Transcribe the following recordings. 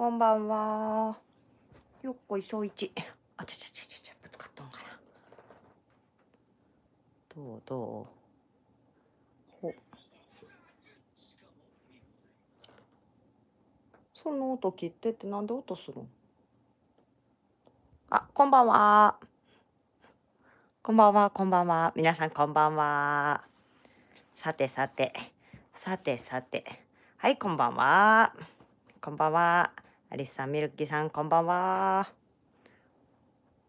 こんばんは。よっこい小一。あちゃちょちょちょちょ、ぶつかったんかな。どうどうほ。その音切ってってなんで音するんあ、こんばんは。こんばんは、こんばんは。皆さんこんばんは。さてさて、さてさて。はい、こんばんは。こんばんは。アリスさん、ミルキーさん、こんばんは。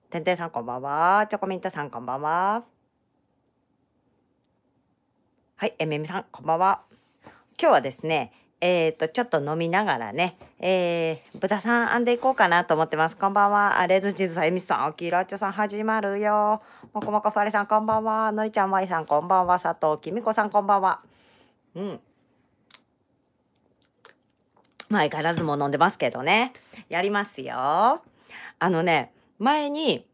てんてんさん、こんばんは。チョコミントさん、こんばんは。はい、えめみさん、こんばんは。今日はですね、えっ、と、ちょっと飲みながらね、えー、豚さん編んでいこうかなと思ってます。こんばんは。あれずちずさん、えみさん、おきらちょさん、始まるよ。もこもこふわりさん、こんばんは。のりちゃん、まいさん、こんばんは。佐藤きみこさん、こんばんは。うん。相変わらずも飲んでますけどね。やりますよ。あのね、前に、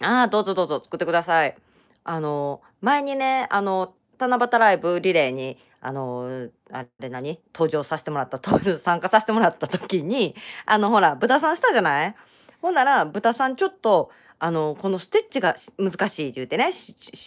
ああ、どうぞどうぞ作ってください。あの、前にね、あの、七夕ライブリレーに、あの、あれ何登場させてもらった、参加させてもらった時に、あの、ほら、豚さんしたじゃないほんなら、豚さんちょっと、あのこのステッチが難しいって言うてね刺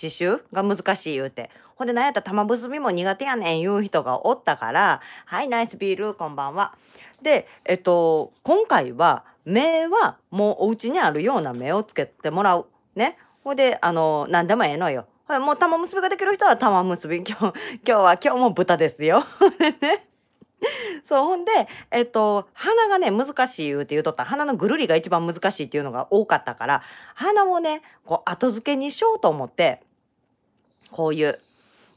繍が難しい言うてほんで何やったら玉結びも苦手やねん言う人がおったから「はいナイスビールこんばんは」でえっと今回は目はもうお家にあるような目をつけてもらうねほいであの何でもええのよもう玉結びができる人は玉結び今日今日は今日も豚ですよ。ね そうほんで、えっと、鼻がね難しい言うて言うとった鼻のぐるりが一番難しいっていうのが多かったから鼻をねこう後付けにしようと思ってこういう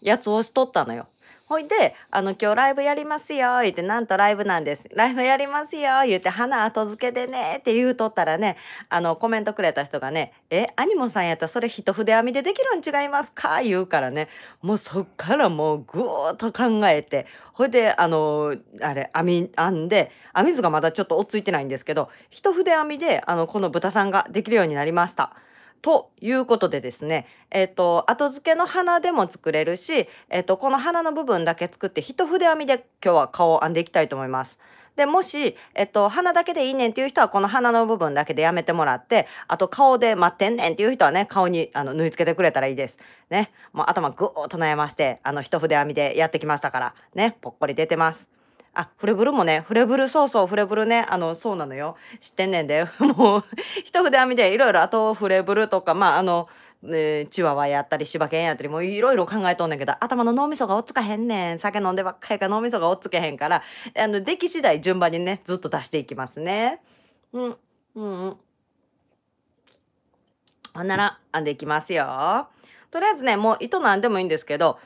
やつをしとったのよ。ほいで「あの今日ライブやりますよ」言って「なんとライブなんですライブやりますよ」言って「花後付けでね」って言うとったらねあのコメントくれた人がね「えアニモさんやったらそれ一筆編みでできるん違いますか?」言うからねもうそっからもうぐーっと考えてほいであのあれ編み編んで編み図がまだちょっと落ち着いてないんですけど一筆編みであのこの豚さんができるようになりました。ということでですね、えっ、ー、と、後付けの花でも作れるし、えっ、ー、と、この花の部分だけ作って一筆編みで今日は顔を編んでいきたいと思います。で、もし、えっ、と、花だけでいいねんっていう人はこの花の部分だけでやめてもらって、あと顔で待ってんねんっていう人はね、顔にあの縫い付けてくれたらいいです。ね。もう頭ぐーっと悩まして、あの一筆編みでやってきましたから、ね、ぽっこり出てます。あ、フレブルもね、フレブル、そうそう、フレブルね、あの、そうなのよ。知ってんねんで、もう、一筆編みでいろいろ、あとフレブルとか、まあ、あの、えー、チワワやったり、柴犬やったり、もういろいろ考えとんねんけど、頭の脳みそが追っつかへんねん。酒飲んでばっかりか脳みそが追っつけへんから、あの、出来次第順番にね、ずっと出していきますね。うん、うん、うん。ほんなら、編んでいきますよ。とりあえずね、もう糸なんでもいいんですけど、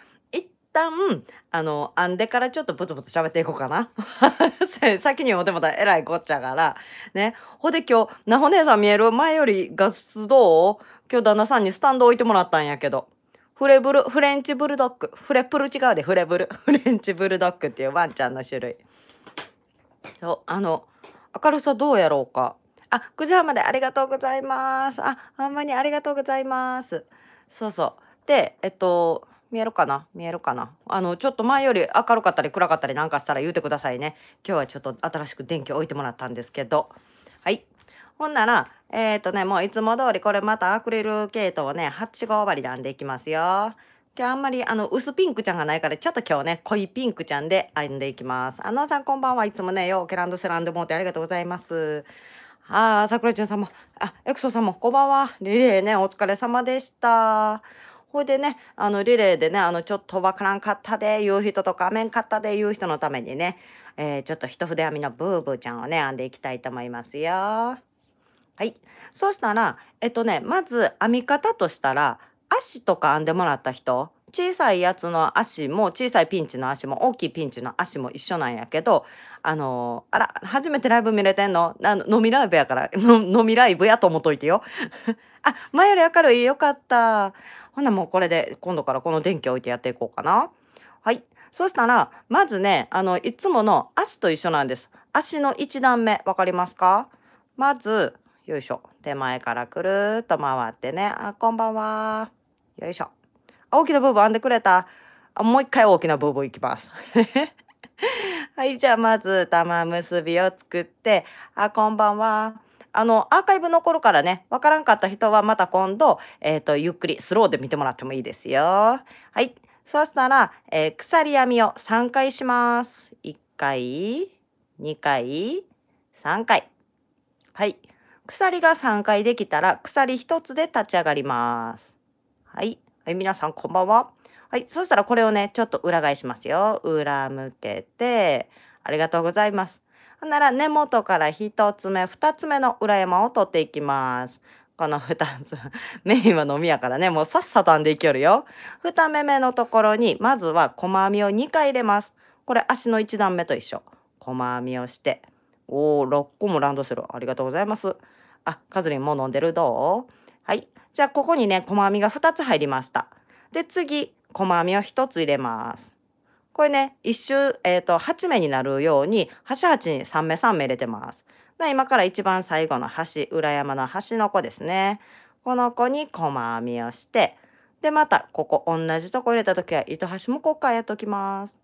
旦あの編んでからちょっとブツブツ喋っていこうかな 先に思ってもたえらいこっちゃからねほで今日なほ姉さん見える前よりガスどう今日旦那さんにスタンド置いてもらったんやけどフレブルフレンチブルドッグフレプル違うでフレブル フレンチブルドッグっていうワンちゃんの種類そうあの明るさどうやろうかあ9時半までありがとうございますあほんまにありがとうございますそうそうでえっと見えるかな見えるかなあの、ちょっと前より明るかったり暗かったりなんかしたら言うてくださいね。今日はちょっと新しく電気置いてもらったんですけど。はい。ほんなら、えっ、ー、とね、もういつも通りこれまたアクリル系統をね、8号針なんでいきますよ。今日あんまりあの薄ピンクちゃんがないからちょっと今日ね濃いピンクちゃんで編んでいきます。あのさんこんばんはいつもねようケランドセランドモーテありがとうございます。ああ、桜ちゃん様、あ、エクソ様、こんばんは。リレーね、お疲れ様でした。ほいでね、あの、リレーでね、あの、ちょっとわからんかったで、言う人とか、めんかったで、言う人のためにね、えー、ちょっと一筆編みのブーブーちゃんをね、編んでいきたいと思いますよ。はい。そしたら、えっとね、まず編み方としたら、足とか編んでもらった人、小さいやつの足も、小さいピンチの足も、大きいピンチの足も一緒なんやけど、あのー、あら、初めてライブ見れてんのの飲みライブやから、飲みライブやと思っといてよ。あ、前より明るい。よかった。ほなもうこれで今度からこの電気を置いてやっていこうかな。はい。そうしたら、まずね、あの、いつもの足と一緒なんです。足の1段目、わかりますかまず、よいしょ。手前からくるっと回ってね。あ、こんばんは。よいしょ。大きなブーブー編んでくれた。あもう一回大きなブーブーいきます。はい、じゃあまず玉結びを作って、あ、こんばんは。あの、アーカイブの頃からね、わからんかった人はまた今度、えっ、ー、と、ゆっくりスローで見てもらってもいいですよ。はい。そしたら、えー、鎖編みを3回します。1回、2回、3回。はい。鎖が3回できたら、鎖1つで立ち上がります。はい。はい、皆さんこんばんは。はい。そしたらこれをね、ちょっと裏返しますよ。裏向けて、ありがとうございます。ほんなら根元から一つ目二つ目の裏山を取っていきます。この二つメインは飲みやからねもうさっさと編んでいけるよ。二目目のところにまずは細編みを2回入れます。これ足の1段目と一緒。細編みをしておー、6個もランドセルありがとうございます。あカズリンもう飲んでるどうはいじゃあここにね細編みが2つ入りました。で次細編みを1つ入れます。これね、一周、えっ、ー、と、8目になるように、端端に3目3目入れてます。で、今から一番最後の端、裏山の端の子ですね。この子に細編みをして、で、また、ここ同じとこ入れた時は糸端もこっからやっときます。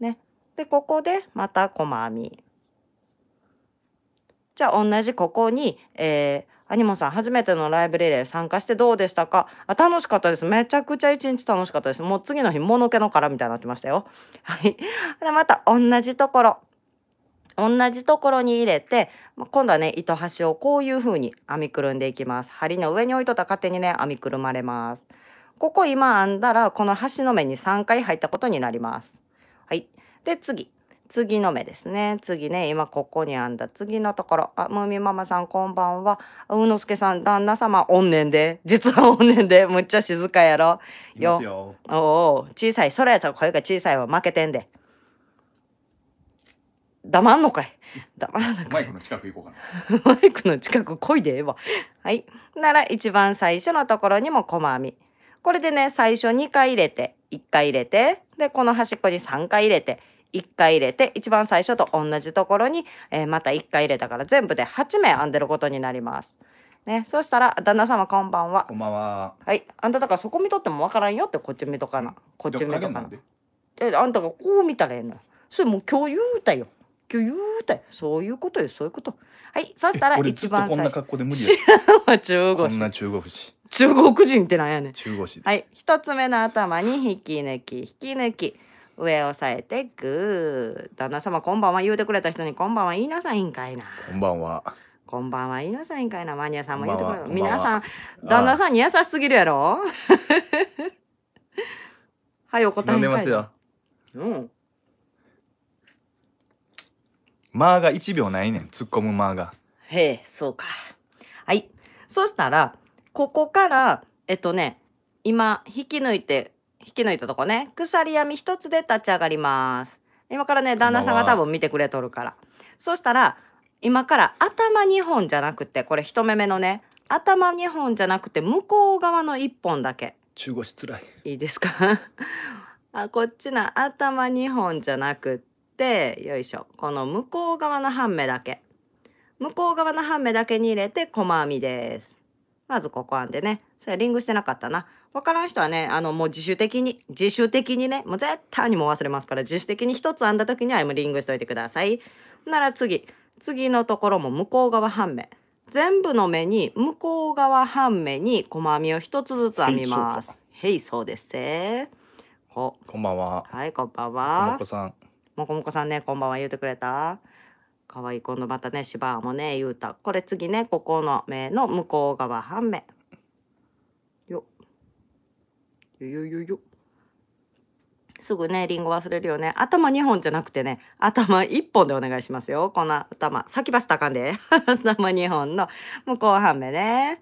ね。で、ここでまた細編み。じゃあ、同じここに、えー、アニモさん、初めてのライブリレー参加してどうでしたかあ楽しかったです。めちゃくちゃ一日楽しかったです。もう次の日、ものけの殻みたいになってましたよ。はい。また同じところ。同じところに入れて今度はね糸端をこういう風に編みくるんでいきます針の上に置いとったら勝手にね編みくるまれますここ今編んだらこの端の目に3回入ったことになりますはいで次次の目ですね。次ね、今ここに編んだ。次のところ。あ、ムーミンママさんこんばんは。うのすけさん、旦那様、おんねんで。実はおんねんで。むっちゃ静かやろ。よ。おお小さい。空やったら声が小さいわ。負けてんで。黙んのかい。黙らなマイクの近く行こうかな。マイクの近く来いでええわ。はい。なら、一番最初のところにも細編み。これでね、最初2回入れて、1回入れて、で、この端っこに3回入れて、1回入れて一番最初と同じところに、えー、また1回入れたから全部で8名編んでることになります。ね、そうしたら「旦那様こんばんは」こんばんははいあんただからそこ見とってもわからんよってこっち見とかなこっち見とかなえあんたがこう見たらええのそれもう今日言うたよ今日言うたよそういうことよそういうことはいそしたら一番最初こんな格好で無理や中国人中国人中国人ってなんやね中国人はい一つ目の頭に引き抜き引き抜き上押さえてグー旦那様こんばんは言うてくれた人にこんばんは言いなさいんかいなこんばんはこんばんは言いなさいんかいなマニアさんも言うてくれた皆さん旦那さんに優しすぎるやろ はいお答え飲んでますようん間が1秒ないねん突っ込む間がへえそうかはいそしたらここからえっとね今引き抜いて引き抜いたとこね鎖編み1つで立ち上がります今からね旦那さんが多分見てくれとるからそしたら今から頭2本じゃなくてこれ1目目のね頭2本じゃなくて向こう側の1本だけ中腰つらいいいですか あこっちの頭2本じゃなくってよいしょこの向こう側の半目だけ向こう側の半目だけに入れて細編みですまずここ編んでねそれリングしてなかったなわからん人はね、あの、もう自主的に、自主的にね、もう絶対にも忘れますから、自主的に一つ編んだ時にはもうリングしといてください。なら次、次のところも向こう側半目。全部の目に、向こう側半目に細編みを一つずつ編みます。へい、そうですせこんばんは。はい、こんばんは。もこさん。もこもこさんね、こんばんは言うてくれた可愛い今度またね、芝バもね、言うた。これ次ね、ここの目の向こう側半目。よよよよ。すぐね、りんご忘れるよね。頭2本じゃなくてね、頭1本でお願いしますよ。この頭。先走ったかんで。頭2本の。向こう半目ね。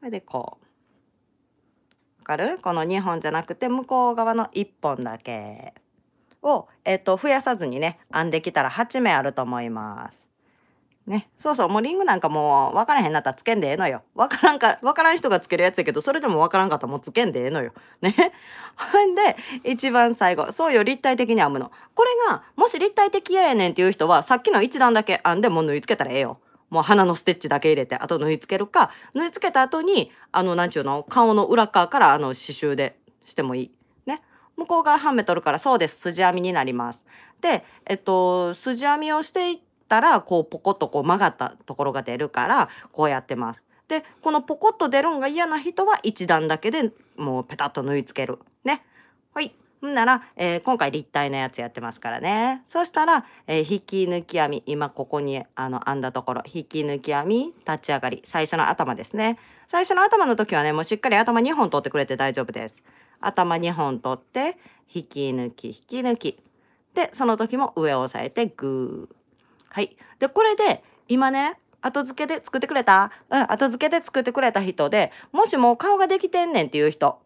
これでこう。わかるこの2本じゃなくて、向こう側の1本だけを、えっ、ー、と、増やさずにね、編んできたら8目あると思います。ね。そうそう、もうリングなんかもう分からへんなったらつけんでええのよ。分からんか、分からん人がつけるやつやけど、それでも分からんかったらもうつけんでええのよ。ね。ほんで、一番最後。そうよ、立体的に編むの。これが、もし立体的ややねんっていう人は、さっきの一段だけ編んでもう縫い付けたらええよ。もう鼻のステッチだけ入れて、あと縫い付けるか、縫い付けた後に、あの、なんちゅうの、顔の裏側からあの刺繍でしてもいい。ね。向こう側はめとるから、そうです。筋編みになります。で、えっと、筋編みをしていって、たらこうポコッとこう曲がったところが出るからこうやってます。でこのポコッと出るんが嫌な人は1段だけでもうペタッと縫い付ける。ね。はい。んなら、えー、今回立体のやつやってますからね。そしたら、えー、引き抜き編み、今ここにあの編んだところ、引き抜き編み、立ち上がり、最初の頭ですね。最初の頭の時はね、もうしっかり頭2本取ってくれて大丈夫です。頭2本取って、引き抜き、引き抜き。で、その時も上を押さえて、グー。はい。で、これで、今ね、後付けで作ってくれたうん、後付けで作ってくれた人で、もしもう顔ができてんねんっていう人。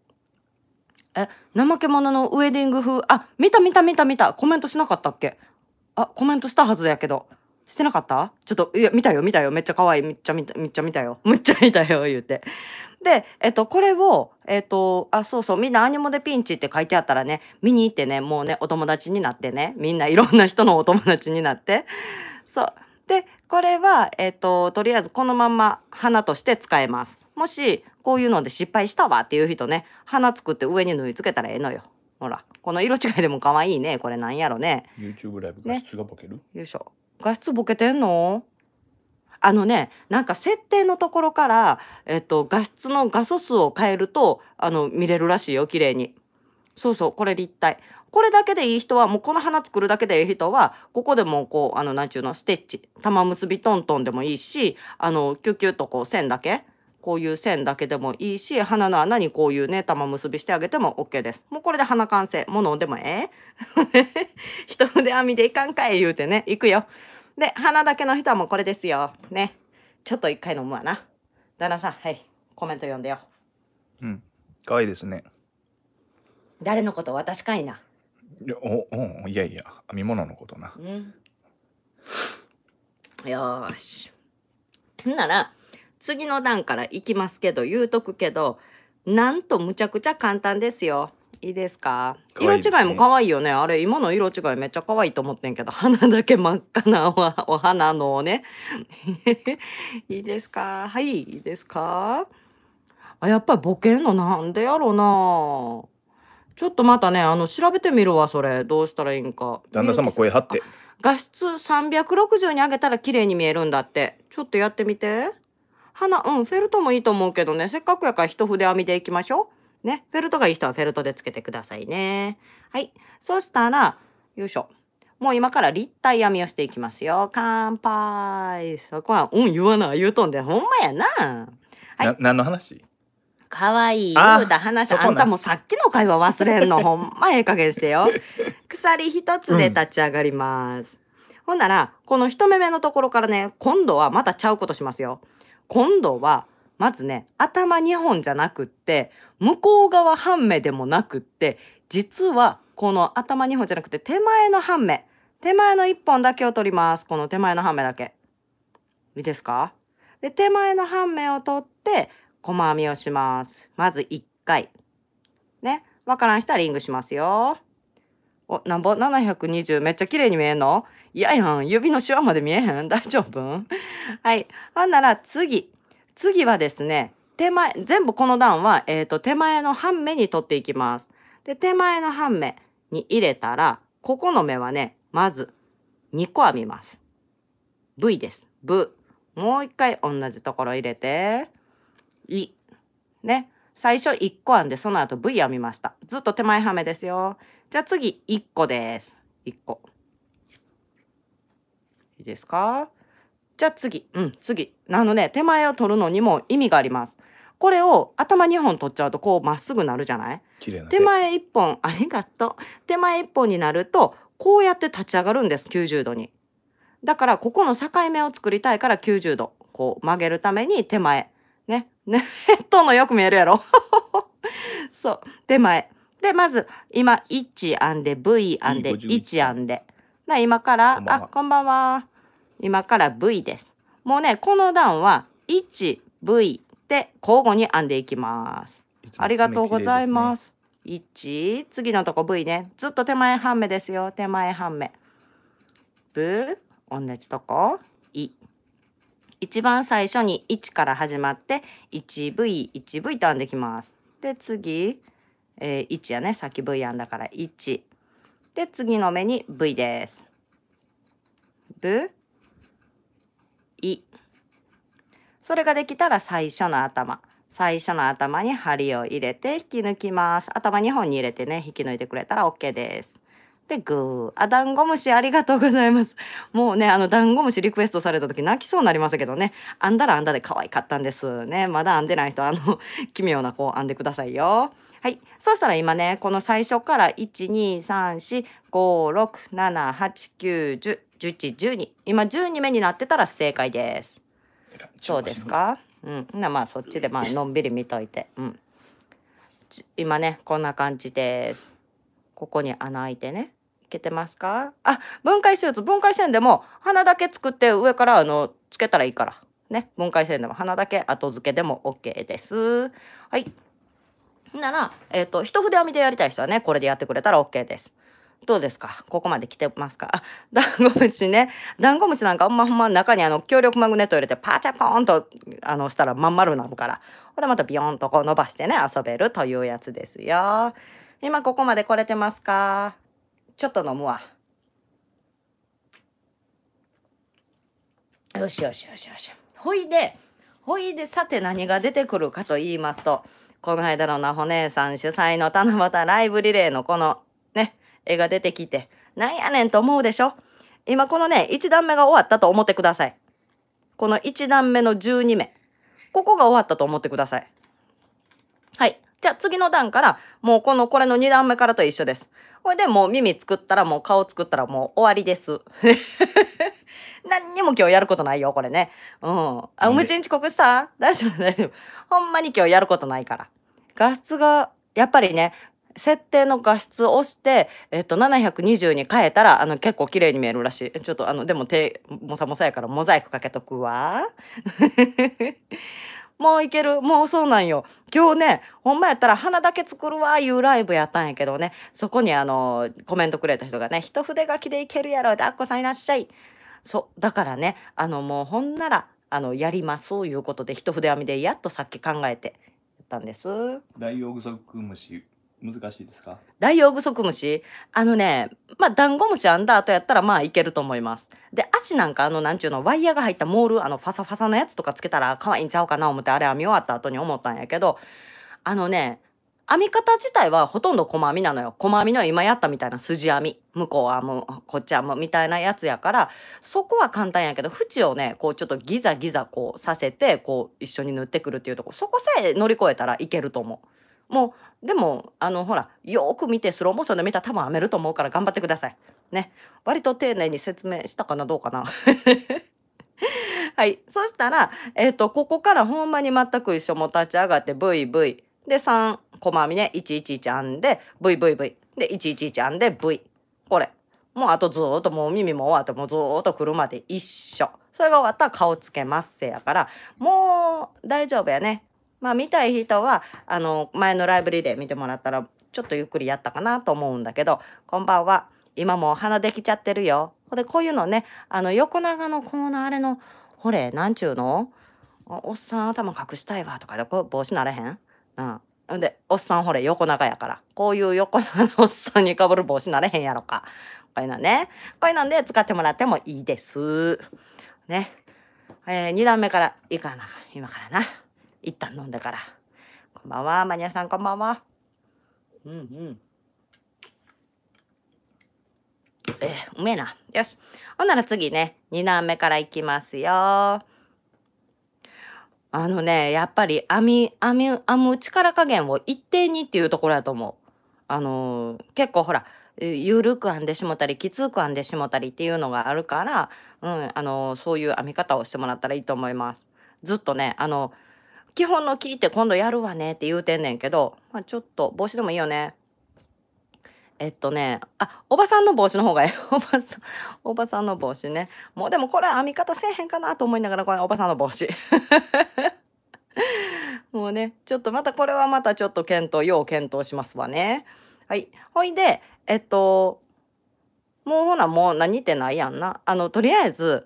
え、怠け者のウェディング風、あ、見た見た見た見た、コメントしなかったっけあ、コメントしたはずやけど。してなかったちょっと、いや、見たよ、見たよ、めっちゃ可愛い、めっちゃ見た、めっちゃ見たよ、めっちゃ見たよ、言うて。で、えっと、これを、えっと、あ、そうそう、みんなアニモでピンチって書いてあったらね、見に行ってね、もうね、お友達になってね、みんないろんな人のお友達になって、そう。で、これは、えっ、ー、と、とりあえずこのまま花として使えます。もし、こういうので失敗したわっていう人ね、花作って上に縫い付けたらええのよ。ほら、この色違いでも可愛いね。これなんやろね。YouTube ライブ画質がボケる、ね、よいしょ。画質ボケてんのあのね、なんか設定のところから、えっと、画質の画素数を変えると、あの、見れるらしいよ、綺麗に。そうそう、これ立体。これだけでいい人はもうこの花作るだけでいい人はここでもこうあの何ちゅうのステッチ玉結びトントンでもいいしあのキュキュッとこう線だけこういう線だけでもいいし花の穴にこういうね玉結びしてあげても OK です。もうこれで花完成ものでもええ一筆 編みでいかんかい言うてねいくよ。で花だけの人はもうこれですよ。ねちょっと一回飲むわな。旦那さんはいコメント読んでよ。うん可愛いですね。誰のこと私かいな。いやおおいやいや編み物のことな、うん、よしなら次の段からいきますけど言うとくけどなんとむちゃくちゃ簡単ですよいいですか色違いも可愛いよね、あれ今の色違いめっちゃ可愛いと思ってんけど花だけ真っ赤なお花のね いいですかはいいいですかあやっぱりボケんのなんでやろうなちょっとまたね、あの、調べてみるわ、それ。どうしたらいいんか。旦那様声張って。画質360に上げたら綺麗に見えるんだって。ちょっとやってみて。花、うん、フェルトもいいと思うけどね。せっかくやから一筆編みでいきましょう。ね。フェルトがいい人はフェルトでつけてくださいね。はい。そしたら、よいしょ。もう今から立体編みをしていきますよ。乾杯。そこは、うん、言わない。言うとんで、ほんまやな。はい。何の話可愛い言うた話あんたもさっきの会話忘れんの ほんまええ加減してよ鎖一つで立ち上がります、うん、ほんならこの一目目のところからね今度はまたちゃうことしますよ今度はまずね頭二本じゃなくって向こう側半目でもなくって実はこの頭二本じゃなくて手前の半目手前の一本だけを取りますこの手前の半目だけいいですかで手前の半目を取って細編みをします。まず1回。ね。わからん人はリングしますよ。お、なんぼ ?720。めっちゃ綺麗に見えんのいやいやん。指のシワまで見えへん。大丈夫はい。ほんなら次。次はですね、手前、全部この段は、えっ、ー、と、手前の半目に取っていきます。で、手前の半目に入れたら、ここの目はね、まず2個編みます。V です。V。もう一回同じところ入れて、い。ね。最初1個編んで、その後 V 編みました。ずっと手前はめですよ。じゃあ次1個です。1個。いいですかじゃあ次。うん、次。あのね、手前を取るのにも意味があります。これを頭2本取っちゃうとこうまっすぐなるじゃない手前1本、ありがとう。手前1本になると、こうやって立ち上がるんです、90度に。だから、ここの境目を作りたいから90度。こう曲げるために手前。ね、と のよく見えるやろ そう。手前。で、まず、今、1編んで、V 編んで、1編んで。な、今から、あ、こんばんは。今から V です。もうね、この段は、1、V で交互に編んでいきます。すね、ありがとうございます。1、次のとこ V ね。ずっと手前半目ですよ。手前半目。ブ、同じとこ。一番最初に1から始まって 1V1V 1V と編んできます。で次、えー、1やね先っき V 編んだから1。で次の目に V です。ブいそれができたら最初の頭最初の頭に針を入れて引き抜きます頭2本に入れてね引き抜いてくれたら OK ですで、グー。あ、ダンゴムシありがとうございます。もうね、あの、ダンゴムシリクエストされた時泣きそうになりましたけどね。編んだら編んだで可愛かったんですね。まだ編んでない人、あの、奇妙な子を編んでくださいよ。はい。そしたら今ね、この最初から1、2、3、4、5、6、7、8、9、10、11、12。今12目になってたら正解です。そうですかうん。なまあそっちでまあのんびり見といて。うん。今ね、こんな感じです。ここに穴開いてね。けてますかあ分解手術分解線でも鼻だけ作って上からあのつけたらいいからね分解線でも鼻だけ後付けでも OK ですはいなら、えっ、ー、と一筆編みでやりたい人はねこれでやってくれたら OK ですどうですかここまで来てますかあ、ダンゴムシね。ダンゴムシなんかほんまほんま中にあの強力マグネット入れてパチャポンとあのしたらまん丸なるから。ほんでまたビヨンとこう伸ばしてね遊べるというやつですよ。今ここまで来れてますかちょっと飲むわ。よしよしよしよし。ほいで、ほいで、さて何が出てくるかと言いますと、この間のなほ姉さん主催の七夕ライブリレーのこのね、絵が出てきて、なんやねんと思うでしょ今このね、1段目が終わったと思ってください。この1段目の12目。ここが終わったと思ってください。はい。じゃあ次の段からもうこのこれの2段目からと一緒です。これでもう耳作ったらもう顔作ったらもう終わりです。何にも今日やることないよ、これね。うん。あ、おむちに遅刻した大丈夫、大丈夫。ほんまに今日やることないから。画質が、やっぱりね、設定の画質を押して、えっと、720に変えたらあの結構綺麗に見えるらしいちょっとあのでも手もさもさやからモザイクかけとくわもういける。もうそうなんよ。今日ね、ほんまやったら花だけ作るわ、いうライブやったんやけどね、そこにあの、コメントくれた人がね、一筆書きでいけるやろ、あっこさんいらっしゃい。そう、だからね、あの、もうほんなら、あの、やります、いうことで、一筆編みでやっとさっき考えて、やったんです。大王オ足虫。難しいですかダイオウグソクムシあのねまあダンゴムシアンダートやったらまあいけると思いますで足なんかあのなんちゅうのワイヤーが入ったモールあのファサファサのやつとかつけたら可愛いんちゃうかな思ってあれ編み終わった後に思ったんやけどあのね編み方自体はほとんど細編みなのよ細編みの今やったみたいな筋編み向こうはもうこっちはもうみたいなやつやからそこは簡単やけど縁をねこうちょっとギザギザこうさせてこう一緒に塗ってくるっていうとこそこさえ乗り越えたらいけると思う。もうでもあのほらよく見てスローモーションで見たら多分編めると思うから頑張ってください。ね割と丁寧に説明したかなどうかな。はい。そしたら、えっ、ー、と、ここからほんまに全く一緒も立ち上がって、VV。で、3、マ編みね、111編んで、VVV。で、111編んで、V。これ。もうあとずーっともう耳も終わって、もうずーっと車で一緒。それが終わったら顔つけますせやから、もう大丈夫やね。まあ見たい人はあの前のライブリレー見てもらったらちょっとゆっくりやったかなと思うんだけどこんばんは今もお鼻できちゃってるよ。ほでこういうのねあの横長のこのあれのほれなんちゅうのおっさん頭隠したいわとかでこう帽子なれへんうん。でおっさんほれ横長やからこういう横長のおっさんにかぶる帽子なれへんやろか。こういうのねこういうので使ってもらってもいいです。ね。えー、段目からいいかな今からな。一旦飲んだから。こんばんは、マニアさんこんばんは。うんうん。えー、うめえな。よし。ほんなら次ね、2段目からいきますよ。あのね、やっぱり編み、編み、編む力加減を一定にっていうところやと思う。あのー、結構ほら、ゆるく編んでしもたり、きつく編んでしもたりっていうのがあるから、うん、あのー、そういう編み方をしてもらったらいいと思います。ずっとね、あのー基本の聞いて今度やるわねって言うてんねんけど、まあ、ちょっと帽子でもいいよね。えっとね、あ、おばさんの帽子の方がええ。おばさん、おばさんの帽子ね。もうでもこれ編み方せえへんかなと思いながら、これおばさんの帽子。もうね、ちょっとまたこれはまたちょっと検討、要検討しますわね。はい。ほいで、えっと、もうほな、もう何ってないやんな。あの、とりあえず、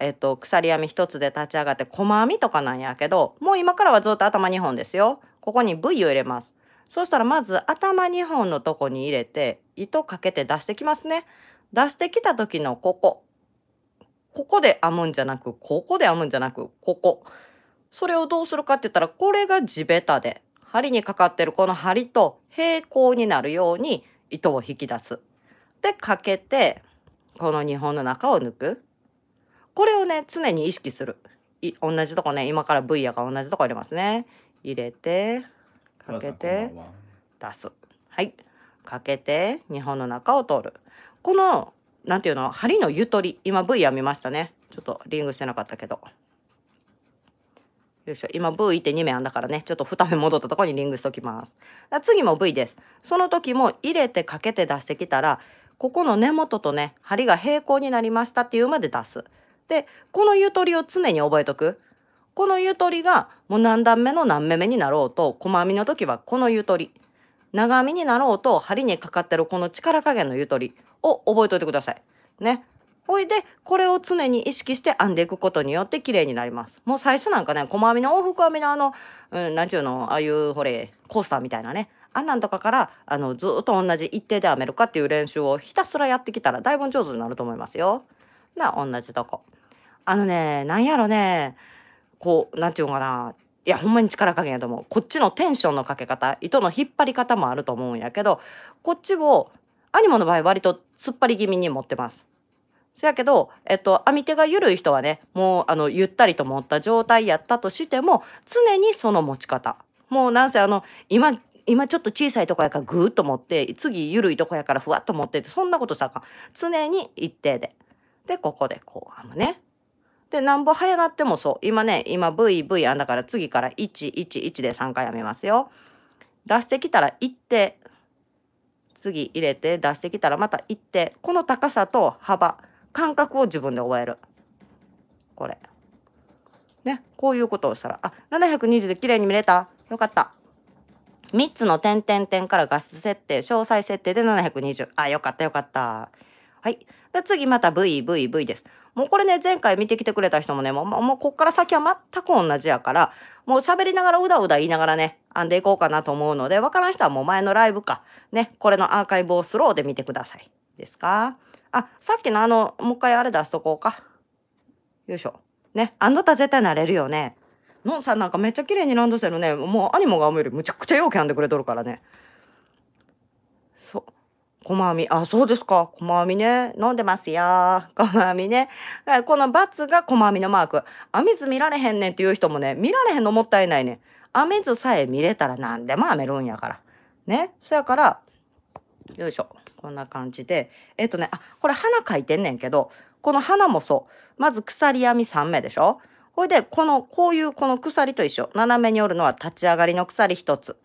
えっと、鎖編み1つで立ち上がって細編みとかなんやけどもう今からはずっと頭2本ですよここに V を入れますそしたらまず頭2本のとこに入れて糸かけて出してきますね出してきた時のここここで編むんじゃなくここで編むんじゃなくここそれをどうするかって言ったらこれが地べたで針にかかってるこの針と平行になるように糸を引き出すでかけてこの2本の中を抜くこれをね、常に意識する。い同じとこね、今から V やが同じとこ入れますね。入れて、かけて、出す。はい。かけて、日本の中を通る。この、なんていうの、針のゆとり。今 V や見ましたね。ちょっとリングしてなかったけど。よいしょ。今 V 1て2目編んだからね、ちょっと2目戻ったとこにリングしときます。次も V です。その時も入れてかけて出してきたら、ここの根元とね、針が平行になりましたっていうまで出す。でこのゆとりを常に覚えとくこのゆとりがもう何段目の何目目になろうと細編みの時はこのゆとり長編みになろうと針にかかってるこの力加減のゆとりを覚えといてください。ね。ほいでこれを常に意識して編んでいくことによって綺麗になります。もう最初なんかね細編みの往復編みのあの何、うん、ちゅうのああいうほれコースターみたいなねあんなんとかからあのずっと同じ一定で編めるかっていう練習をひたすらやってきたらだいぶ上手になると思いますよ。な同じとこ。あのね、なんやろね、こう、なんていうのかな、いやほんまに力加減やと思うこっちのテンションのかけ方糸の引っ張り方もあると思うんやけどこっちをアニモの場合割と突っ張り気味に持ってます。そやけど、えっと、編み手が緩い人はねもうあのゆったりと持った状態やったとしても常にその持ち方もうなんせあの今今ちょっと小さいとこやからぐーっと持って次緩いとこやからふわっと持ってて、そんなことしたか常に一定ででここでこう編むねで、なんぼ早なってもそう。今ね、今 VV あんだから次から111で3回やめますよ。出してきたら1手、次入れて出してきたらまた1手。この高さと幅、間隔を自分で覚える。これ。ね、こういうことをしたら、あ、720で綺麗に見れた。よかった。3つの点点点から画質設定、詳細設定で720。あ、よかったよかった。はい。で、次また VVV です。もうこれね、前回見てきてくれた人もね、もう、もうこっから先は全く同じやから、もう喋りながらうだうだ言いながらね、編んでいこうかなと思うので、わからん人はもう前のライブか、ね、これのアーカイブをスローで見てください。ですかあ、さっきのあの、もう一回あれ出しとこうか。よいしょ。ね、あんた絶対なれるよね。のんさんなんかめっちゃ綺麗にランドセルね、もうアニモが編むよりむちゃくちゃよ器編んでくれとるからね。細編み。あ、そうですか。細編みね。飲んでますよ。細編みね。この×が細編みのマーク。編み図見られへんねんっていう人もね、見られへんのもったいないね編み図さえ見れたら何でも編めるんやから。ね。そやから、よいしょ。こんな感じで。えっとね、あ、これ花描いてんねんけど、この花もそう。まず鎖編み3目でしょほいで、この、こういうこの鎖と一緒。斜めに折るのは立ち上がりの鎖1つ。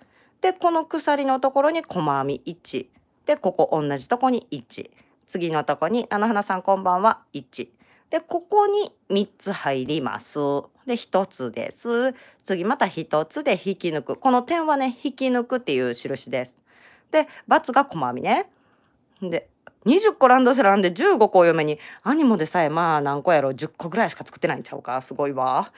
で、この鎖のところに細編み1。でここ同じとこに1次のとこに「菜の花さんこんばんは」1でここに3つ入ります。で1つです。次また1つで引き抜くこの点はね引き抜くっていう印です。で×が細編みね。で20個ランドセル編んで15個お嫁にアニモでさえまあ何個やろ10個ぐらいしか作ってないんちゃうかすごいわ。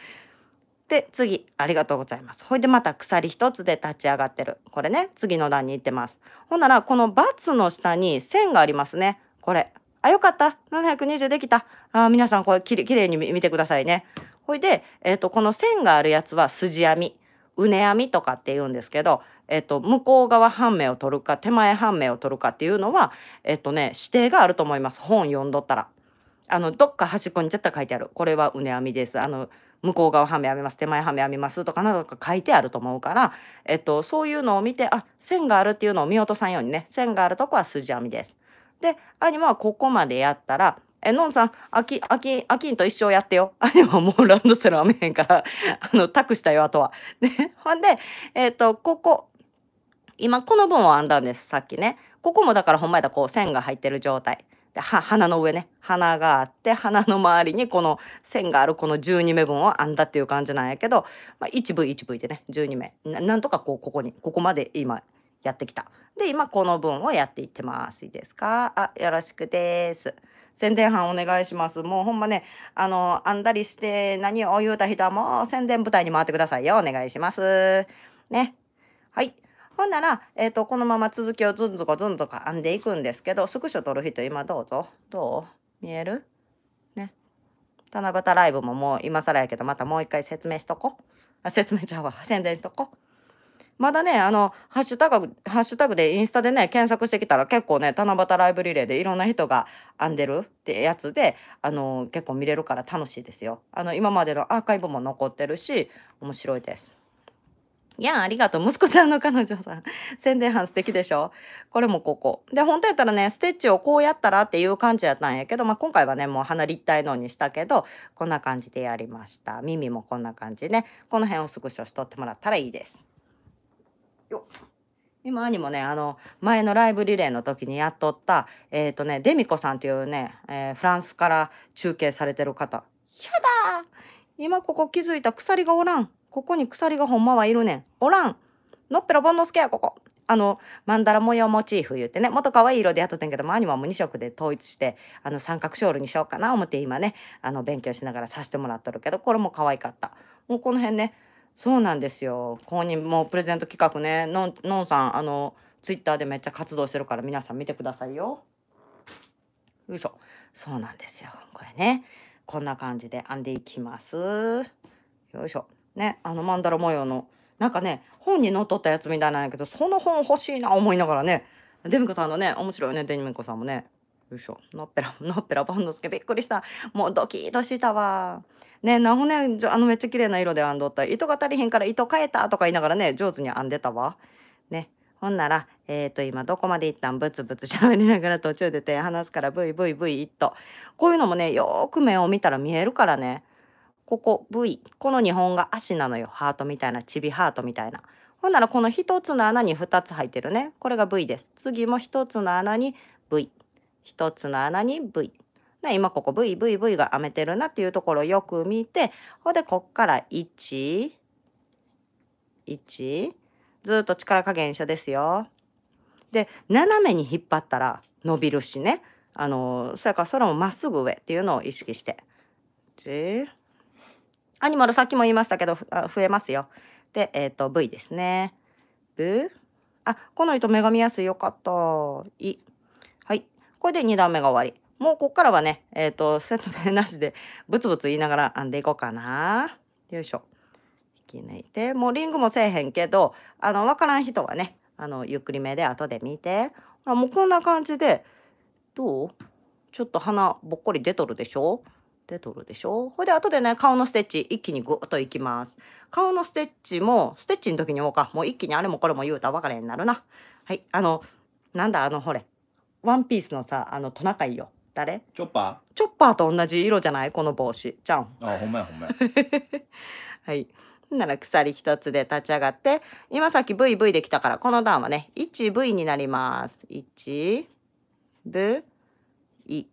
で次ありがとうございますほいでまた鎖一つで立ち上がってるこれね次の段に行ってますほんならこの×の下に線がありますねこれあよかった720できたあ皆さんこれきれきれいに見てくださいねほいで、えーと、この線があるやつは筋編みうね編みとかって言うんですけど、えっと、向こう側半目を取るか手前半目を取るかっていうのはえっ、とね指定があると思います本読んどったら。あのどっか端っこに絶対書いてあるこれはうね編みですあの向こう側半目編みます手前半目編みますとかなどとか書いてあると思うから、えっと、そういうのを見てあ線があるっていうのを見落とさんようにね線があるとこは筋編みです。で兄はここまでやったらえ、のんさん、あき、あき、あきんと一生やってよ。あ、でももうランドセルはめへんから、あの、託したよ、あとは。ね、ほんで、えっ、と、ここ、今、この分を編んだんです、さっきね。ここもだからほんまやったらこう線が入ってる状態。で鼻の上ね鼻があって鼻の周りにこの線があるこの12目分を編んだっていう感じなんやけど、まあ、1部1部でね12目なんとかこうここにここまで今やってきた。で今この分をやっていってます。いいですかあよろしくです。宣伝班お願いします。もうほんまね、あの、編んだりして何を言うた人はもう宣伝舞台に回ってくださいよ。お願いします。ね。はい。ほんなら、えーと、このまま続きをズンズコズンズコ編んでいくんですけどスクショ撮る人今どうぞどう見えるね七夕ライブももう今更やけどまたもう一回説明しとこあ説明ちゃうわ 宣伝しとこまだねあのハッシュタグハッシュタグでインスタでね検索してきたら結構ね七夕ライブリレーでいろんな人が編んでるってやつであの結構見れるから楽しいですよあの今までのアーカイブも残ってるし面白いですやん、ありがとう。息子ちゃんの彼女さん。宣伝班素敵でしょこれもここ。で、本当やったらね、ステッチをこうやったらっていう感じやったんやけど、まあ、今回はね、もう鼻立体のにしたけど、こんな感じでやりました。耳もこんな感じね。この辺をスクショしとってもらったらいいです。よっ。今兄もねあの前のライブリレーの時にやっとったえっ、ー、とねデミコさんっていうね、えー、フランスから中継されてる方やだ今ここ気づいた鎖がおらんここに鎖がほんまはいるねん。おらん。のっぺらぼんのすけや、ここ。あの、マンダラ模様モチーフ言ってね、もっと可愛い色でやっとってんけども、アニマも2色で統一して、あの、三角ショールにしようかな思って今ね、あの、勉強しながらさせてもらっとるけど、これも可愛かった。もうこの辺ね、そうなんですよ。ここにもプレゼント企画ね、のん、のんさん、あの、ツイッターでめっちゃ活動してるから皆さん見てくださいよ。よいしょ。そうなんですよ。これね。こんな感じで編んでいきます。よいしょ。ね、あの曼荼羅模様の、なんかね、本にのっとったやつみたいなんやけど、その本欲しいな思いながらね、デミコさんのね、面白いね、デミコさんもね。よいしょ、のっぺら、のっぺらばんのすけ、びっくりした。もうドキッとしたわ。ね、なほね、あのめっちゃ綺麗な色で編んどった。糸が足りへんから糸変えたとか言いながらね、上手に編んでたわ。ね。ほんなら、えっ、ー、と、今どこまでいったんブツブツ喋りながら途中で手離すからブイブイブイっと。こういうのもね、よーく目を見たら見えるからね。ここ V この2本が足なのよハートみたいなちびハートみたいなほんならこの1つの穴に2つ入ってるねこれが V です次も1つの穴に V1 つの穴に V ね、今ここ VVV が編めてるなっていうところをよく見てほんでこっから11ずっと力加減一緒ですよ。で斜めに引っ張ったら伸びるしねあのそれからそれもまっすぐ上っていうのを意識して。アニマルさっきも言いましたけど、増えますよ。で、えっ、ー、と、V ですね。ブあ、この糸女神安いよかった。い。はい。これで2段目が終わり。もうこっからはね、えっ、ー、と、説明なしで、ブツブツ言いながら編んでいこうかな。よいしょ。引き抜いて、もうリングもせえへんけど、あの、わからん人はね、あの、ゆっくりめで後で見て。あもうこんな感じで、どうちょっと鼻ぼっこり出とるでしょで取るでしょほいで後でね顔のステッチ一気にグッといきます顔のステッチもステッチの時にもうかもう一気にあれもこれも言うたばかりになるなはいあのなんだあのほれワンピースのさあのトナカイよ誰チョッパーチョッパーと同じ色じゃないこの帽子じゃんあほんまやほんまや はいなら鎖一つで立ち上がって今さっき VV できたからこの段はね 1V になります 1V い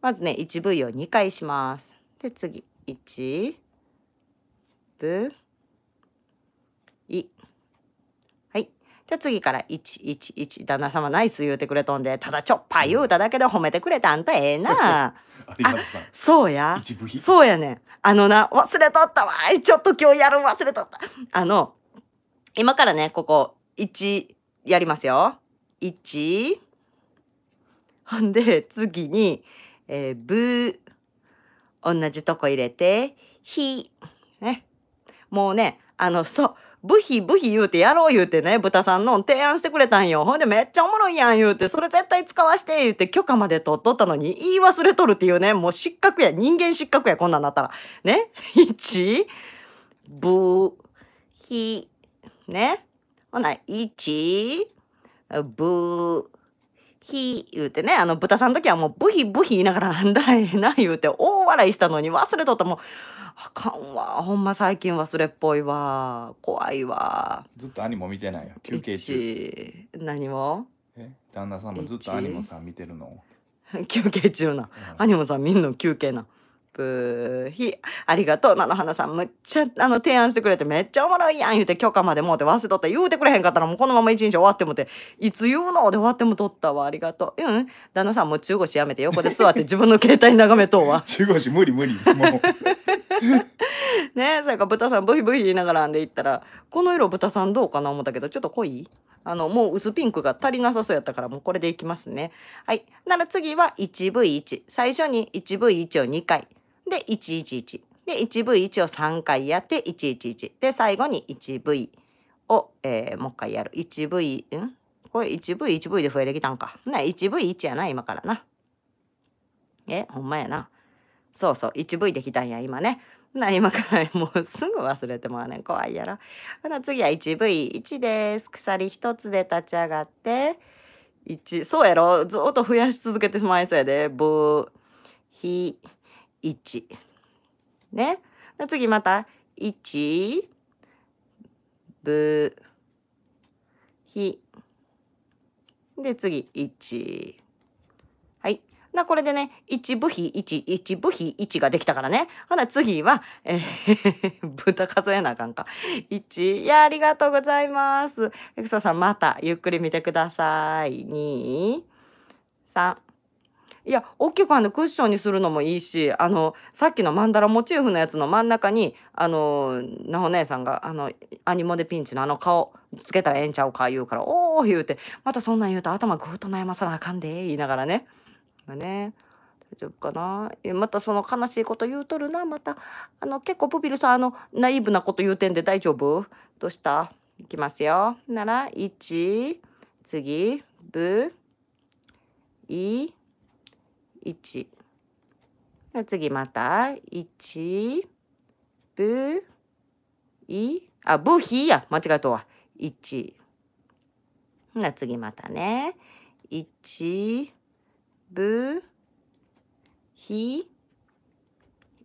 まずね 1V を2回しますで次1分いはいじゃあ次から111旦那様ナイス言うてくれとんでただちょっぱ言うただけで褒めてくれたんたええなあそうやそうやねあのな忘れとったわちょっと今日やる忘れとったあの今からねここ1やりますよ1ほんで次にえー、ぶ同じとこ入れて、ひ、ね。もうね、あの、そう、ブヒブヒ言うてやろう言うてね、豚さんの提案してくれたんよ。ほんでめっちゃおもろいやん言うて、それ絶対使わして言うて許可まで取っとったのに言い忘れとるっていうね、もう失格や。人間失格や、こんなんなったら。ね。1、ブ、ひ、ね。ほな、1、ブ、ひ言うてね、あの豚さん時はもうブヒブヒ言いながら、なんだらええな言うて大笑いしたのに忘れとったもう、あかんわ。ほんま最近忘れっぽいわ。怖いわ。ずっと兄も見てないよ。休憩中。何もえ旦那さんもずっと兄もさん見てるの休憩中な。兄もさん見んの休憩な。プ日ありがとう菜の花さんむっちゃあの提案してくれてめっちゃおもろいやん言うて許可までもうて忘れとった言うてくれへんかったらもうこのまま一日終わってもていつ言うので終わってもとったわありがとううん旦那さんもう中腰やめて横で座って自分の携帯眺めとうわ 中腰無理無理もう ねえそれか豚さんブヒブヒ言いながらんで言ったらこの色豚さんどうかな思ったけどちょっと濃いあのもう薄ピンクが足りなさそうやったからもうこれでいきますねはいなら次は 1V1 最初に 1V1 を2回で111で 1V1 を3回やって111で最後に 1V を、えー、もう一回やる 1V んこれ 1V1V で増えてきたんかな 1V1 やな今からなえほんまやなそうそう 1V できたんや今ねな今から もうすぐ忘れてもらうねん怖いやろほな次は 1V1 です鎖1つで立ち上がって1そうやろずっと増やし続けてしまいそうやでブーひ1。ね。次また、1、ぶ、ひ。で、次、1。はい。な、これでね、一ぶひ一、一ぶひ一ができたからね。ほな、次は、えー、豚数えなあかんか。一、いや、ありがとうございます。エクソさん、また、ゆっくり見てください。二、三。いや大きくあのクッションにするのもいいしあのさっきのマンダラモチーフのやつの真ん中にあのなほ姉さんがあのアニモでピンチのあの顔つけたらええんちゃうか言うから「おお」言うてまたそんなん言うと頭ぐっと悩まさなあかんで言いながらね。ね大丈夫かなまたその悲しいこと言うとるなまたあの結構プビルさんあのナイーブなこと言うてんで大丈夫どうしたいきますよなら1次ブイ1次また1ぶいあぶひや間違えたわ1な次またね1ぶひ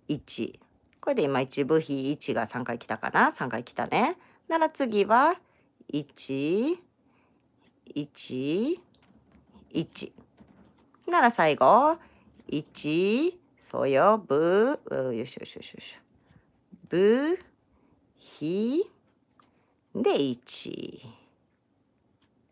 1これで今1ぶひ1が3回来たかな3回来たねなら次は1 1 1なら最後一、そよ、ぶ、よしよしよしよし。ぶ、ひ、で、一。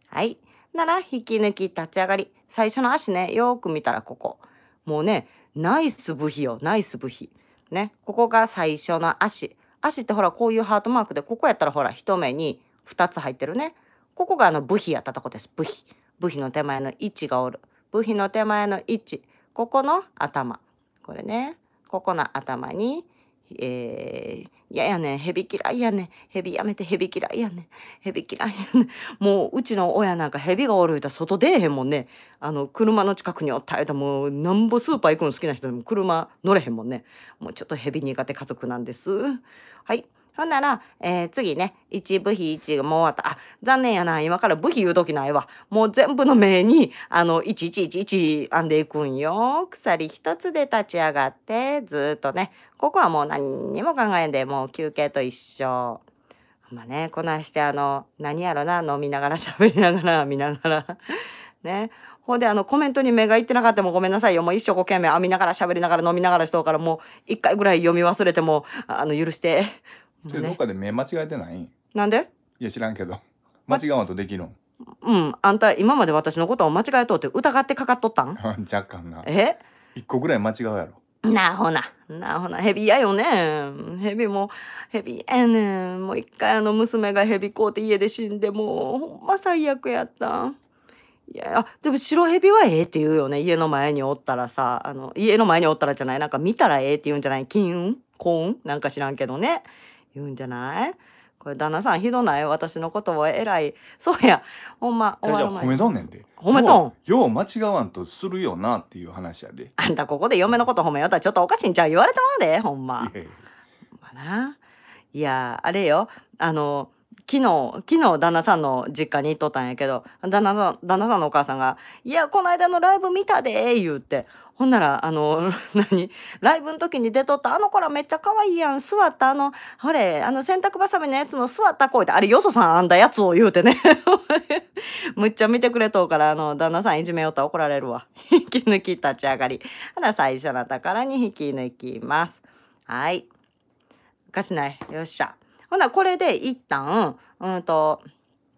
はい。なら、引き抜き、立ち上がり。最初の足ね、よく見たらここ。もうね、ナイス部費よ、ナイス部費。ね、ここが最初の足。足ってほら、こういうハートマークで、ここやったらほら、一目に2つ入ってるね。ここがあの部費やったとこです。部費。部費の手前の1がおる。部費の手前の1。ここの頭これねここの頭に「えー、いややね蛇嫌いやね蛇やめて蛇嫌いやね蛇嫌いやねもううちの親なんか蛇がおるいたら外出えへんもんねあの車の近くにおったらもうなんぼスーパー行くの好きな人でも車乗れへんもんねもうちょっと蛇苦手家族なんですはいほんなら、えー、次ね、一部費一がもう終わった。あ、残念やな。今から部費言うときないわ。もう全部の命に、あの、1111編んでいくんよ。鎖一つで立ち上がって、ずっとね、ここはもう何にも考えんで、もう休憩と一緒。まあね、こないしてあの、何やろな、飲みながら喋りながら、見ながら。ね。ほんであのコメントに目がいってなかったもごめんなさいよもう一生懸命編みながら喋りながら飲みながらしとうからもう一回ぐらい読み忘れてもあの許してそれどっかで目間違えてないなんでいや知らんけど間違わんとできるんうんあんた今まで私のことを間違えとって疑ってかかっとったん 若干なえ一個ぐらい間違うやろなほな、なほな、ヘビ嫌よね。ヘビも、ヘビ嫌やねもう一回あの娘がヘビこうて家で死んで、もうほんま最悪やった。いや、あ、でも白ヘビはええって言うよね。家の前におったらさ、あの、家の前におったらじゃない、なんか見たらええって言うんじゃない金運幸運なんか知らんけどね。言うんじゃないこれ旦那さんひどない私のことを偉いそうやほんま終わる前褒めとんねんで褒めとんよう間違わんとするよなっていう話やであんたここで嫁のこと褒めよったらちょっとおかしいんちゃう言われたまうでほんままあないやあれよあの昨日昨日旦那さんの実家に行っとったんやけど旦那さ旦那さんのお母さんが「いやこの間のライブ見たで」言うてほんなら、あの、何ライブの時に出とった、あの子らめっちゃ可愛いやん、座った、あの、ほれ、あの、洗濯ばさみのやつの座った声で、あれ、よそさんあんだやつを言うてね。むっちゃ見てくれとうから、あの、旦那さんいじめようと怒られるわ。引 き抜き立ち上がり。ほな、最初の宝に引き抜きます。はい。おかしない。よっしゃ。ほな、これで一旦、うんと、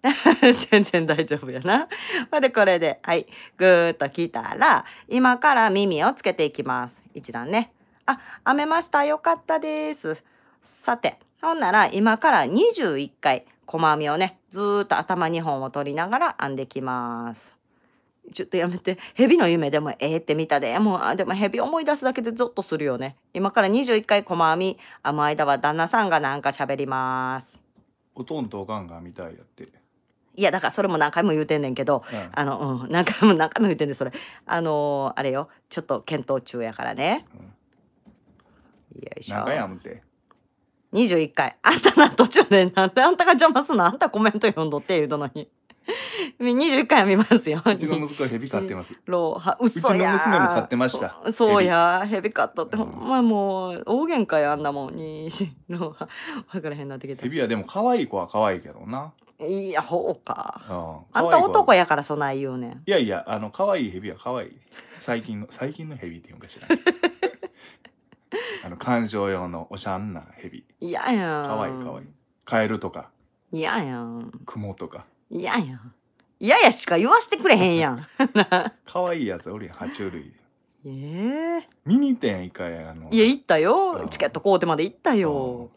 全然大丈夫やな。ほで、これで、はい、ぐーっと来たら、今から耳をつけていきます。一段ね。あ、編めました。よかったです。さて、ほんなら今から21回、細編みをね、ずーっと頭2本を取りながら編んできます。ちょっとやめて。蛇の夢でもええって見たで。もう、でも蛇思い出すだけでゾッとするよね。今から21回細編み、編む間は旦那さんがなんか喋ります。おとんとおかんが見たいやって。いやだからそれも何回も言うてんねんけど、うん、あの、うん、何回も何回も言うてんねんそれあのー、あれよちょっと検討中やからね、うん、よいしょ21回あんたな途中でなんであんたが邪魔すんのあんたコメント読んどって言うとのに21回は見ますようちの息子はヘビ飼ってますローうちの娘も飼ってましたそうやヘビ飼ったってほんまもう大喧嘩やあんなもんにしローハ分からへんなってきたヘビはでも可愛い子は可愛いけどないやほうか、うん、あんた男やからそない言うねんいやいやあの可愛い蛇は可愛い最近の最近の蛇って言うんかしら あの感情用のおしゃんな蛇いややん可愛い可愛いカエルとかいややんクモとかいややんいややしか言わしてくれへんやん 可愛いやつおりん爬虫類ええー、見に行ったやん一回あのいや行ったよ、うん、チケット買うてまで行ったよ、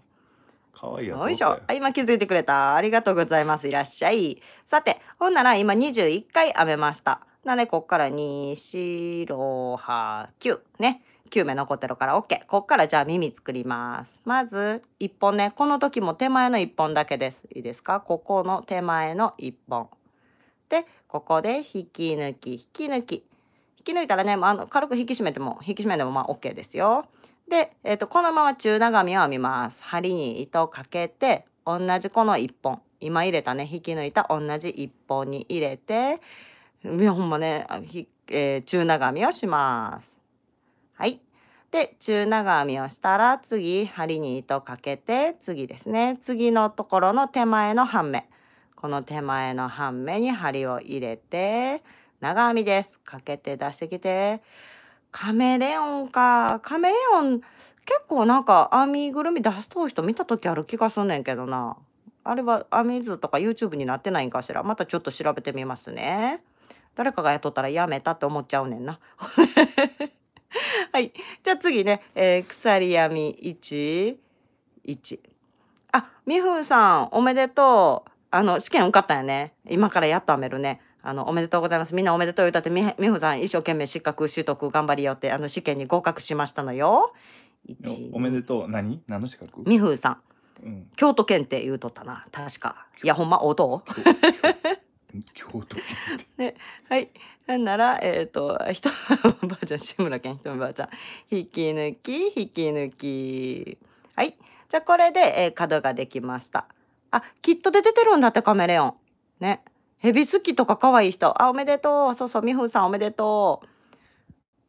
可愛いよいしょ今気づいてくれたありがとうございますいらっしゃいさてほんなら今21回編めましたなのでこっから24589ね9目残ってるから OK こっからじゃあ耳作りますまず1本ねこの時も手前の1本だけですいいですかここの手前の1本でここで引き抜き引き抜き引き抜いたらねあの軽く引き締めても引き締めでもまあ OK ですよで、えーと、このまま中長編みを編みます針に糸をかけて同じこの1本今入れたね引き抜いた同じ1本に入れてほんまね、えー、中長編みをします。はいで中長編みをしたら次針に糸をかけて次ですね次のところの手前の半目この手前の半目に針を入れて長編みですかけて出してきてカメレオンか。カメレオン、結構なんか網ぐるみ出しとう人見た時ある気がすんねんけどな。あれはみ図とか YouTube になってないんかしら。またちょっと調べてみますね。誰かが雇ったらやめたって思っちゃうねんな。はい。じゃあ次ね、えー、鎖編み1、1。あ、みふんさん、おめでとう。あの、試験受かったよね。今からやっと編めるね。あのおめでとうございますみんなおめでとう歌ってみ美さん一生懸命資格取得頑張りよってあの試験に合格しましたのよ。おめでとう何何の資格美穂さん、うん、京都検定言うとったな確かいやほんまおと 京都検定 はいなんならえっ、ー、とひとばあちゃん志村けんひとばあちゃん引き抜き引き抜きはいじゃあこれで、えー、角ができましたあきっと出ててるんだってカメレオンね。蛇好きとか可愛い人。あ、おめでとう。そうそう、みふんさんおめでと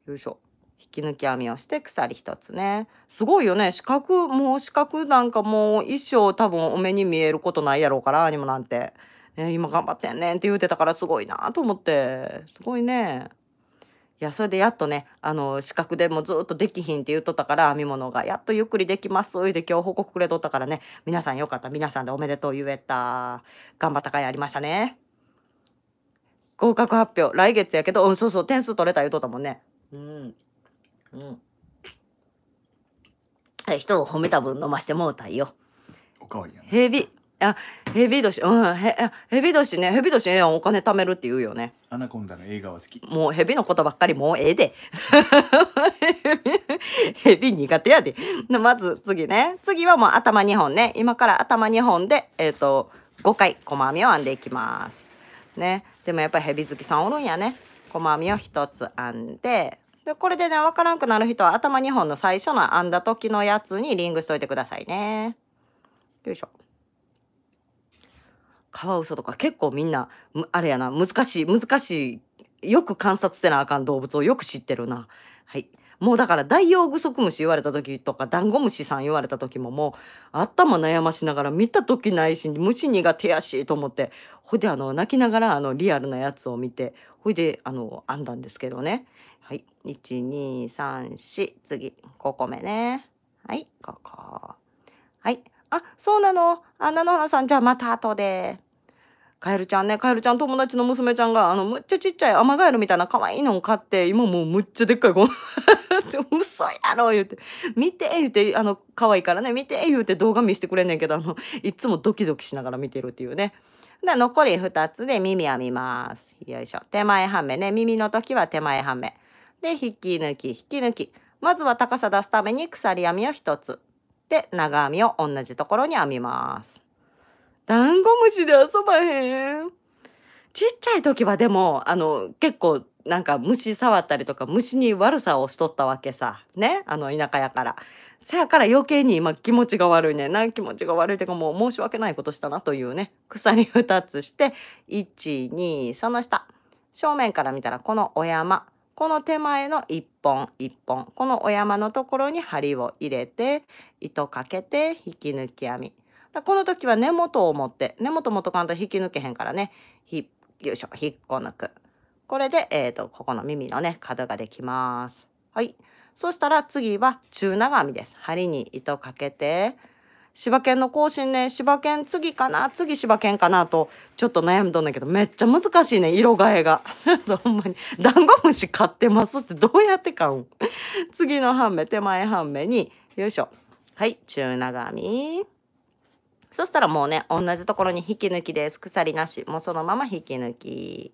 う。よいしょ。引き抜き編みをして鎖一つね。すごいよね。四角、もう四角なんかもう一生多分お目に見えることないやろうから、アもなんて。ね、今頑張ってんねんって言うてたからすごいなと思って。すごいね。いや、それでやっとね、あの、資格でもずっとできひんって言っとったから、編み物が、やっとゆっくりできます、言うて今日報告くれとったからね、皆さんよかった、皆さんでおめでとう言えた。頑張ったかいありましたね。合格発表来月やけど、うん、そうそう点数取れた言うとったもんねうんうん人を褒めた分飲ましてもうたいよおかわりやねヘビあヘビ年うんへヘビ年ねヘビ年お金貯めるって言うよねアナコンダの映画は好きもうヘビのことばっかりもうええでヘビ 苦手やでまず次ね次はもう頭2本ね今から頭2本でえっ、ー、と5回細編みを編んでいきますねでもやっぱり蛇好きさんおるんやね細編みを1つ編んででこれでね分からんくなる人は頭2本の最初の編んだ時のやつにリングしといてくださいねよいしょカワウソとか結構みんなあれやな難しい難しいよく観察せなあかん動物をよく知ってるなはいもうだからダイオウグソクムシ言われた時とかダンゴムシさん言われた時ももう頭悩ましながら見た時ないし虫苦手やしと思ってほいであの泣きながらあのリアルなやつを見てほいであの編んだんですけどねはい1234次5個目ねはいここはいあそうなのあなのはさんじゃあまた後で。カエルちゃんねカエルちゃん友達の娘ちゃんがあのむっちゃちっちゃいアマガエルみたいな可愛いのを買って今もうむっちゃでっかい子 嘘やろ言うて「見て」言うてあの可愛いからね「見て」言うて動画見してくれんねんけどあのいつもドキドキしながら見てるっていうね。で残り2つで耳編みます。よいしょ手前半目ね耳の時は手前半目。で引き抜き引き抜き。まずは高さ出すために鎖編みを1つ。で長編みを同じところに編みます。ダンゴムシで遊ばへん。ちっちゃい時はでも、あの、結構なんか虫触ったりとか虫に悪さをしとったわけさ。ね。あの、田舎やから。せやから余計に今気持ちが悪いね。何気持ちが悪いてかもう申し訳ないことしたなというね。鎖2つして、1、2、その下。正面から見たらこのお山。この手前の1本1本このお山のところに針を入れて糸かけて引き抜き編みだこの時は根元を持って根元元カンと引き抜けへんからねひよいしょ引っこ抜くこれで、えーとここの耳のね角ができます。はい、そしたら次は中長編みです。針に糸かけて柴犬の更新ね柴犬次かな次柴犬かなとちょっと悩むとんだけどめっちゃ難しいね色替えが ほんまに「ダンゴムシ買ってます」ってどうやって買うん次の半目手前半目によいしょはい中長編み。そしたらもうね、同じところに引き抜きです。鎖なし。もうそのまま引き抜き。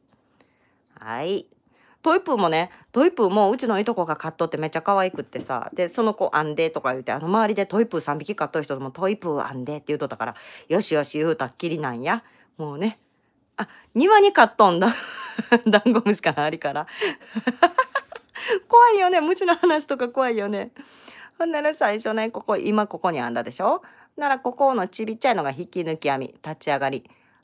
はい。トイプーもね、トイプーもうちのいとこが買っとってめっちゃ可愛くってさ、で、その子編んでとか言って、あの周りでトイプー3匹買っとる人でもトイプー編んでって言うとったから、よしよし言うたっきりなんや。もうね。あ、庭に買っとんだ。ダンゴムシからありから。怖いよね。虫の話とか怖いよね。ほんなら最初ね、ここ、今ここに編んだでしょならここのちびちゃいのが引き抜き編み立ち上がり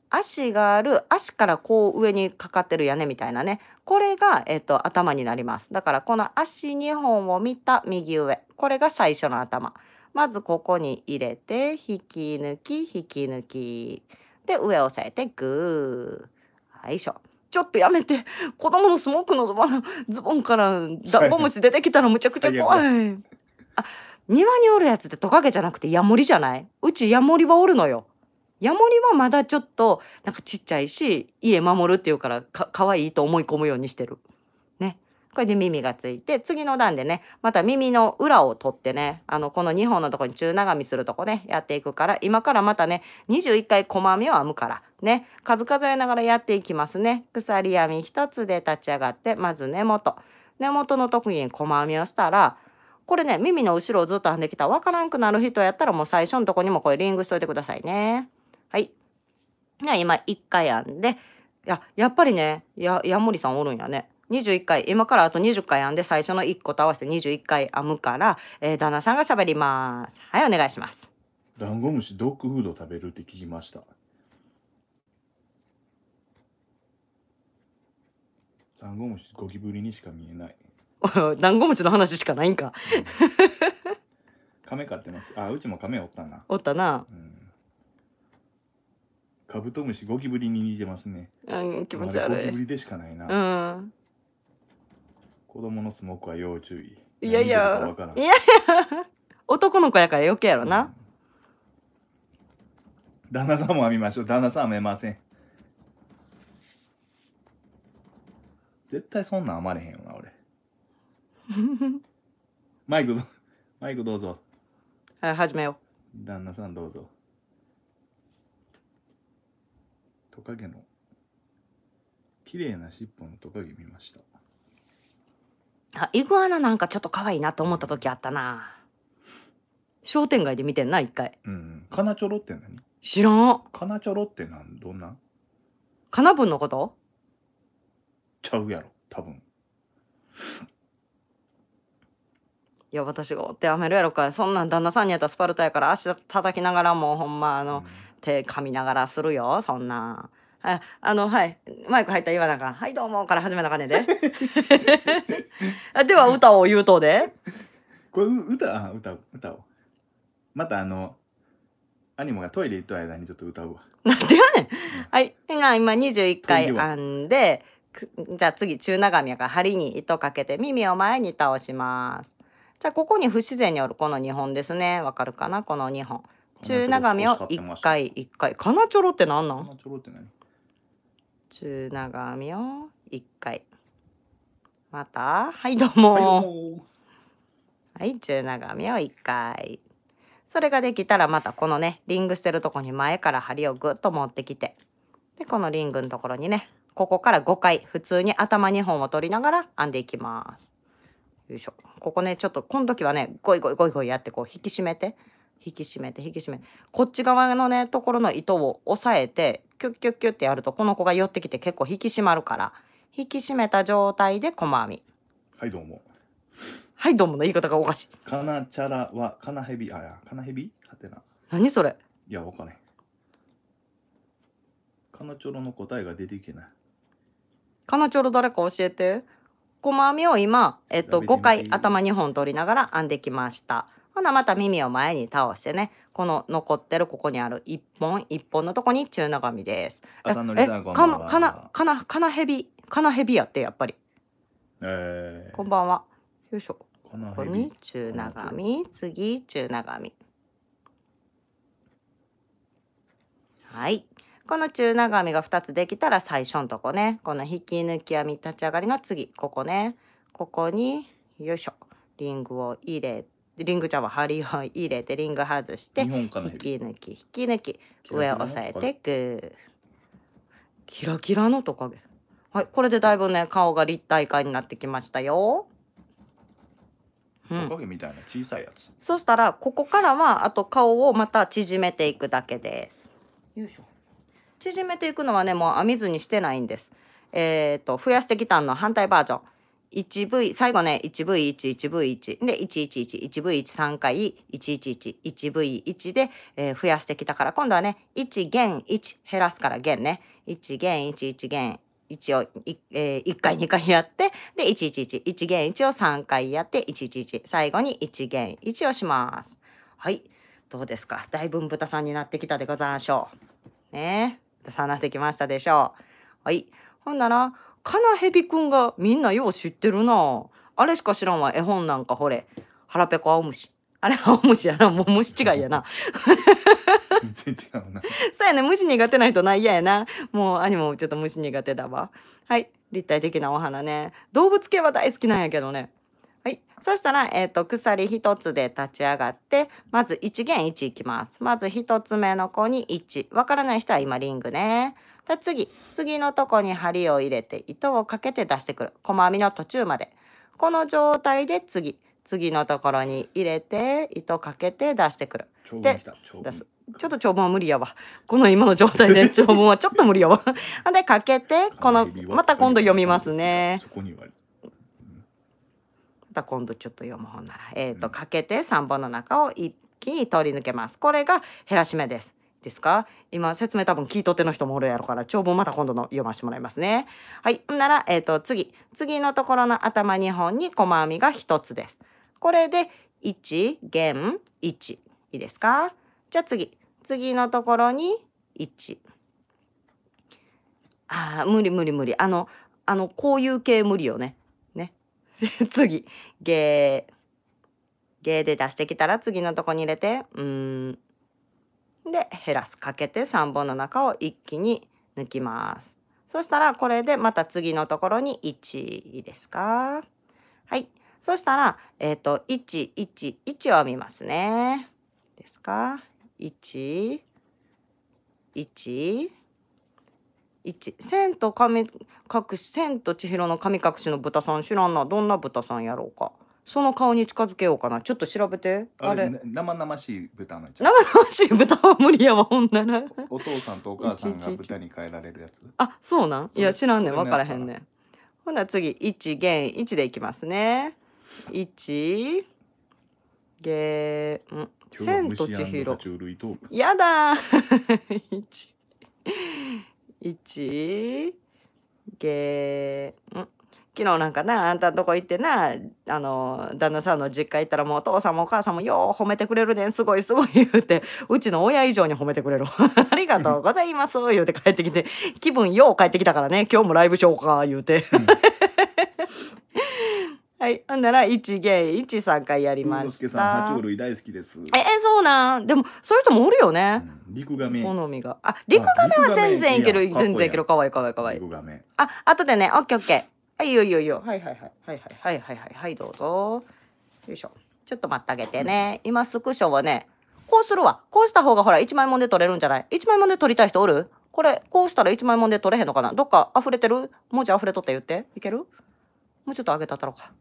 足がある足からこう上にかかってる屋根みたいなねこれが、えと、頭になりますだからこの足2本を見た右上これが最初の頭まずここに入れて引き抜き引き抜きで上押さえてグーよいしょちょっとやめて子供のスモークのズボンからダンボムシ出てきたらむちゃくちゃ怖い。あ庭におるやつってトカゲじゃなくてヤモリじゃないうちヤモリはおるのよ。ヤモリはまだちょっとなんかちっちゃいし家守るっていうからかかわいいと思い込むようにしてる。ね。これで耳がついて次の段でねまた耳の裏を取ってねあのこの2本のとこに中長みするとこねやっていくから今からまたね21回細編みを編むからね数数えながらやっていきますね。鎖編み1つで立ち上がってまず根元。根元のとこに細編みをしたらこれね、耳の後ろをずっと編んできたわからんくなる人やったらもう最初のとこにもこれリングしといてくださいね。はい。ね今1回編んで、いや、やっぱりね、や、やもりさんおるんやね。21回、今からあと20回編んで最初の1個と合わせて21回編むから、えー、旦那さんがしゃべります。はい、お願いします。ダンゴムシドッグフード食べるって聞きました。ダンゴムシゴキブリにしか見えない。ダンゴムチの話しかないんか。亀飼ってます。あ、うちも亀おったな。おったな。うんカブトムシゴキブリに似てますね。うん、気持ち悪い。ゴキブリでしかないな。うん。子供のスモークは要注意。いやいや。いやいや。男の子やから余計やろな、うん。旦那さんも編みましょう。旦那さん編めません。絶対そんなん編まれへんよな、俺。マイクど、マイクどうぞ。はい、始めよう。旦那さんどうぞ。トカゲの綺麗な尻尾のトカゲ見ました。あ、イグアナなんかちょっと可愛いなと思った時あったな。商店街で見てんな、一回。うん。カナチョロって何知らん。カナチョロってなん、どんなカナブンのことちゃうやろ、多分。いや私がおってやめるやろかそんなん旦那さんにやったらスパルタやから足叩きながらもうほんまあの、うん、手噛みながらするよそんなああのはいマイク入った言わなかはいどうも」から始めなかねで では歌を言うとでこれ歌あ歌歌をまたあのアニモがトイレ行った間にちょっと歌うわなんでやねん、うん、はいが今21回編んでじゃあ次中長みやから針に糸かけて耳を前に倒しますじゃあここに不自然にあるこの2本ですねわかるかなこの2本中長めを1回1回かなちょろって何なん中長めを1回またはいどうもはい中長めを1回それができたらまたこのねリングしてるとこに前から針をぐっと持ってきてでこのリングのところにねここから5回普通に頭2本を取りながら編んでいきます。よいしょ。ここね、ちょっと、この時はね、ゴイゴイゴイゴイやって、こう、引き締めて、引き締めて、引き締めて。こっち側のね、ところの糸を押さえて、キュッキュッキュッってやると、この子が寄ってきて結構引き締まるから、引き締めた状態で細編み。はい、どうも。はい、どうもの言い方がおかしい。かなちゃらは、かなへび、あや、かなへびはてな。何それいや、わかんない。かなちょろの答えが出ていけない。かなちょろ誰か教えて。細編みを今、えっと、5回頭2本取りながら編んできました。ほなまた耳を前に倒してねこの残ってるここにある1本1本のとこに中長編みです。ええかなかなかなかなヘビかなヘビやってやっぱり。えー、こんばんは。よいしょ。ここに中長編み、次中長編み。はい。この中長編みが2つできたら最初のとこねこの引き抜き編み立ち上がりの次ここねここによいしょリングを入れリングちゃんは針を入れてリング外して引き抜き引き抜き上を押さえてグーキラキラのトカゲはいこれでだいぶね顔が立体感になってきましたよ。トカゲみたいな小さいやつ、うん、そしたらここからはあと顔をまた縮めていくだけですよいしょ縮めていくのはねもう編み図にしてないんです。えっ、ー、と増やしてきたんの反対バージョン 1V 最後ね 1V11V1 で 1111V13 回 1111V1 で、えー、増やしてきたから今度はね1減1減らすから減ね1減11減1を 1,、えー、1回2回やってで1111減1を3回やって111最後に1減1をします。はいどうですかだいぶ豚さんになってきたでございしょう。ねえ。さなってきましたでしょう。はい。ほんなら、カナヘビくんがみんなよう知ってるな。あれしか知らんわ。絵本なんかほれ。腹ペコ青虫。あれ青虫やな。もう虫違いやな。全然違うな。そうやね。虫苦手な人ないややな。もう兄もちょっと虫苦手だわ。はい。立体的なお花ね。動物系は大好きなんやけどね。はい、そしたら、えーと、鎖1つで立ち上がってまず1弦1いきますまず1つ目の子に1わからない人は今リングねで次次のとこに針を入れて糸をかけて出してくる細編みの途中までこの状態で次次のところに入れて糸かけて出してくるで出すちょっと長文は無理やわこの今の状態で 長文はちょっと無理やわでかけてこのまた今度読みますねまた今度ちょっと読む本なら、えっ、ー、と、かけて3本の中を一気に通り抜けます。これが減らし目です。ですか今説明多分聞いとての人もおるやろから長文また今度の読ませてもらいますね。はい。なら、えっ、ー、と、次。次のところの頭2本に細編みが1つです。これで1弦1。いいですかじゃあ次。次のところに1。ああ、無理無理無理。あの、あの、こういう系無理よね。次、ゲー。ゲーで出してきたら次のとこに入れて、うん。で、減らす。かけて3本の中を一気に抜きます。そしたらこれでまた次のところに1いいですかはい。そしたら、えっ、ー、と、1、1、1を編みますね。ですか ?1、1、1千と神隠し千と千尋の神隠しの豚さん知らんなどんな豚さんやろうかその顔に近づけようかなちょっと調べてあれ生々しい豚の生々しい豚は無理やわほんならお父さんとお母さんが豚に変えられるやつあそうなんいや知らんねん分からへんねんほな次1弦1でいきますね1弦千と千尋やだ1 1げん昨日なんかなあんたんとこ行ってなあの旦那さんの実家行ったらもうお父さんもお母さんもよう褒めてくれるねんすごいすごい言うてうちの親以上に褒めてくれる ありがとうございます言うて帰ってきて気分よう帰ってきたからね今日もライブしようか言うて。うんはい、ほんなら一芸一三回やりました。爬虫類大好きです。えー、そうなん。でもそういう人もおるよね。うん、リク好みが。あ、リクガは全然いける、全然いける。かわい可愛いかわい。リクガメ。あ、後でね、オッケーオッケー。はい、いよいいよいいよ。はいはいはいはいはいはいはいはいどうぞ。よいしょ。ちょっと待ってあげてね。今スクショはね、こうするわ。こうした方がほら一枚もんで取れるんじゃない？一枚もんで取りたい人おる？これこうしたら一枚もんで取れへんのかな？どっか溢れてる？文字溢れとって言って。いける？もうちょっと上げたったろうか。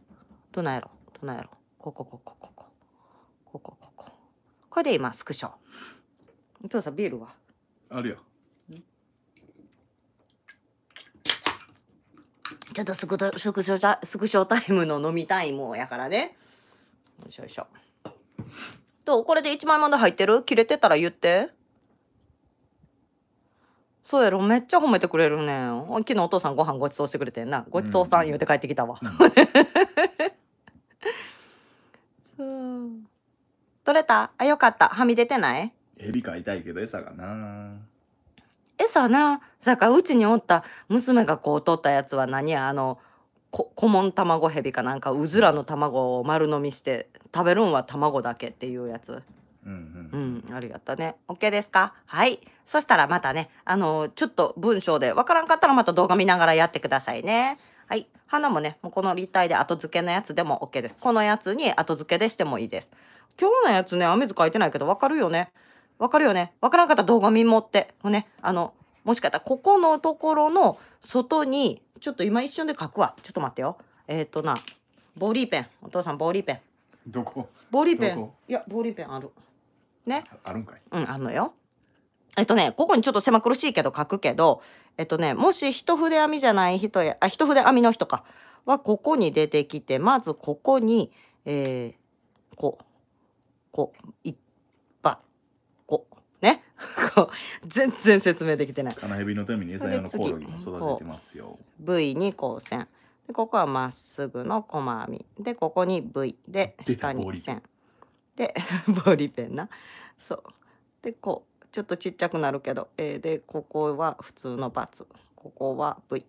どないやろどないやろこここここここここここれで今スクショお父さんビールはあるよちょっとスクショスクショタイムの飲みタイムやからねよいしょよいしょどうこれで1枚まで入ってる切れてたら言ってそうやろめっちゃ褒めてくれるね昨日お父さんご飯ごちそうしてくれてんなごちそうさん言うて帰ってきたわ、取れたあ、よかった。はみ出てないエビ飼いたいけど餌がな。餌な。だからうちにおった娘がこう取ったやつは何や、あの、こ古文卵蛇かなんかうずらの卵を丸飲みして食べるんは卵だけっていうやつ。うんうん、うん、ありがとね。OK ですかはい。そしたらまたね、あのー、ちょっと文章でわからんかったらまた動画見ながらやってくださいね。はい。花もね、もうこの立体で後付けのやつでも OK です。このやつに後付けでしてもいいです。今日のやつね、雨図書いてないけど、わかるよね。わかるよね。わからんかった動画見もって。もね、あの、もしかしたら、ここのところの外に、ちょっと今一瞬で書くわ。ちょっと待ってよ。えっ、ー、とな、ボーリーペン。お父さん、ボーリーペン。どこボーリーペン。いや、ボーリーペンある。ね。あるんかい。うん、あるのよ。えっとね、ここにちょっと狭苦しいけど書くけど、えっとね、もし一筆編みじゃない人や、あ、一筆編みの人か、はここに出てきて、まずここに、えー、こう、こ、う、いっぱ、こ、う、ね。全然説明できてない。金指のために餌用のコオロギも育ててますよ。V に光線。で、ここはまっすぐの細編み。で、ここに V で、下に線。で、ボーリペンな。そう。で、こう。ちょっとちっちゃくなるけど、えー、でここは普通のバツここは V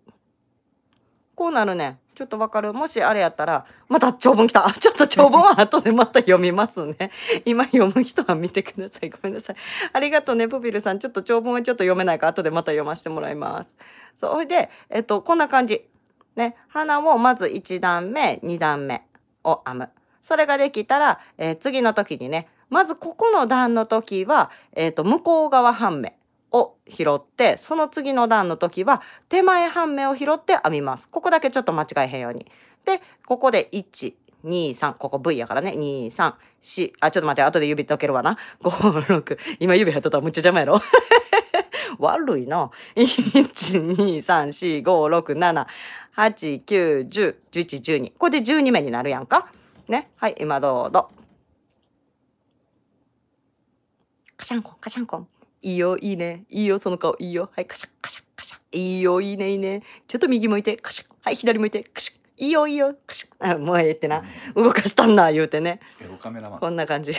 こうなるねちょっとわかる。もしあれやったら、また長文来た。ちょっと長文は後でまた読みますね。今読む人は見てください。ごめんなさい。ありがとうね、プビルさん。ちょっと長文はちょっと読めないから、後でまた読ませてもらいます。そう、ほいで、えっと、こんな感じ。ね、花をまず1段目、2段目を編む。それができたら、えー、次の時にね、まずここの段の時は、えっ、と、向こう側半目。を拾ってその次の段の時は手前半目を拾って編みますここだけちょっと間違えへんようにでここで123ここ V やからね234あちょっと待って後で指解けるわな56今指やっとったらむっちゃ邪魔やろ 悪いな123456789101112これで12目になるやんかねはい今どうぞカシャンコンカシャンコンいいよ、いいね。いいよ、その顔。いいよ。はい、カシャ、カシャ、カシャ。いいよ、いいね、いいね。ちょっと右向いて、カシャ。はい、左向いて、カシャ。いいよ、いいよ、カシャ。あ、もうええってな。動かしたんな、言うてね。こんな感じ。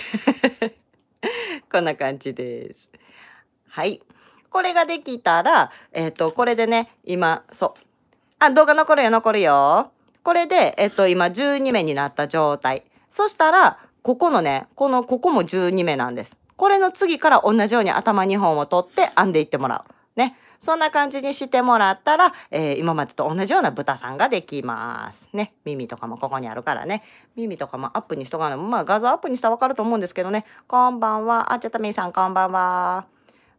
こんな感じです。はい。これができたら、えっ、ー、と、これでね、今、そう。あ、動画残るよ、残るよ。これで、えっ、ー、と、今、12名になった状態。そしたら、ここのね、この、ここも12名なんです。これの次から同じように頭2本を取って編んでいってもらう。ね。そんな感じにしてもらったら、えー、今までと同じような豚さんができます。ね。耳とかもここにあるからね。耳とかもアップにしとかない。まあ画像アップにしたらわかると思うんですけどね。こんばんは。あ、ちょっとみーさんこんばんは。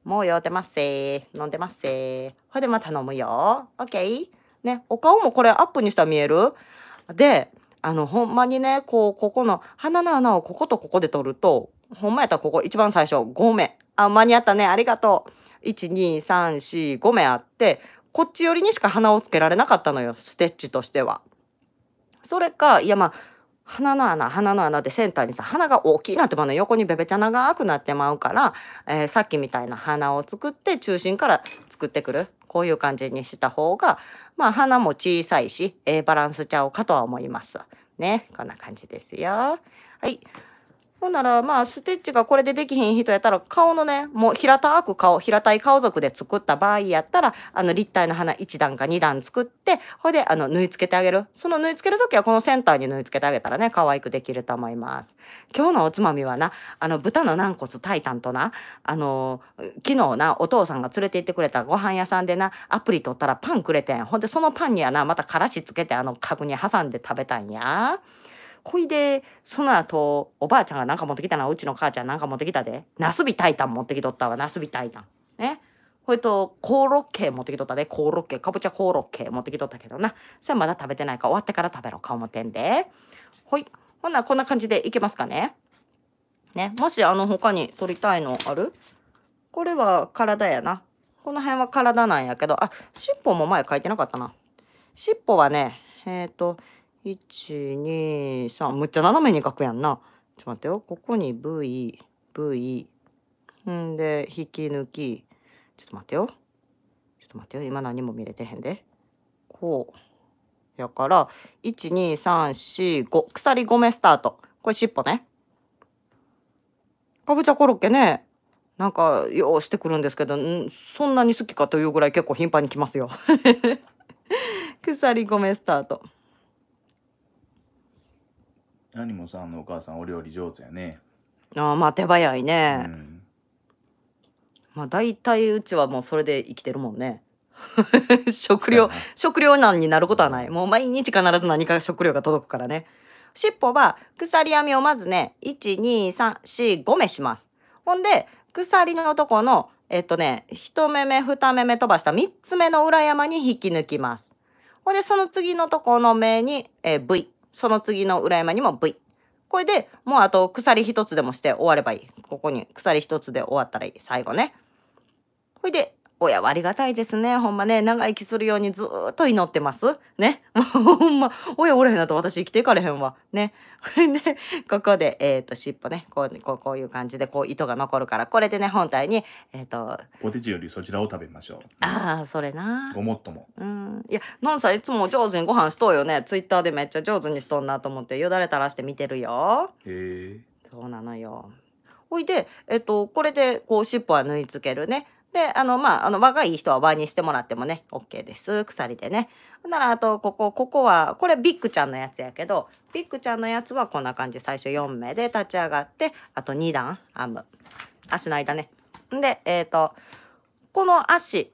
もう酔ってますせ飲んでますせほいでまた飲むよ。オッケーね。お顔もこれアップにしたら見えるで、あの、ほんまにね、こう、ここの、鼻の穴をこことここで取ると、ほんまやったらここ一番最初5目。あ、間に合ったね。ありがとう。1,2,3,4,5目あって、こっち寄りにしか鼻をつけられなかったのよ。ステッチとしては。それか、いやまあ、鼻の穴、鼻の穴でセンターにさ、鼻が大きいなってまうの横にべべちゃ長くなってまうから、えー、さっきみたいな鼻を作って、中心から作ってくる。こういう感じにした方が、まあ花も小さいし、えー、バランスちゃうかとは思います。ね、こんな感じですよ。はい。ほんなら、まあ、ステッチがこれでできひん人やったら、顔のね、もう平たく顔、平たい顔族で作った場合やったら、あの、立体の花1段か2段作って、ほいで、あの、縫い付けてあげる。その縫い付けるときは、このセンターに縫い付けてあげたらね、可愛くできると思います。今日のおつまみはな、あの、豚の軟骨炊いたんとな、あの、昨日な、お父さんが連れて行ってくれたご飯屋さんでな、アプリ取ったらパンくれてん。ほんで、そのパンにはな、またからしつけて、あの、角に挟んで食べたんや。ほいで、その後、おばあちゃんがなんか持ってきたな、うちの母ちゃんなんか持ってきたで。ナスビタイタン持ってきとったわ、ナスビタイタン。ね。ほいと、コーロッケ持ってきとったで、コーロッケ、かぼちゃコーロッケ持ってきとったけどな。それまだ食べてないか終わってから食べろか思てんで。ほい。ほんならこんな感じでいけますかね。ね。もしあの他に取りたいのあるこれは体やな。この辺は体なんやけど、あ、尻尾も前書いてなかったな。尻尾はね、えっ、ー、と、123むっちゃ斜めに書くやんなちょっと待ってよここに VV v んで引き抜きちょっと待ってよちょっと待ってよ今何も見れてへんでこうやから12345鎖5目スタートこれ尻尾ねかぼちゃコロッケねなんかようしてくるんですけどそんなに好きかというぐらい結構頻繁に来ますよ 鎖5目スタート何もさんのお母さんお料理上手やね。ああまあ手早いうね、ん。まあ大体うちはもうそれで生きてるもんね 食料食料な食料難になることはないもう毎日必ず何か食料が届くからね尻尾は鎖編みをまずね12345目しますほんで鎖のとこのえっとね1目目2目目飛ばした3つ目の裏山に引き抜きますほんでその次のとこの目に、えー V その次の裏山にも V。これでもうあと鎖一つでもして終わればいい。ここに鎖一つで終わったらいい。最後ね。ほいで、親はありがたいですね。ほんまね、長生きするようにずっと祈ってます。ね。ほんま、親おれへんなと私生きていかれへんわ。ね。で、ここで、えっ、ー、と、尻尾ね、こう、こうこういう感じで、こう、糸が残るから、これでね、本体に、えっ、ー、と。ポテチよりそちらを食べましょう。ああ、それな。ごもっとも。うん。いや、のんさんいつも上手にご飯しとうよね。ツイッターでめっちゃ上手にしとんなと思って、よだれ垂らして見てるよ。へえ。そうなのよ。ほいで、えっ、ー、と、これで、こう、尻尾は縫い付けるね。で、あの、まあ、あの、若い人は輪にしてもらってもね、OK です。鎖でね。なら、あと、ここ、ここは、これビッグちゃんのやつやけど、ビッグちゃんのやつはこんな感じ。最初4目で立ち上がって、あと2段編む。足の間ね。で、えっ、ー、と、この足、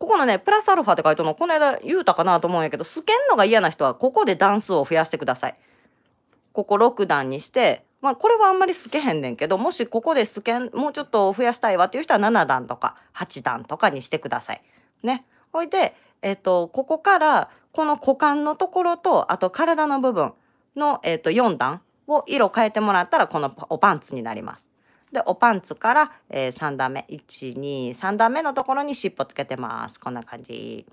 ここのね、プラスアルファって書いてるの、この間言うたかなと思うんやけど、透けんのが嫌な人は、ここで段数を増やしてください。ここ6段にして、まあ、これはあんまり透けへんねんけどもしここで透けんもうちょっと増やしたいわっていう人は7段とか8段とかにしてください。ね。ほいで、えっ、ー、と、ここからこの股間のところとあと体の部分の、えっ、ー、と、4段を色変えてもらったらこのおパンツになります。でおパンツから、えー、3段目123段目のところに尻尾つけてますこんな感じ。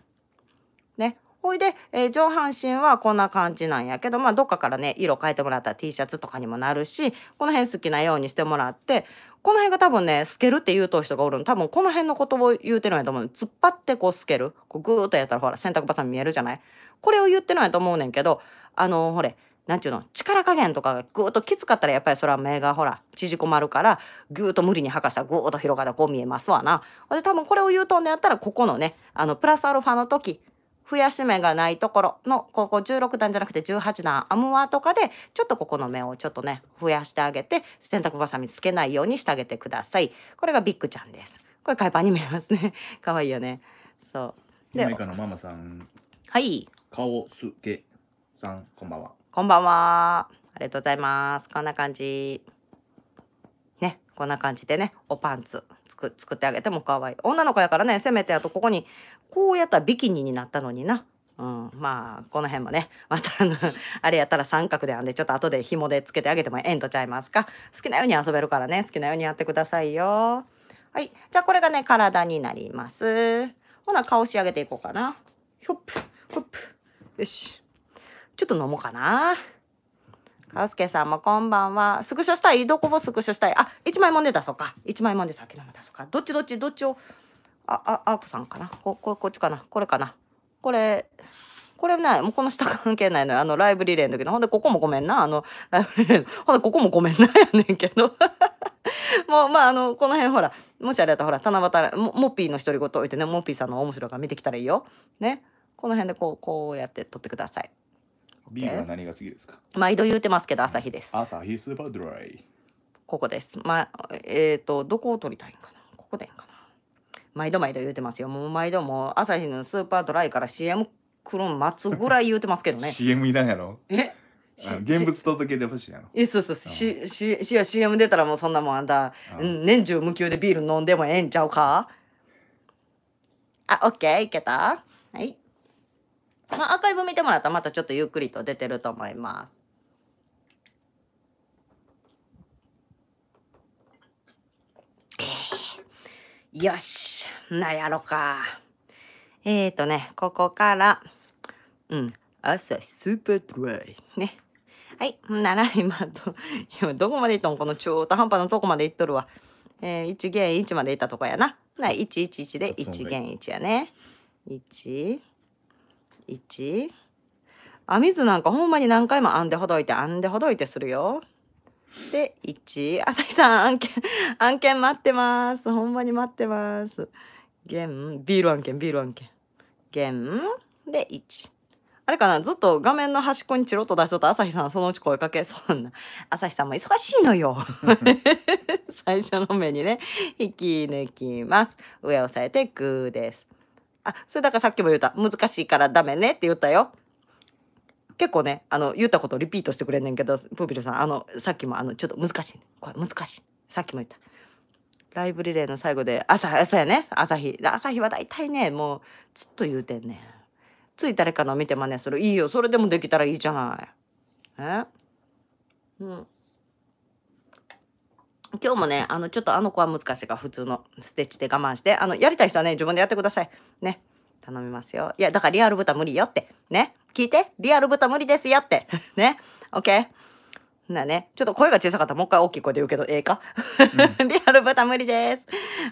ほいで、えー、上半身はこんな感じなんやけど、まあ、どっかからね、色変えてもらったら T シャツとかにもなるし、この辺好きなようにしてもらって、この辺が多分ね、透けるって言うと人がおるの。多分この辺のことを言うてるんやと思うの。突っ張ってこう透ける。こうグーッとやったらほら、洗濯バサミ見えるじゃないこれを言ってるんやと思うねんけど、あのー、ほれ、なんちゅうの力加減とかがぐーっときつかったらやっぱりそれは目がほら縮こまるからぐーっと無理に吐かしたらぐーっと広がったらこう見えますわな。で多分これを言うとんのやったらここのねあのプラスアルファの時増やし目がないところのここ16段じゃなくて18段アムワとかでちょっとここの目をちょっとね増やしてあげて洗濯ばさみつけないようにしてあげてくださいこれがビッグちゃんですこれ海パンに見えますね可愛 いいよねそうでゆめのママさんはい顔すけさんこんばんはこんばんはありがとうございますこんな感じねこんな感じでねおパンツ作ってあげても可愛い女の子やからねせめてあとここにこうやったらビキニになったのにな。うん、まあこの辺もねまたあの あれやったら三角で編んでちょっと後で紐でつけてあげてもええんとちゃいますか好きなように遊べるからね好きなようにやってくださいよはいじゃあこれがね体になりますほな顔仕上げていこうかなひょっぷほっぷよしちょっと飲もうかな。あすけさんもこんばんは。スクショしたいどこもスクショしたい。あ、1枚もんで出そうか。1枚もんで先のも出そうか。どっちどっちどっちを。あ、あ、あこさんかな。こ、こ、こっちかな。これかな。これ。これね、もうこの下関係ないのよ。あの、ライブリレーの時の。ほんで、ここもごめんな。あの、ライブリレーの。ほんで、ここもごめんなやねんけど。もう、まあ、あの、この辺ほら、もしあれやったら、ほら、七夕、モッピーの独り言置いてね、モッピーさんの面白いから見てきたらいいよ。ね。この辺でこう、こうやって撮ってください。ビールは何が次ですか毎度言うてますけど朝日です。朝日スーパードライ。ここです。まあ、えっ、ー、と、どこを取りたいんかなここでいいかな毎度毎度言うてますよ。もう毎度もう朝日のスーパードライから CM 来るん待つぐらい言うてますけどね。CM いらんやろえ現物届けてほしいやろ。え、そうそう、うん、し、し、しや CM 出たらもうそんなもんあんた、うん、年中無休でビール飲んでもええんちゃうかあ、オッケーいけたはい。まあ、アーカイブ見てもらったらまたちょっとゆっくりと出てると思います。えー、よし、なやろか。えーとね、ここから、うん、朝スーパードライ。ね。はい、なら今ど、今どこまで行ったのこの中途半端なとこまで行っとるわ。えー、1弦1まで行ったとこやな。な111で1弦1やね。1。1編み図なんかほんまに何回も編んでほどいて編んでほどいてするよ。で1朝日さん案件 案件待ってますほんまに待ってますゲ現ビール案件ビール案件ゲ現で1あれかなずっと画面の端っこにチロッと出しとった朝日さんそのうち声かけそうな朝日さんも忙しいのよ 最初の目にね引き抜きます上を押さえてグーですあ、それだからさっきも言った。難しいからダメねって言ったよ。結構ね、あの、言ったことをリピートしてくれんねんけど、プーピルさん、あの、さっきもあの、ちょっと難しい、ね。これ難しい。さっきも言った。ライブリレーの最後で、朝、朝やね。朝日。朝日は大体ね、もう、ずっと言うてんねん。つい誰かの見て真似する。いいよ。それでもできたらいいじゃない。えうん。今日もね、あの、ちょっとあの子は難しいが普通のステッチで我慢して、あの、やりたい人はね、自分でやってください。ね。頼みますよ。いや、だからリアル豚無理よって。ね。聞いて。リアル豚無理ですよって。ね。OK? なね。ちょっと声が小さかったらもう一回大きい声で言うけど、ええー、か、うん、リアル豚無理です。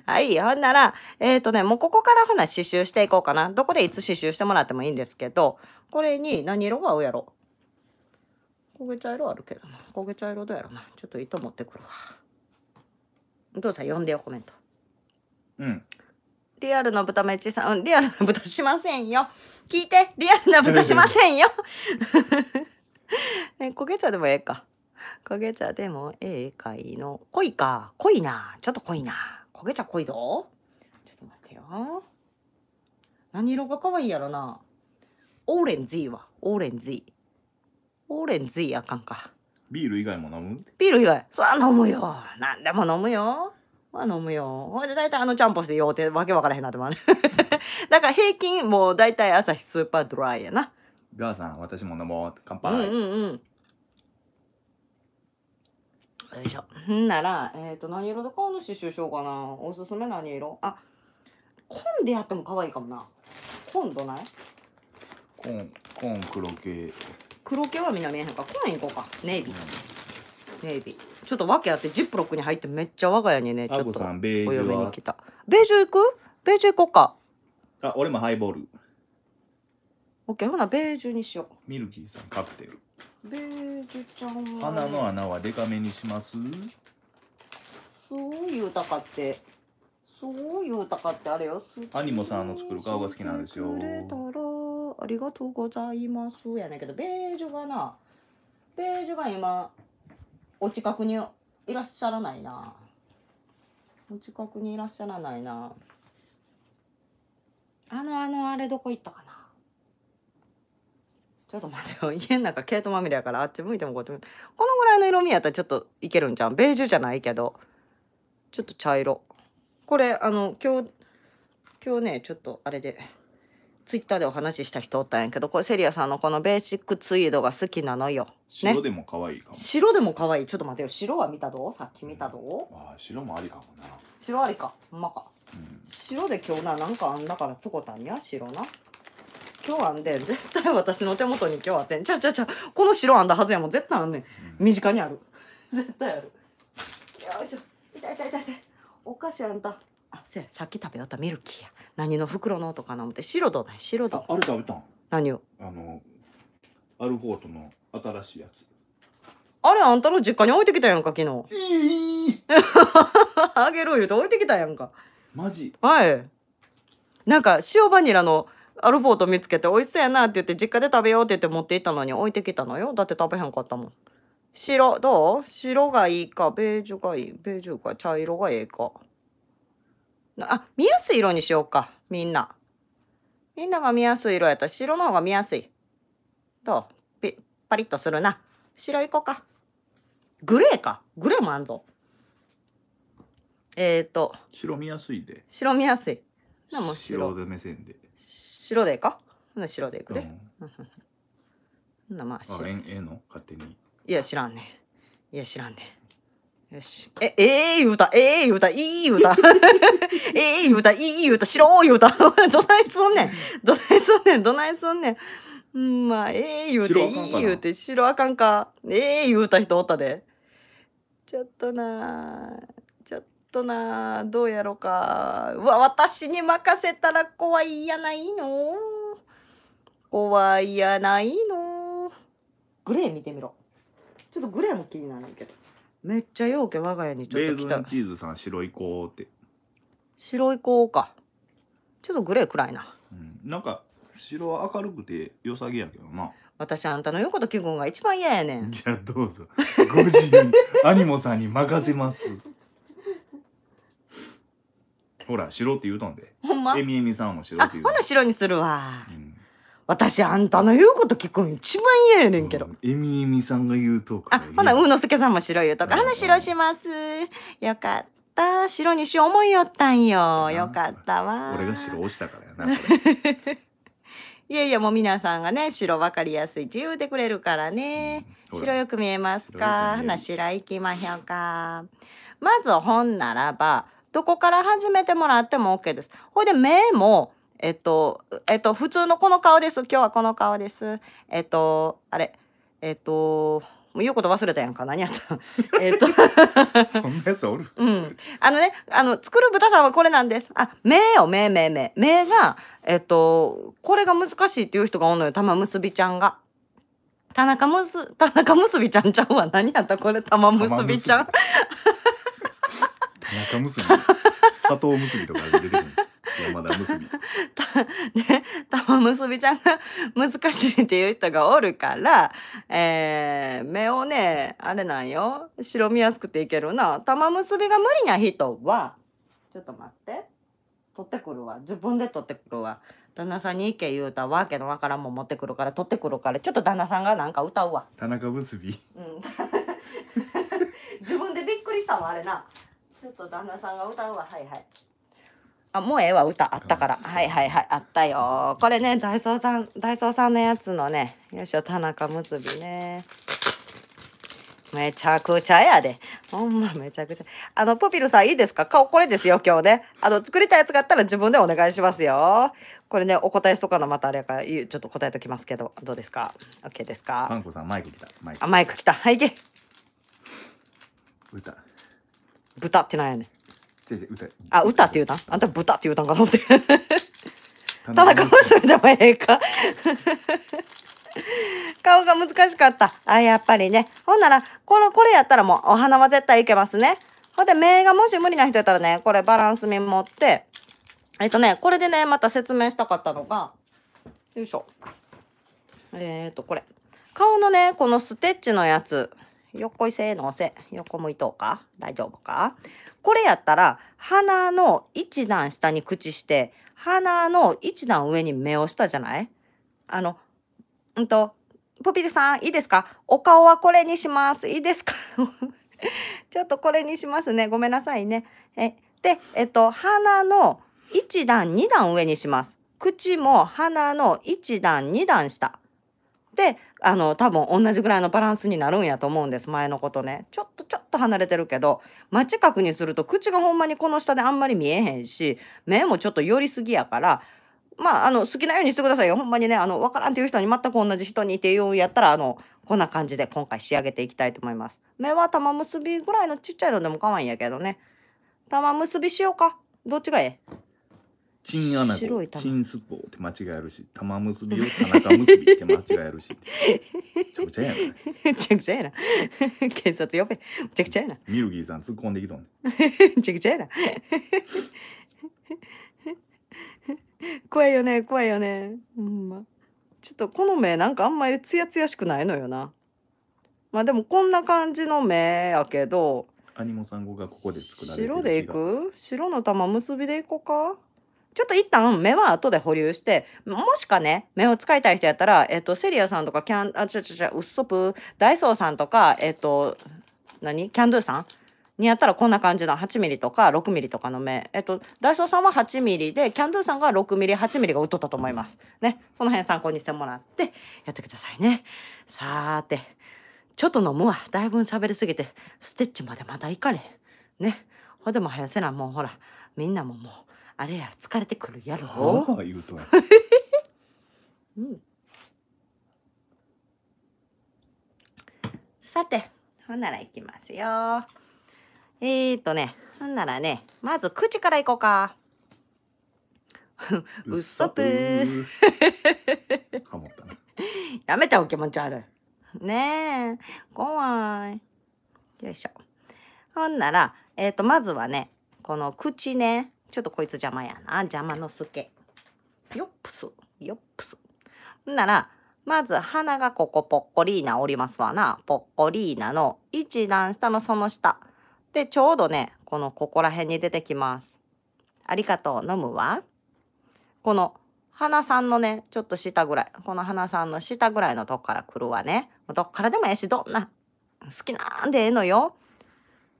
はい。ほんなら、えっ、ー、とね、もうここからほな刺繍していこうかな。どこでいつ刺繍してもらってもいいんですけど、これに何色が合うやろ焦げ茶色あるけどな。焦げ茶色どうやろな。ちょっと糸持ってくるわ。お父さん呼んでよコメントうんリアルな豚めっちさん、リアルな豚しませんよ。聞いて、リアルな豚しませんよ。え焦げ茶でもええか。焦げ茶でもええかいの。濃いか。濃いな。ちょっと濃いな。焦げ茶濃いぞ。ちょっと待ってよ。何色が可愛いやろな。オーレンジは。オーレンジ。オーレンジあかんか。ビール以外も飲むビール以外そら飲むよ何でも飲むよまあ飲むよほいで大体あのちゃんぽんしてようてわけわからへんなってまうねだから平均もう大体朝日スーパードライやなガーさん私も飲もう乾杯うんうんうんよいしょんなら、えーと、何色で買うの刺うしようかなおすすめ何色あ紺でやっても可愛いかもな紺どない紺紺黒系黒毛はみんな見えへんかこの辺行こうかネイビーネイビーちょっと訳あってジップロックに入ってめっちゃ我が家にねちょっとお嫁に来たベージュ行くベージュ行こうかあ俺もハイボールオッケーほなベージュにしようミルキーさんカクテルベージュちゃんは鼻の穴はデカめにしますすごいたかってすごいたかってあれよアニモさんの作る顔が好きなんですよありがとうございますやねんけどベージュがなベージュが今お近くにいらっしゃらないなお近くにいらっしゃらないなあのあのあれどこ行ったかなちょっと待ってよ家の中毛糸まみれやからあっち向いてもこっち向いてこのぐらいの色味やったらちょっといけるんじゃんベージュじゃないけどちょっと茶色これあの今日今日ねちょっとあれでツイッターでお話しした人おったんやけどこれセリアさんのこのベーシックツイードが好きなのよ、白でも可愛いかも白でも可愛いちょっと待ってよ白は見たどうさっき見たどう、うん、あ白もありかもな白ありかほんまか、うん、白で今日ななんかあんだからつこたんや白な今日あんで 絶対私の手元に今日あってんちゃちゃちゃこの白あんだはずやもん絶対あんねん、うん、身近にある 絶対あるよいしょ痛い痛い痛い痛いお菓子あんたあせさっき食べよったミルキーや何の袋のとか飲思って白だね白だあれ食べたん何をあのアルフォートの新しいやつあれあんたの実家に置いてきたやんか昨日えー、あげろ言うて置いてきたやんかマジはいなんか塩バニラのアルフォート見つけて美味しそうやなって言って実家で食べようって言って持っていったのに置いてきたのよだって食べへんかったもん白どう白がいいかベージュがいいベージュか茶色がええかあ、見やすい色にしようか。みんな。みんなが見やすい色やったら白の方が見やすい。どうピパリッとするな。白いこか。グレーか。グレーもあんぞ。えっ、ー、と。白見やすいで。白見やすい。なも白で目線で。白でか白でいくで。うん、なまあ白。ええの勝手に。いや知らんね。いや知らんね。よし。え、ええー、言うた、ええー、言うた、いい言うた。ええ言うた、いい言うた、しろい言うた。どないすんねん。どないすんねん、どないすんねん。うん、まあ、ええー、言うて、いい言うて、しろあかんか。ええ言うた人おったで。ちょっとなちょっとなどうやろうか。うわ、私に任せたら怖いやないの怖いやないのグレー見てみろ。ちょっとグレーも気になるけど。めっちゃ陽気我が家にちょっと来ズンチーズさん白い子って、白い子かちょっとグレー暗いなうん、なんか白は明るくて良さげやけどな私あんたの言うこと聞くんが一番嫌やねん じゃあどうぞ5時にアニモさんに任せます ほら白って言うとんでほんまえみえみさんも白って言うほな白にするわうん私あんたの言うこと聞くん一番嫌やねんけど、うん、えみえみさんが言うとあほなうのすけさんも白言うとか話白しますよかった白にし思いよったんよよかったわ俺が白押したからやな いやいやもう皆さんがね白分かりやすい自由でくれるからね、うん、白よく見えますか花白いきまひょうかまず本ならばどこから始めてもらっても OK ですほいで目もえっと、えっと、普通のこの顔です。今日はこの顔です。えっと、あれ、えっと、もう言うこと忘れたやんか。何やった えっとそんなやつおるうん。あのね、あの、作る豚さんはこれなんです。あ、目よ、目、目、目。目が、えっと、これが難しいっていう人がおるのよ。玉結びちゃんが。田中むす、田中むすびちゃんちゃんは何やったこれ、玉すびちゃん。田中むすび。佐藤むすびとか出てくる。山田結び ね玉 結びちゃんが難しいっていう人がおるから、えー、目をねあれなんよ白見やすくていけるな玉結びが無理な人はちょっと待って取ってくるわ自分で取ってくるわ旦那さんに意見言うたわけのわからんもん持ってくるから取ってくるからちょっと旦那さんがなんか歌うわ田中結び、うん、自分でびっくりしたわあれなちょっと旦那さんが歌うわはいはい。あもうええわ歌あったからはいはいはいあったよこれねダイソーさんダイソーさんのやつのねよいしょ田中結びねめちゃくちゃやでほんまめちゃくちゃあのポピルさんいいですか顔これですよ今日ねあの作りたいやつがあったら自分でお願いしますよこれねお答えしとかのまたあれやからちょっと答えときますけどどうですか OK ですかパンコさんマイク来たマイクあマイク来たはい行け豚豚ってなんやねん歌あ歌って言うたんあんた豚って言うたんかと思って でもええか 顔が難しかったあやっぱりねほんならこのこれやったらもうお花は絶対いけますねほんで目がもし無理な人やったらねこれバランス見持ってえっとねこれでねまた説明したかったのがよいしょえっ、とこれ顔のねこのステッチのやつ横いせのせ横向いとうか大丈夫かこれやったら鼻の一段下に口して鼻の一段上に目をしたじゃないあの、うんと、ポピルさんいいですかお顔はこれにします。いいですか ちょっとこれにしますね。ごめんなさいね。えで、えっと、鼻の1段2段上にします。口も鼻の1段2段下。であの多分同じぐらいのバランスになるんやと思うんです前のことねちょっとちょっと離れてるけど真近くにすると口がほんまにこの下であんまり見えへんし目もちょっと寄りすぎやからまああの好きなようにしてくださいよほんまにねあのわからんっていう人に全く同じ人にっていうやったらあのこんな感じで今回仕上げていきたいと思います目は玉結びぐらいのちっちゃいのでも可愛いんやけどね玉結びしようかどっちがええチンアナゴチンスコって間違えるし玉結びを田中結びって間違えるしめちゃくちゃやなめちゃくちゃやな検察呼べめちゃくちゃやなミルギーさん突っ込んできとんねちゃくちゃやな怖いよね怖いよねうんまちょっとこの目なんかあんまりツヤツヤしくないのよなまあでもこんな感じの目やけどアニモさんごがここで作られてる白でいく白の玉結びでいこうかちょっと一旦目は後で保留して、もしかね、目を使いたい人やったら、えっ、と、セリアさんとか、キャン、あ、ちょちょちょ、ウッソプ、ダイソーさんとか、えっ、と、何キャンドゥさんにやったらこんな感じの8ミリとか6ミリとかの目。えっと、ダイソーさんは8ミリで、キャンドゥさんが6ミリ、8ミリが打っとったと思います。ね。その辺参考にしてもらって、やってくださいね。さーて、ちょっと飲むわ。だいぶ喋りすぎて、ステッチまでまた行かれ。ね。ほでも早せな、もうほら、みんなももう、あれや疲れてくるやろ。はあ、言うとや うん、さてほんならいきますよ。えー、っとねほんならねまず口からいこうか。うっそぷー。ハモったやめてお気持ち悪い。ねえ、怖い。よいしょ。ほんなら、えっ、と、まずはね、この口ね、ちょっとこいつ邪魔やな。邪魔のすけ。よっぷす。よっぷす。なら、まず鼻がここポッコリーナおりますわな。ポッコリーナの一段下のその下。で、ちょうどね、このここら辺に出てきます。ありがとう、飲むわ。この鼻さんのね、ちょっと下ぐらい。この鼻さんの下ぐらいのとこから来るわね。どっからでもええし、どんな好きなんでええのよ。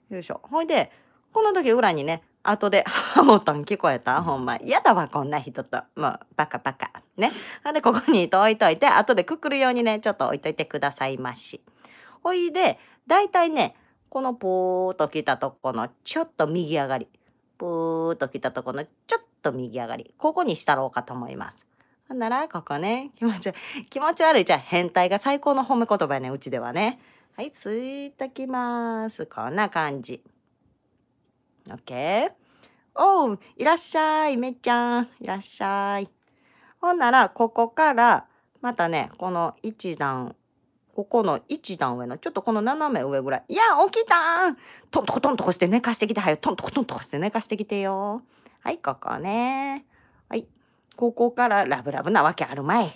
よいしょ。ほいで、この時裏にね、後で、ハモタン聞こえたほんま。嫌だわ、こんな人と。もう、バカバカ。ね。なんで、ここに置いといて、後でくくるようにね、ちょっと置いといてくださいまし。ほいで、だいたいね、このポーっと来たとこのちょっと右上がり。ぷーっと来たとこのちょっと右上がり。ここにしたろうかと思います。ほんなら、ここね、気持ち、気持ち悪いじゃ変態が最高の褒め言葉やね、うちではね。はい、ついときます。こんな感じ。OK? おう、いらっしゃい、めっちゃん。いらっしゃい。ほんなら、ここから、またね、この一段、ここの一段上の、ちょっとこの斜め上ぐらい。いや、起きたんトントコトントコして寝かしてきて、はよ。トントコトントコして寝かしてきてよ。はい、ここね。はい。ここからラブラブなわけあるまい。ラ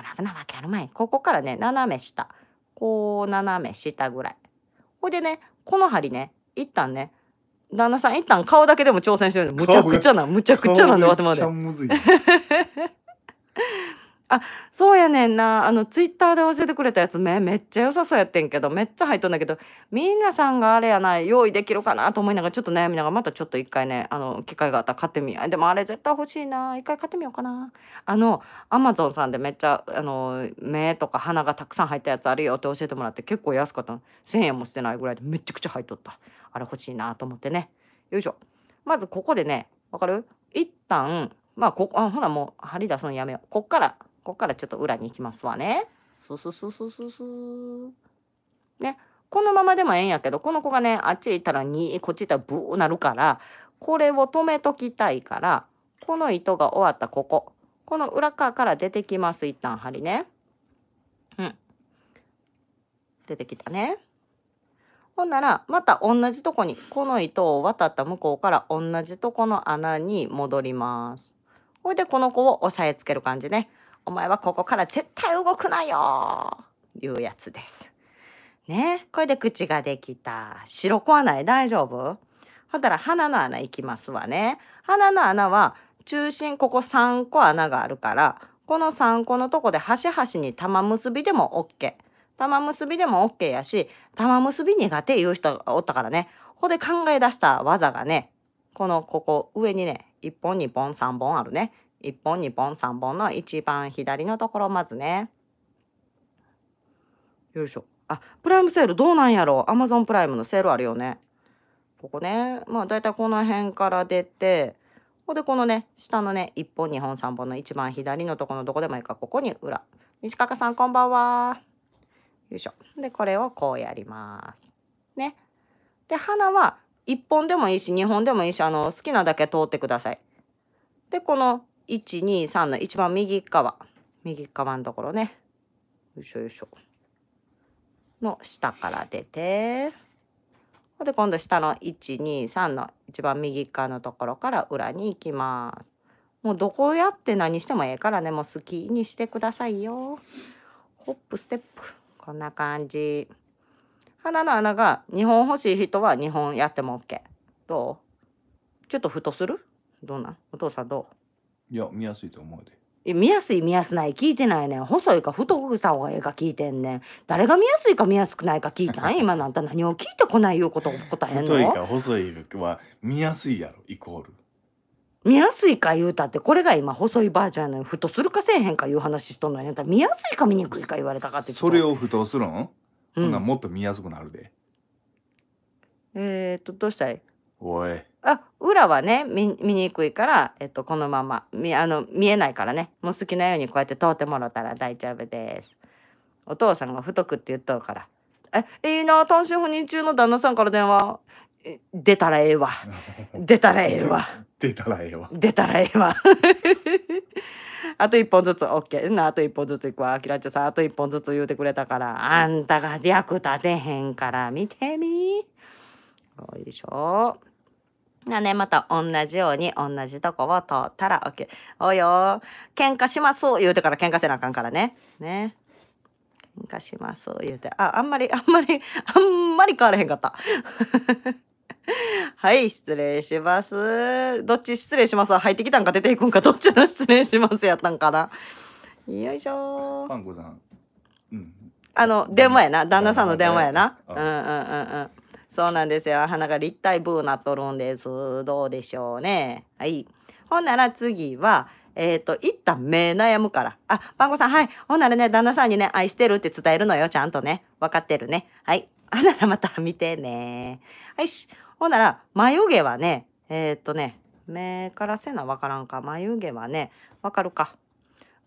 ブラブなわけあるまい。ここからね、斜め下。こう、斜め下ぐらい。ほいでね、この針ね、一旦ね、旦那さん一旦顔だけでも挑戦してるむちゃくちゃなむちゃくちゃなんで終わってまで あそうやねんなあのツイッターで教えてくれたやつめめっちゃ良さそうやってんけどめっちゃ入っとんだけどみんなさんがあれやない用意できるかなと思いながらちょっと悩みながらまたちょっと一回ねあの機会があったら買ってみようでもあれ絶対欲しいな一回買ってみようかなあのアマゾンさんでめっちゃあの目とか鼻がたくさん入ったやつあるよって教えてもらって結構安かった1,000円もしてないぐらいでめちゃくちゃ入っとったあれ欲しいなと思ってね。よいしょ。まずここでね、わかる一旦、まあ、ここ、あ、ほなもう、張り出すのやめよう。こっから、こっからちょっと裏に行きますわね。ススススススね。このままでもええんやけど、この子がね、あっち行ったら2、こっち行ったらブーなるから、これを止めときたいから、この糸が終わったここ。この裏側から出てきます。一旦針ね。うん。出てきたね。ほんならまた同じとこにこの糸を渡った向こうから同じとこの穴に戻ります。ほいでこの子を押さえつける感じね。お前はここから絶対動くなよいうやつです。ねこれで口ができた。白子穴へ大丈夫ほんだら鼻の穴いきますわね。鼻の穴は中心ここ3個穴があるからこの3個のとこで端々に玉結びでも OK。玉結びでも OK やし、玉結び苦手言う人おったからね、ここで考え出した技がね、このここ上にね、1本2本3本あるね。1本2本3本の一番左のところまずね。よいしょ。あ、プライムセールどうなんやろう a m a z プライムのセールあるよね。ここね。まあだいたいこの辺から出て、ここでこのね、下のね、1本、2本、3本の一番左のところのどこでもいいか、ここに裏。西川さん、こんばんは。よいしょ。で、これをこうやります。ね。で、花は1本でもいいし、2本でもいいし、あの、好きなだけ通ってください。で、この1、2、3の一番右側、右側のところね。よいしょよいしょ。の下から出て、で、今度下の1、2、3の一番右側のところから裏に行きます。もうどこやって何してもええからね、もう好きにしてくださいよ。ホップ、ステップ。こんな感じ。鼻の穴が2本欲しい人は2本やっても OK。どうちょっと太するどうなんお父さんどういや、見やすいと思うで。え見やすい見やすない聞いてないねん細いか太くした方がええか聞いてんねん誰が見やすいか見やすくないか聞いたん 今なんた何を聞いてこないいうことを答えんの太いか細いは見やすいやろイコール見やすいか言うたってこれが今細いバージョンやのに太するかせえへんかいう話しとんのやったら見やすいか見にくいか言われたかってそれを太するん、うん、ほなもっと見やすくなるでえー、っとどうしたらいいおいあ裏はね見見にくいから、えっと、このままみあの見えないからねもう好きなようにこうやって通ってもらったら大丈夫ですお父さんが太くって言っとうからえいいな単身赴任中の旦那さんから電話出たらええわ 出たらええわ出たらええわ出たらええわ あと一本ずつ OK なあと一本ずついくわあきらちゃさんあと一本ずつ言うてくれたからあんたが役立てへんから見てみよいしょなね、また同じように同じとこを通ったら OK。およ、喧嘩します言うてから喧嘩せなあかんからね。ね。喧嘩します言うて。あ、あんまり、あんまり、あんまり変われへんかった。はい、失礼します。どっち失礼します入ってきたんか出ていくんか、どっちの失礼しますやったんかな。よいしょパンコさん。うん。あの、電話やな。旦那さんの電話やな。うんうんうんうん。そうなんですよ。鼻が立体ブーなっとるんです。どうでしょうね。はい。ほんなら次は、えっ、ー、と、一旦目悩むから。あ、パンコさん、はい。ほんならね、旦那さんにね、愛してるって伝えるのよ。ちゃんとね。分かってるね。はい。あならまた見てね。はいし。ほんなら、眉毛はね、えー、っとね、目からせなわからんか。眉毛はね、わかるか。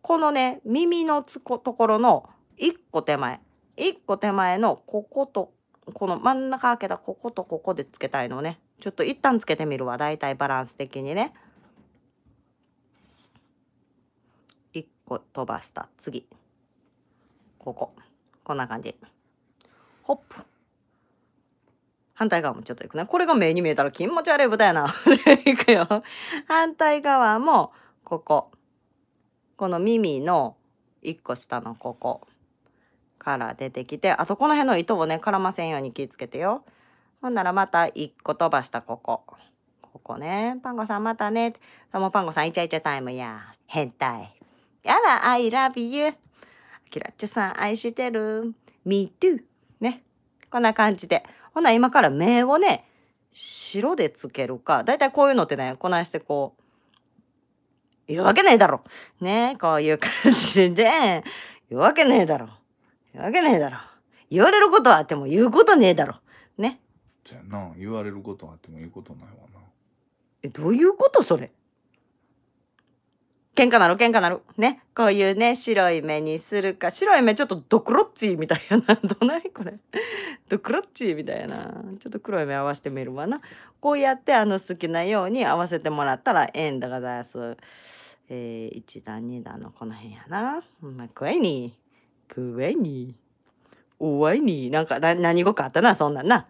このね、耳のつこところの1個手前。1個手前のここと、この真ん中開けたこことここでつけたいのね。ちょっと一旦つけてみるわ。だいたいバランス的にね。1個飛ばした。次。ここ。こんな感じ。ホップ。反対側もちょっといくね。これが目に見えたら気持ち悪い豚やな。い くよ。反対側も、ここ。この耳の一個下のここから出てきて、あとこの辺の糸をね、絡ませんように気をつけてよ。ほんならまた一個飛ばしたここ。ここね。パンゴさんまたね。もうパンゴさんイチャイチャタイムや。変態。やら、I love you. キラッチュさん愛してる。me too. ね。こんな感じで。ほな、今から目をね、白でつけるか。だいたいこういうのってね、こないしてこう、言うわけねえだろ。ねこういう感じで、言うわけねえだろ。言うわけねえだろ。言われることはあっても言うことねえだろ。ね。じゃあな、言われることはあっても言うことないわな。え、どういうことそれ喧嘩なる喧嘩なる。ね。こういうね、白い目にするか。白い目ちょっとドクロッチみたいやな。どないこれ。ドクロッチみたいな。ちょっと黒い目合わせてみるわな。こうやってあの好きなように合わせてもらったらええんでございます。えー、1段2段のこの辺やな。まあ、声に。いに。おわいに。なんかな何語かあったな、そんなんな。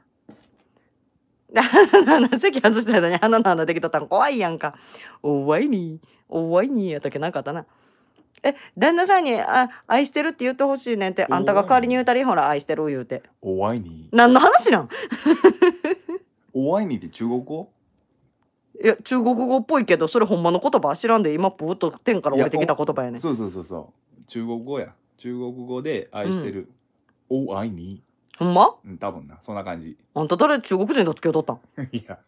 席外した間に鼻の穴できとったん怖いやんか。おわいに、おわいにやったけなかったな。え、旦那さんに、あ、愛してるって言ってほしいねんって、あんたが代わりに言うたり、ほら、愛してる言うて。おわいに。何の話なん おわいにって中国語いや、中国語っぽいけど、それほんまの言葉知らんで、今、ぷーっと天から降りてきた言葉やねそうそうそうそう。中国語や。中国語で愛してる。うん、お、いに。ほんまうん多分なそんな感じあんた誰中国人と付き合うとったん いや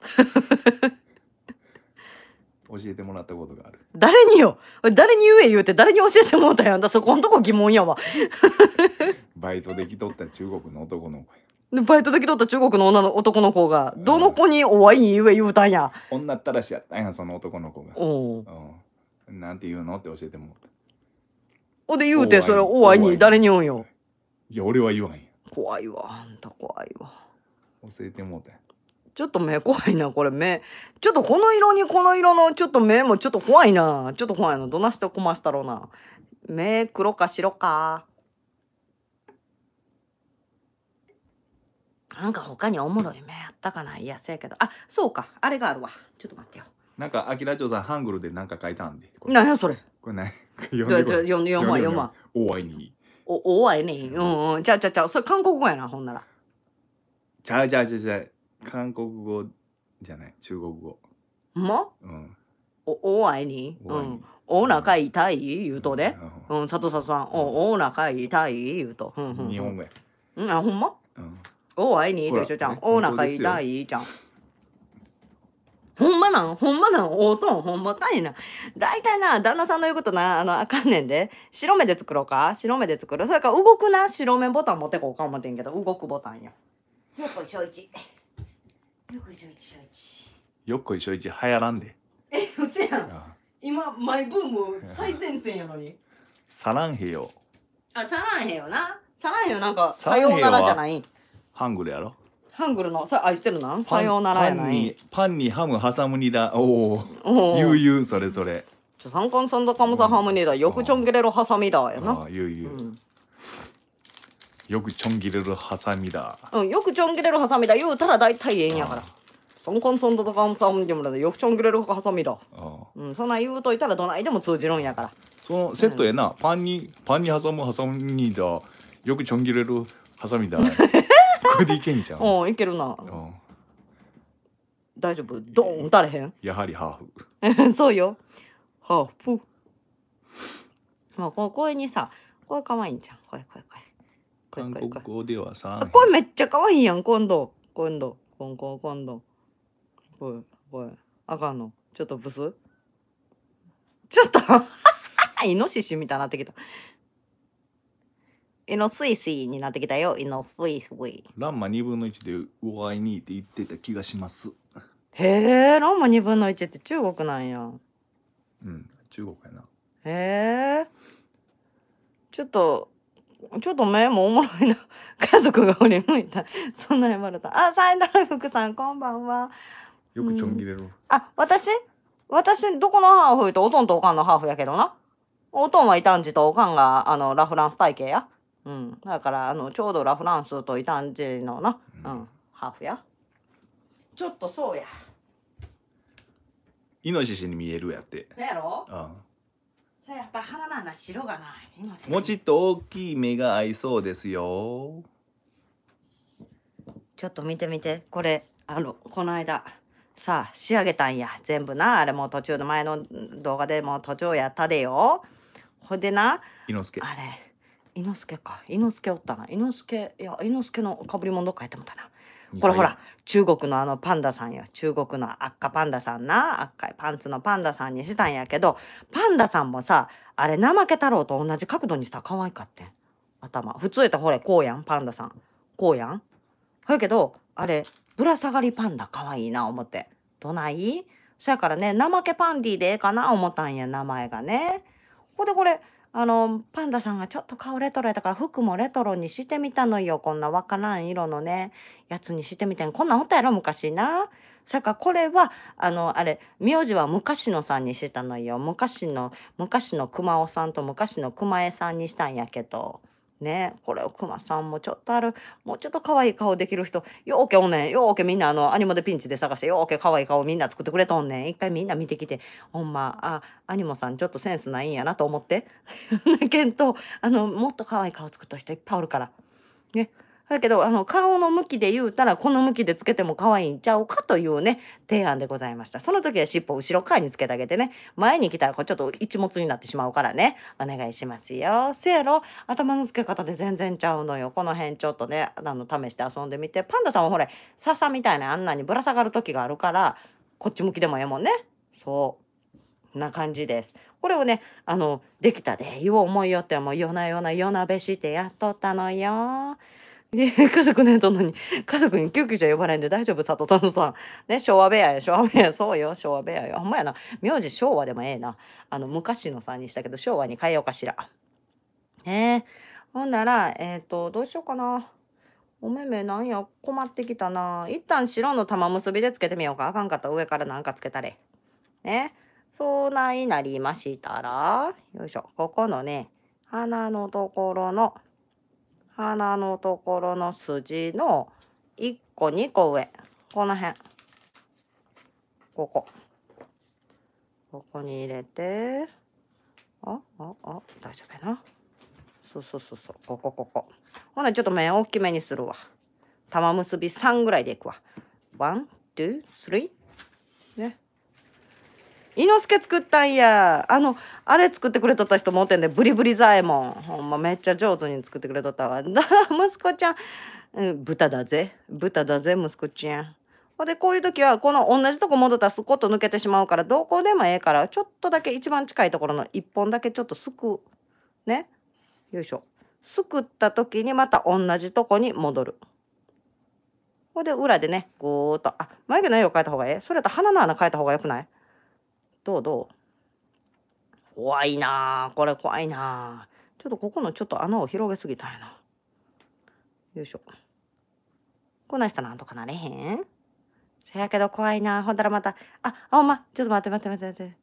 教えてもらったことがある誰によ誰に言え言うて誰に教えてもらったやんだそこんとこ疑問やわバイトできとった中国の男の子バイトできとった中国の女の男の子が、どの子におわいに言え言うたんや女ったらしやったんやその男の子がおう、うん、なんて言うのって教えてもらったおで言うてそれおわいに誰に言うんよいや俺は言わんよ怖いわあんた怖いわ教えてもうてちょっと目怖いなこれ目ちょっとこの色にこの色のちょっと目もちょっと怖いなちょっと怖いなどなしてこましたろうな目黒か白かなんか他におもろい目あったかないやせやけどあそうかあれがあるわちょっと待ってよなんか、あきらちょうさん、ハングルでなんか書いたんで。なんやそれ。これ何 読んで読んで読んで読んで読んで。おわいに。お、おはえねん。うんうん。ちゃうちゃうちゃう。それ韓国語やな、ほんなら。ちゃうちゃうちゃうちゃう。韓国語じゃない。中国語。ほんまうん。お、おはえに。うおいにん。お腹痛い言うとで。うん、佐藤さん、お、お腹痛い言うと。うんうんん。日本語や。うん、あ、ほんまうん。お会いに、ちょ、ちじゃん。お腹痛いじゃん。ほんまなんほんまなんおうとんほんまかいな。大体な、旦那さんの言うことな、あの、あかんねんで。白目で作ろうか白目で作る。それか動くな、白目ボタン持ってこうか思ってんけど、動くボタンや。よっこいしょいち。よっこいしょいち、しょいち。よっこいしょいち、流行らんで。え、うせやん。今、マイブーム最前線やのに。サランヘヨ。あ、サランヘヨな。サランヘヨなんか、さようならじゃない。ハングルやろハングルのさ愛してるなさようならやないパンにハム挟むにだおおゆうゆうそれそれちょ三冠さんとかもさハムにだよくちょん切れるハサミだやなゆうゆう、よくちょん切れるハサミだうんよくちょん切れるハサミだ言うたら大体ええんやから三冠さんとかもさハムにだよくちょん切れるハサミだうんそんな言うといたらどないでも通じるんやからそのセットやな、パンにパンに挟むハサミだよくちょん切れるハサミだ れでいけんじゃん。うん、いけるな。大丈夫。ドーン打たれへん。やはりハーフ。そうよ。ハーフ。まあ、この声にさ、声可愛いんじゃん。声、声、声。韓国語ではさ。声めっちゃ可愛いやん、今度。今度。今度、今度。声、声。あかんの。ちょっとブスちょっと イノシシみたいになってきた。イノスイスイになってきたよ、イノスイスイ。ランマ2分の1でウワイニーって言ってた気がします。へえ、ランマ2分の1って中国なんや。うん、中国やな。へえ。ちょっと、ちょっと目もおもろいな。家族がり向いた。そんな言われた。あ、サインダルフクさん、こんばんは。よくちょん切れる。うん、あ、私私、どこのハーフと、おとんとおかんのハーフやけどな。おとんは異端児とおかんが、あの、ラフランス体系や。うん、だからあのちょうどラ・フランスとイタンジのな、うん、ハーフやちょっとそうやイノシシに見えるやってやろうんさやっぱ鼻なんだ白がないイノシシもちっと大きい目が合いそうですよちょっと見てみてこれあのこの間さあ仕上げたんや全部なあれもう途中の前の動画でもう途中やったでよほんでな猪之助あれ伊之助か伊之助おったな伊之助いや伊之助のかぶり物どっかやってもたなこれほら中国のあのパンダさんや中国の赤パンダさんな赤いパンツのパンダさんにしたんやけどパンダさんもさあれ怠け太郎と同じ角度にしたら可愛かってん頭普通やったらほれこうやんパンダさんこうやんほやけどあれぶら下がりパンダ可愛いな思ってどないそやからね怠けパンディでええかな思ったんや名前がねほこでこれあのパンダさんがちょっと顔レトロやったから服もレトロにしてみたのよこんなわからん色のねやつにしてみてんこんなんおったやろ昔な。それからこれはあのあれ名字は昔のさんにしてたのよ昔の昔の熊尾さんと昔の熊江さんにしたんやけどねこれをクマさんもちょっとあるもうちょっと可愛い顔できる人ようけおんねんようけみんなあのアニモでピンチで探してようけ可愛い顔みんな作ってくれとんねん一回みんな見てきてほんまあアニモさんちょっとセンスないんやなと思って けんとあのもっと可愛い顔作った人いっぱいおるからねだけどあの顔の向きで言うたらこの向きでつけても可愛いんちゃうかというね提案でございましたその時は尻尾後ろ側につけてあげてね前に来たらこれちょっと一物になってしまうからねお願いしますよせやろ頭の付け方で全然ちゃうのよこの辺ちょっとねあの試して遊んでみてパンダさんはほれ笹みたいなあんなにぶら下がる時があるからこっち向きでもええもんねそうな感じです。これをね、あの、できたで、よう思いよっても、よなよなよなべしてやっとったのよ。家族ね、とんなに、家族に救急車呼ばないんで大丈夫、佐藤さんさん。ね、昭和部屋や、昭和部屋、そうよ、昭和部屋よ。ほんまやな、名字昭和でもええな。あの、昔のさんにしたけど、昭和に変えようかしら。ねほんなら、えっ、ー、と、どうしようかな。おめめなんや、困ってきたな。一旦白の玉結びでつけてみようか。あかんかったら上からなんかつけたれ。ね。そうないなりましたら、よいしょ、ここのね、鼻のところの、鼻のところの筋の1個2個上この辺ここここに入れてあああ大丈夫やなそうそうそうそうここここほなちょっと目大きめにするわ玉結び3ぐらいでいくわワン・ツー・スリーね伊之助作ったんやあのあれ作ってくれとった人持ってんでブリブリザえもんほんまめっちゃ上手に作ってくれとったわ 息子ちゃん、うん、豚だぜ豚だぜ息子ちゃんほでこういう時はこの同じとこ戻ったらスコッと抜けてしまうからどこでもええからちょっとだけ一番近いところの1本だけちょっとすくねよいしょすくった時にまた同じとこに戻るほで裏でねぐーっとあ眉毛の色変えた方がええそれと鼻の穴変えた方がよくないどうどう怖いなこれ怖いなちょっとここのちょっと穴を広げすぎたんやな。よいしょ。こないしたらなんとかなれへんせやけど怖いなほんだらまた、あ、あ、おんま、ちょっと待って待って待って待って。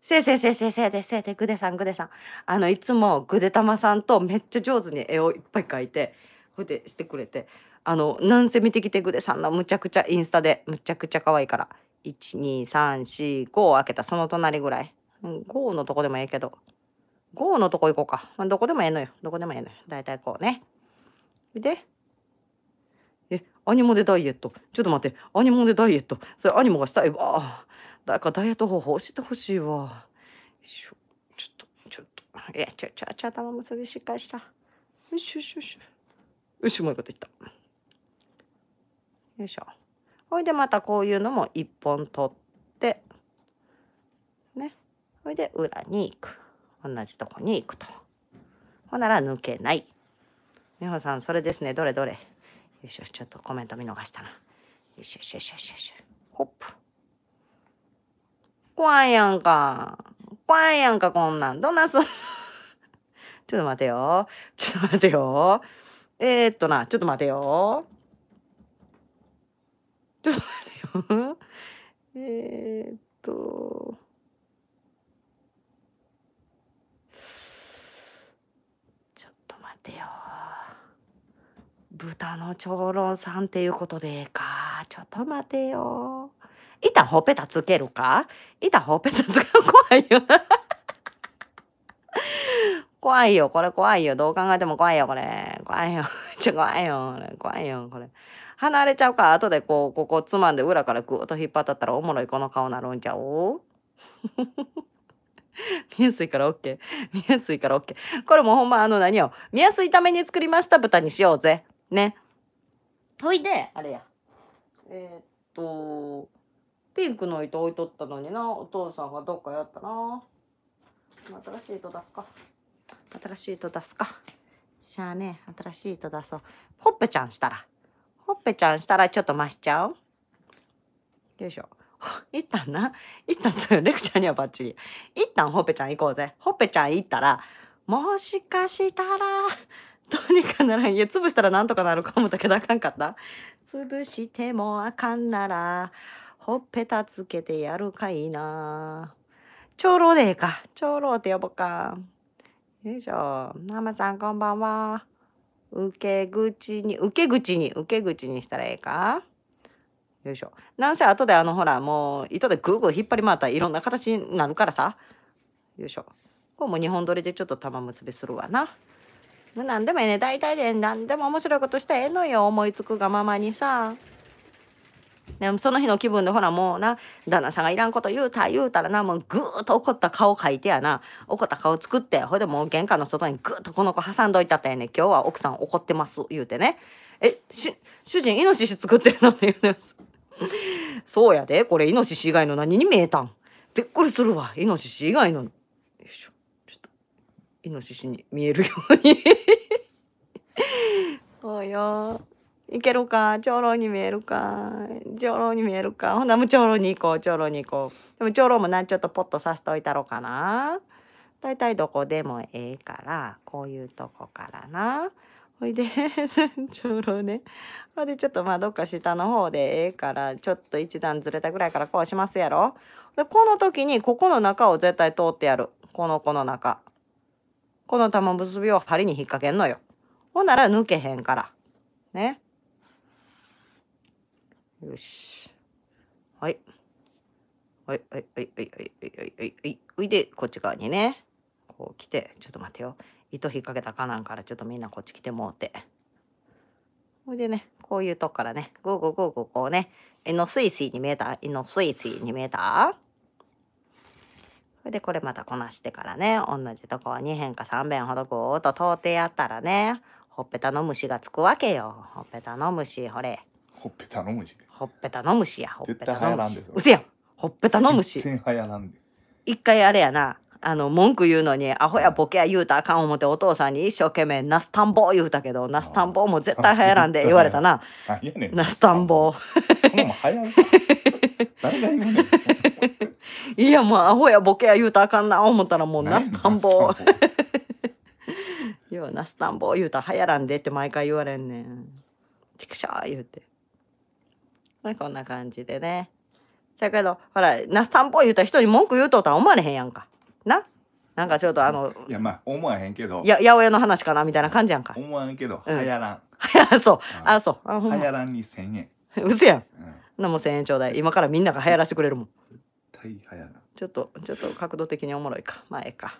せいせいせいせいせいでせいでグデさんグデさん。あの、いつもグデたまさんとめっちゃ上手に絵をいっぱい描いて、ほいでしてくれて。あの、なんせ見てきてグデさんのむちゃくちゃインスタで、むちゃくちゃ可愛いから。12345開けたその隣ぐらい5のとこでもええけど5のとこ行こうか、まあ、どこでもええのよどこでもええのよ大体こうね見てえアニモでダイエットちょっと待ってアニモでダイエットそれアニモがしたいわ誰かダイエット方法教えてほしいわしょちょっとちょっといやちょちょちょ頭結びしっかりしたよしよしよしよしもういうこと言ったよいしょほいでまたこういうのも1本取ってねほいで裏に行く同じとこに行くとほなら抜けない美穂さんそれですねどれどれよいしょちょっとコメント見逃したなよいしょよいしょよいしょよいしょホップ怖いやんか怖いやんかこんなんどんなんす ちょっと待てよちょっと待てよえー、っとなちょっと待てよちょっと待ってよ。えっと。ちょっと待ってよ。豚の長老さんっていうことでええか。ちょっと待てよ。板ほっぺたつけるか板ほっぺたつける怖いよ。怖いよ。これ怖いよ。どう考えても怖いよ、これ。怖いよ。ちょ、怖いよ。怖いよ、これ。離れちゃうか後でこうここつまんで裏からグーッと引っ張ったったらおもろいこの顔なるんちゃう 見やすいから OK 見やすいから OK これもほんまあの何を見やすいために作りました豚にしようぜねほいであれやえー、っとピンクの糸置いとったのになお父さんがどっかやったな新しい糸出すか新しい糸出すかしゃあね新しい糸出そうほっぺちゃんしたらほっぺちゃんしたらちょっと増しちゃうよいしょ。一旦な、一旦そうよ、レクチャーにはバッチリ。一旦ほっぺちゃん行こうぜ。ほっぺちゃん行ったら、もしかしたら、どうにかならん。いや、潰したらなんとかなるか思ったけどあかんかった。潰してもあかんなら、ほっぺたつけてやるかいな。長老でええか。長老って呼ぼうか。よいしょ。ママさんこんばんは。受け口に、受け口に、受け口にしたらええかよいしょ。なんせ後であのほら、もう糸でグーグー引っ張り回ったらいろんな形になるからさ。よいしょ。こうも2本取りでちょっと玉結びするわな。何でもええね。大体で何でも面白いことしたらええのよ。思いつくがままにさ。もその日の気分でほらもうな旦那さんがいらんこと言うた言うたらなもうぐーっと怒った顔書いてやな怒った顔作ってほいでもう玄関の外にぐーっとこの子挟んどいたったやね今日は奥さん怒ってます言うてねえ主人イノシシ作ってるのって言うて そうやでこれイノシシ以外の何に見えたんびっくりするわイノシシ以外のよいしょちょっとイノシシに見えるように おうよいけるか長老に見えるか長老に見えるかほんなもう長老に行こう長老に行こうでも長老もなちょっとポッとさせておいたろうかな大体どこでもええからこういうとこからなほいで 長老ねほいでちょっとまあどっか下の方でええからちょっと一段ずれたぐらいからこうしますやろでこの時にここの中を絶対通ってやるこの子の中この玉結びを針に引っ掛けんのよほんなら抜けへんからねよし。はい。はい、はい、はい、はい、はい、はい、はい、はい、はい。おいで、こっち側にね。こう来て、ちょっと待ってよ。糸引っ掛けたかなんからちょっとみんなこっち来てもうて。ほいでね、こういうとこからね、ゴーゴーゴーゴーこうね、えのすいすいに見えたえのすいすいに見えたそいでこれまたこなしてからね、同じとこ2辺か3辺ほどぐーっと通ってやったらね、ほっぺたの虫がつくわけよ。ほっぺたの虫、ほれ。ほっぺたの虫で。ほっぺたの虫や。ほっぺたの虫。うせや。ほっぺたの虫。全然なんで。一回あれやな。あの文句言うのにアホやボケや言うたあかん思ってお父さんに一生懸命ナス田んぼ言うたけどナス田んぼも絶対流行らんで言われたな。何やねん。ナス田んぼ。そんなも流行る。誰が言うねん。いやもうアホやボケや言うたあかんな思ったらもうナス田んぼ。ようナス田んぼ言うたは流行らんでって毎回言われんねん。ちくしょう言うて。まあ、こんな感じでね。だけど、ほら、ナスタンぽい言った人に文句言うとったら思われへんやんか。ななんかちょっとあの。いや、まあ、思わへんけど。や、八百屋の話かなみたいな感じやんか。思わへんけど、流行らん。らん、そう。あ、そう。あ、ほん流行らんに千円。うせやん。うん、なも千円ちょうだい。今からみんなが流行らしてくれるもん。絶対流行らん。ちょっと、ちょっと角度的におもろいか。まあ、ええか。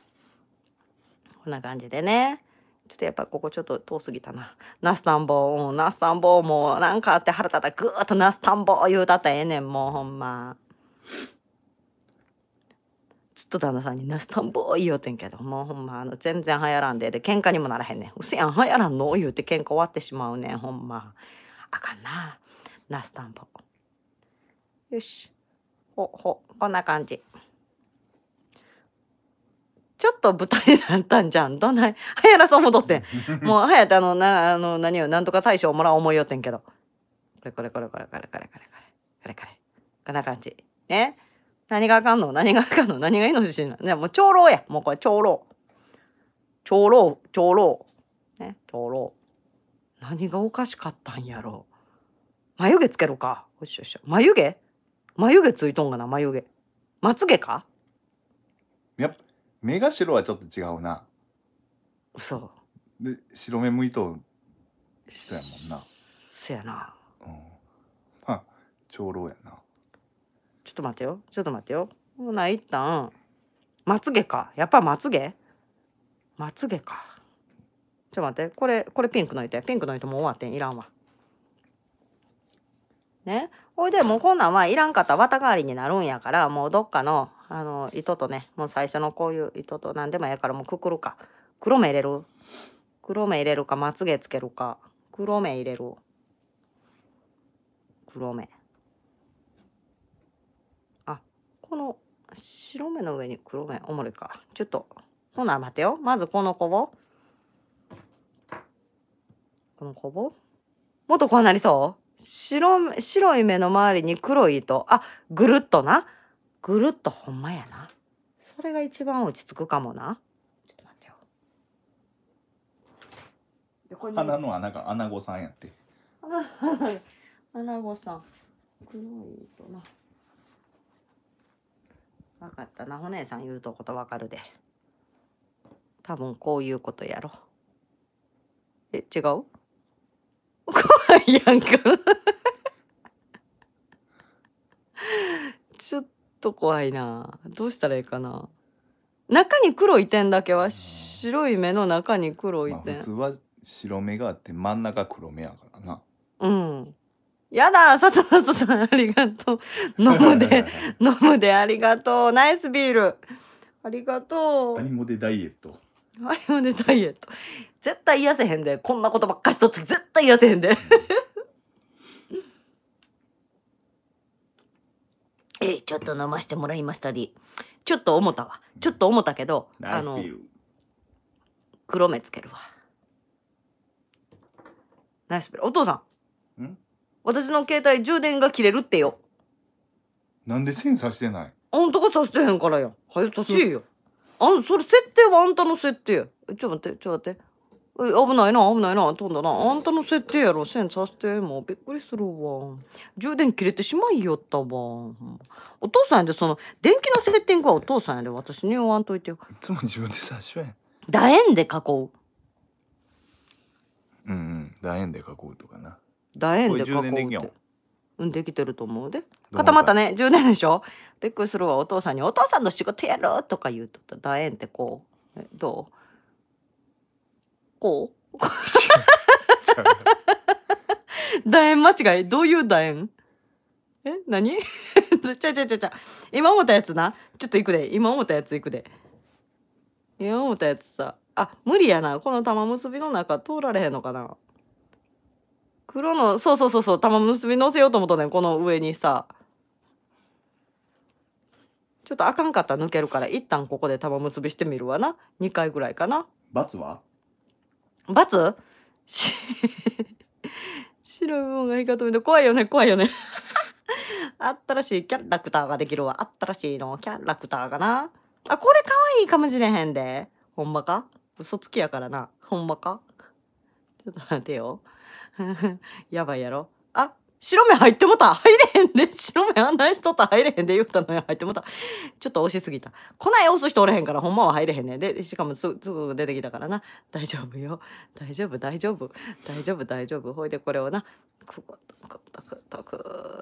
こんな感じでね。ちょっとやっぱここちょっと遠すぎたな。ナス田んぼ、うナス田んぼ、もうなんかあって腹立ったぐーっとナス田んぼ言うたったらええねん、もうほんま。ずっと旦那さんに「ナス田んぼ」言うてんけどもうほんまあの全然流行らんでで喧嘩にもならへんねん「うせやん流行らんの?」言うて喧嘩終わってしまうねんほんまあかんなナス田んぼよしほほこんな感じ。ちょっと台になったんじゃん。どない。はやらそう戻ってん。もう、はやあの、な、あの、何を、なんとか大賞もらおう思いよってんけど。これこれこれこれこれこれこれこれ。これこれ。こんな感じ。ね。何があかんの何があかんの何が命なのね、もう長老や。もうこれ長老。長老、長老。ね、長老。何がおかしかったんやろう。眉毛つけろか。よしよし。眉毛眉毛ついとんがな、眉毛。まつげか目が白はちょっと違うな。そで、白目向いとう人やもんな。うせやなうん。まあ、長老やな。ちょっと待ってよちょっと待ってよほな一旦まつげかやっぱまつげまつげかちょっと待ってこれこれピンクの糸やピンクの糸もう終わってんいらんわねおいでもうこんなんはいらんかったら綿代わりになるんやからもうどっかのあの糸とねもう最初のこういう糸と何でもええからもうくくるか黒目入れる黒目入れるかまつげつけるか黒目入れる黒目あこの白目の上に黒目おもろいかちょっとほな待てよまずこのこぼこのこぼもっとこうなりそう白白い目の周りに黒い糸あぐるっとなぐるっとほんまやな。それが一番落ち着くかもな。ちょっと待ってよ。横に。鼻の穴が穴子さんやって。穴子さん。黒いとな。分かったな。ほねさん言うとこと分かるで。多分こういうことやろ。え、違う怖いやんか ちょっと怖いなどうしたらいいかな中に黒い点だけは白い目の中に黒いまあ、点、普通は白目があって真ん中黒目やからなうんやだ佐藤佐藤さんありがとう飲むで飲むでありがとうナイスビールありがとうアニモでダイエットあれもねダイエット絶対癒せへんでこんなことばっかしとって絶対癒せへんでえー、ちょっと飲ましてもらいましたりちょっと思ったわちょっと思ったけど、あの黒目つけるわナイスお父さんん私の携帯充電が切れるってよなんでセンサーしてないあんたがさしてへんからやはよさしいよあんそれ設定はあんたの設定ちょっと待ってちょっと待って危ないな、危ないな、飛んだな。あんたの設定やろ、線させて。もうびっくりするわ。充電切れてしまいよったわ。お父さんやで、その、電気のセッティングはお父さんやで、私に言わんといてよ。いつも自分でさ、しやん。楕円で囲う。うんうん、楕円で囲うとかな。楕円で囲うって。うん、できてると思うで。固まったね、充電でしょびっくりするわ、お父さんに。お父さんの仕事やろとか言うとった。楕円ってこう、どうこ 楕円間違いどういう楕円え何 ちゃちゃちゃちゃ今思ったやつなちょっといくで今思ったやついくで今思ったやつさあ無理やなこの玉結びの中通られへんのかな黒のそうそうそうそう玉結び乗せようと思ったねこの上にさちょっとあかんかった抜けるから一旦ここで玉結びしてみるわな2回ぐらいかな罰は罰白いもんが光ると怖いよね怖いよね新しいキャラクターができるわ新しいのキャラクターかなあこれ可愛いかもしれへんでほんまか嘘つきやからなほんまかちょっと待てよ やばいやろ白目入ってもた。入れへんで。白目案内しとった。入れへんで。言うたのに入ってもた。ちょっと押しすぎた。来ない押す人おれへんから、ほんまは入れへんねん。で、しかもすぐ出てきたからな。大丈夫よ。大丈夫、大丈夫。大丈夫、大丈夫。ほいで、これをな、クっとクっと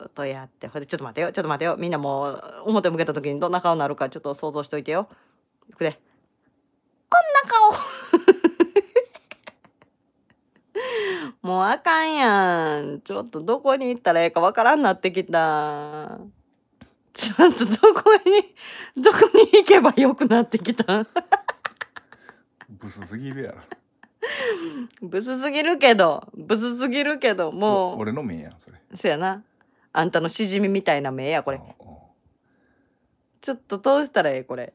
っとやって。ほいで、ちょっと待ってよ。ちょっと待ってよ。みんなもう、表向けた時にどんな顔になるか、ちょっと想像しといてよ。くれ。こんな顔 もうあかんやん。ちょっとどこに行ったらええかわからんなってきた。ちょっとどこに、どこに行けばよくなってきた。ブスすぎるやろ。ブスすぎるけど、ブスすぎるけど、もう。俺の目やん、それ。そやな。あんたのしじみみたいな目や、これ。ちょっとどうしたらええ、これ。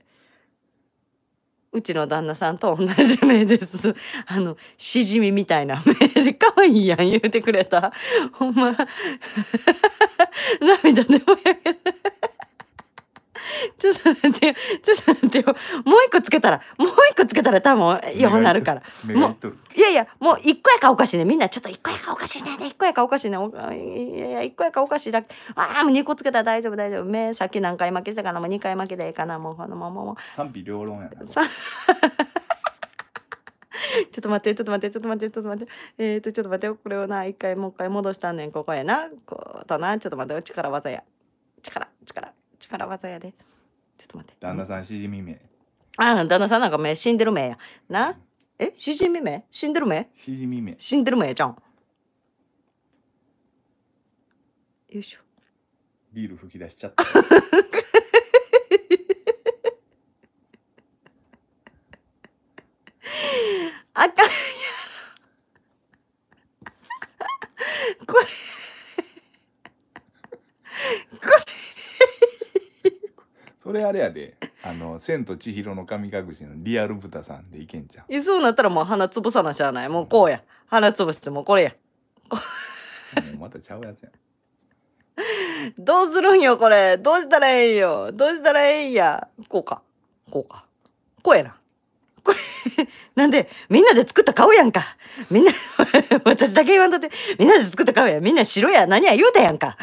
うちの旦那さんと同じ目です。あの、しじみみたいな目で、かわいいやん、言うてくれた。ほんま、涙でもやけた。ちょっと待ってよ。ちょっと待ってよ。もう一個つけたら、もう一個つけたら多分ようなるから。もういやいや、もう一個やかおかしいね。みんなちょっと一個やかおかしいね。一個やかおかしいね。いやいや、一個やかおかしいだけ。ああ、もう二個つけたら大丈夫大丈夫。目、さっき何回負けしたかな。もう二回負けでいいかな。もうこのままもう。賛否両論やな。ちょっと待って、ちょっと待って、ちょっと待って、ちょっと待って。えっ、ー、と、ちょっと待ってこれをな、一回もう一回戻したんねん。ここやな。こうとな。ちょっと待って力技や。力、力。力技やで。ちょっと待って。旦那さん、しじみ目。ああ、旦那さんなんか目死んでる目や。なえしじみ目死んでる目しじみ目。死んでる目じゃん。よいしょ。ビール吹き出しちゃった。あかんやこれこそれあれやで「あの千と千尋の神隠し」のリアル豚さんでいけんちゃういそうなったらもう鼻つぶさなしゃあないもうこうや鼻つぶしてもうこれやこもうまたちゃうやつやどうするんよこれどうしたらええんよどうしたらええんやこうかこうかこうやなこれなんでみんなで作った顔やんかみんな私だけ言わんとってみんなで作った顔やみんな白や何や言うたやんか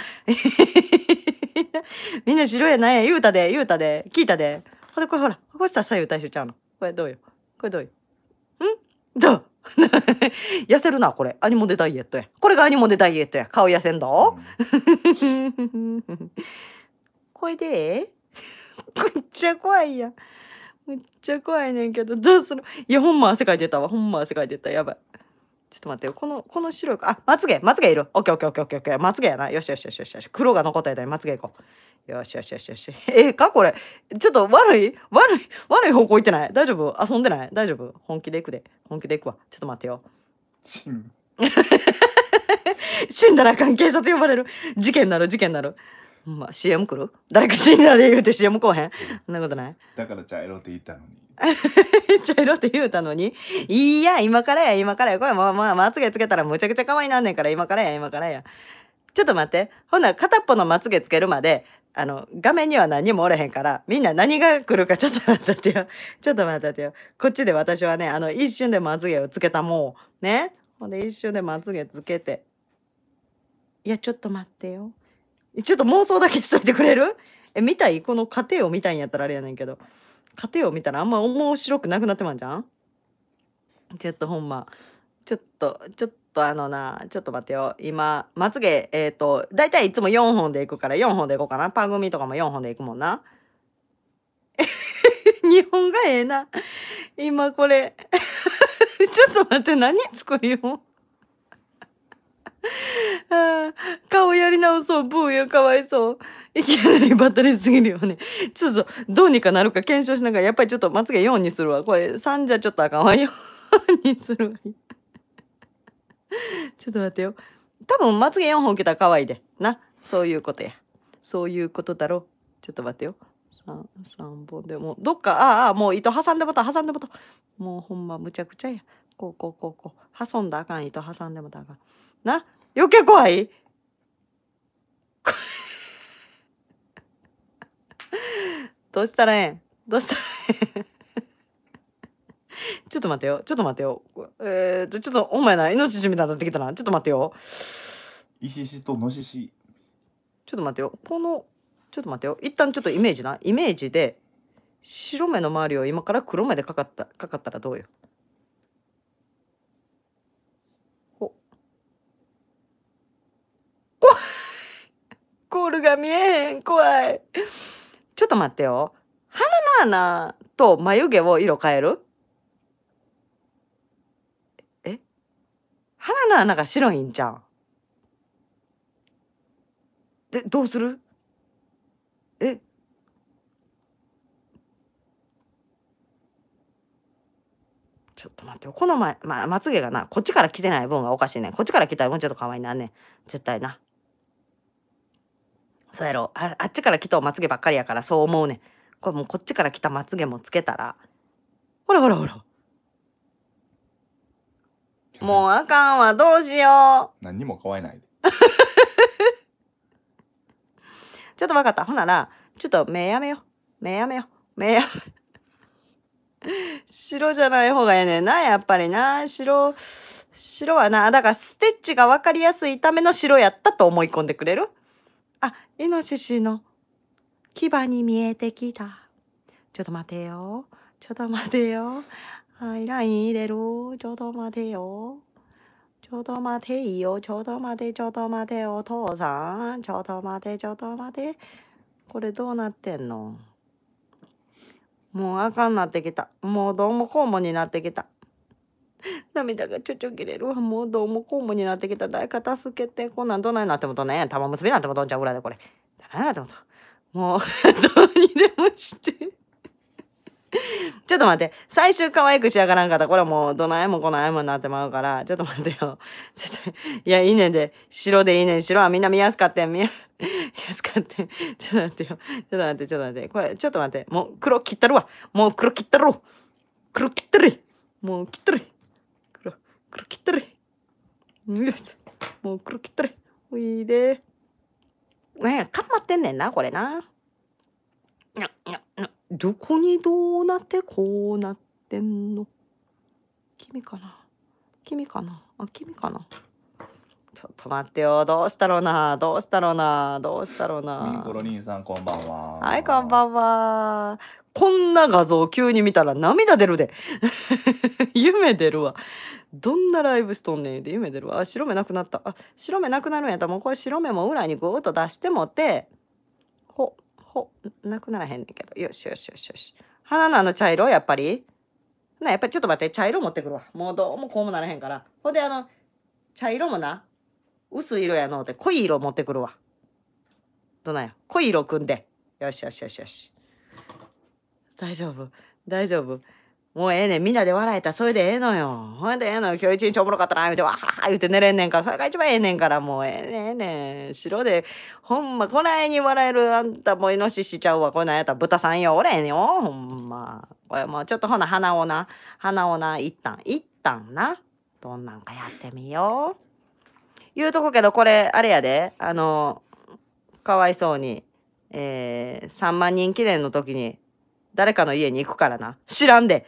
みんな白やない言うたで言うたで聞いたでほらこれほらこうしたら左右対称ちゃうのこれどうよこれどうよんどう 痩せるなこれアニモデダイエットやこれがアニモデダイエットや顔痩せんど、これでめっちゃ怖いやめっちゃ怖いねんけどどうするいやほんま汗かいてたわほんま汗かいてたやばいちょっと待ってよ。この、この白いあ、まつげまつげいるオッケーオッケーオッケーオッケーオッケー。まつげやな。よしよしよしよしよし。黒が残ったやまつげいこう。よしよしよしよし。ええかこれ。ちょっと悪い悪い悪い方向行ってない大丈夫遊んでない大丈夫本気で行くで。本気で行くわ。ちょっと待ってよ。死 死んだらあかん。警察呼ばれる。事件なる、事件なる。まあ CM 来る誰かシんナで言うて CM 来へんそんなことないだから茶色って言ったのに 茶色って言うたのにいいや今からや今からやこれまあまあまつげつけたらむちゃくちゃ可愛いなんねんから今からや今からやちょっと待ってほな片っぽのまつげつけるまであの画面には何もおれへんからみんな何が来るかちょっと待ってよ ちょっと待ってよこっちで私はねあの一瞬でまつげをつけたもうねほんで一瞬でまつげつけていやちょっと待ってよちょっと妄想だけしといてくれる え、見たいこの過程を見たいんやったらあれやねんけど。過程を見たらあんま面白くなくなってまんじゃんちょっとほんま。ちょっと、ちょっとあのな、ちょっと待ってよ。今、まつげ、えっ、ー、と、だいたいいつも4本でいくから4本でいこうかな。番組とかも4本でいくもんな。日本がええな。今これ。ちょっと待って、何作るよ。あ 顔やり直そうブーよかわいそういきなりバッタりすぎるよねちょっとどうにかなるか検証しながらやっぱりちょっとまつげ4にするわこれ3じゃちょっとあかんわ4にするわ ちょっと待ってよ多分まつげ4本受けたらかわいでなそういうことやそういうことだろちょっと待ってよ 3, 3本でもうどっかああもう糸挟んでもた挟んでもたもうほんまむちゃくちゃやこうこうこうこう挟んだあかん糸挟んでもたあかんな余計怖いどうしたらええんどうしたらええん ちょっと待ってよ。ちょっと待ってよ。えー、と、ちょっと、お前な、命じみたいになってきたな。ちょっと待ってよ。イシシとノシシ。ちょっと待ってよ。この、ちょっと待ってよ。一旦ちょっとイメージな。イメージで、白目の周りを今から黒目でかかった、かかったらどうよ。ゴールが見えへん。怖い。ちょっと待ってよ。鼻の穴と眉毛を色変えるえ鼻の穴が白いんじゃん。で、どうするえちょっと待ってよ。この前、ま、まつげがな、こっちから来てない分がおかしいねこっちから来たらもうちょっと可愛いなね絶対な。そうやろああっちから来とまつげばっかりやからそう思うねんこれもうこっちから来たまつげもつけたらほらほらほらもうあかんわどうしよう何にも可愛ない ちょっと分かったほならちょっと目やめよ目やめよ目や 白じゃない方がええねんなやっぱりな白白はなだからステッチが分かりやすいための白やったと思い込んでくれるあ、イノシシの牙に見えてきた。ちょっと待てよ。ちょっと待てよ。はい、ライン入れる。ちょっと待てよ。ちょっと待ていいよ。ちょっと待て、ちょっと待て、お父さん。ちょっと待て、ちょっと待て。これどうなってんのもうあかんなってきた。もうどうもこうもになってきた。涙がちょちょ切れるわ。もうどうもこうもになってきた。誰か助けて。こんなんどないなってもとね。玉結びなんてもどんちゃうぐらいでこれ。だなってもと。もうどうにでもしてちょっと待って。最終可愛く仕上がらんかった。これもうどないもこないもになってまうから。ちょっと待ってよ。ちょっと、いや、いいねんで。白でいいねん。白はみんな見やすかったん。見やすかったん。ちょっと待ってよ。ちょっと待って、ちょっと待って。これ、ちょっと待って。もう黒切ったるわ。もう黒切ったろ。黒切ったる。もう切ったる。그렇기때문もう黒きったれいいでねかまってんねんなこれなどこにどうなってこうなってんの君かな君かな君かなちょっと待ってよどうしたろうなどうしたろうなどうしたろうなミンコロさんこんばんははいこんばんはこんな画像急に見たら涙出るで夢出るわどんなライブしとんねんて夢出るわ。白目なくなった。あ、白目なくなるんやったらもうこれ白目も裏にぐーっと出してもて、ほ、ほ、なくならへんねんけど。よしよしよしよし。花のあの茶色やっぱり。な、やっぱりちょっと待って、茶色持ってくるわ。もうどうもこうもならへんから。ほんであの、茶色もな、薄い色やのうて濃い色持ってくるわ。どないや。濃い色組んで。よしよしよしよし。大丈夫。大丈夫。もうええねん。みんなで笑えたらそれでええのよ。ほんでええのよ。今日一日おもろかったな、言うて、わー言うて寝れんねんから。それが一番ええねんから、もうええねん、ええねん。白で、ほんま、こないに笑えるあんたもイノシシちゃうわ。こないやったら豚さんよ。おれへんよ。ほんま。これもうちょっとほな、鼻をな、鼻をな、一旦、一旦な。どんなんかやってみよう。言うとこけど、これ、あれやで。あの、かわいそうに。えー、3万人記念の時に誰かの家に行くからな。知らんで。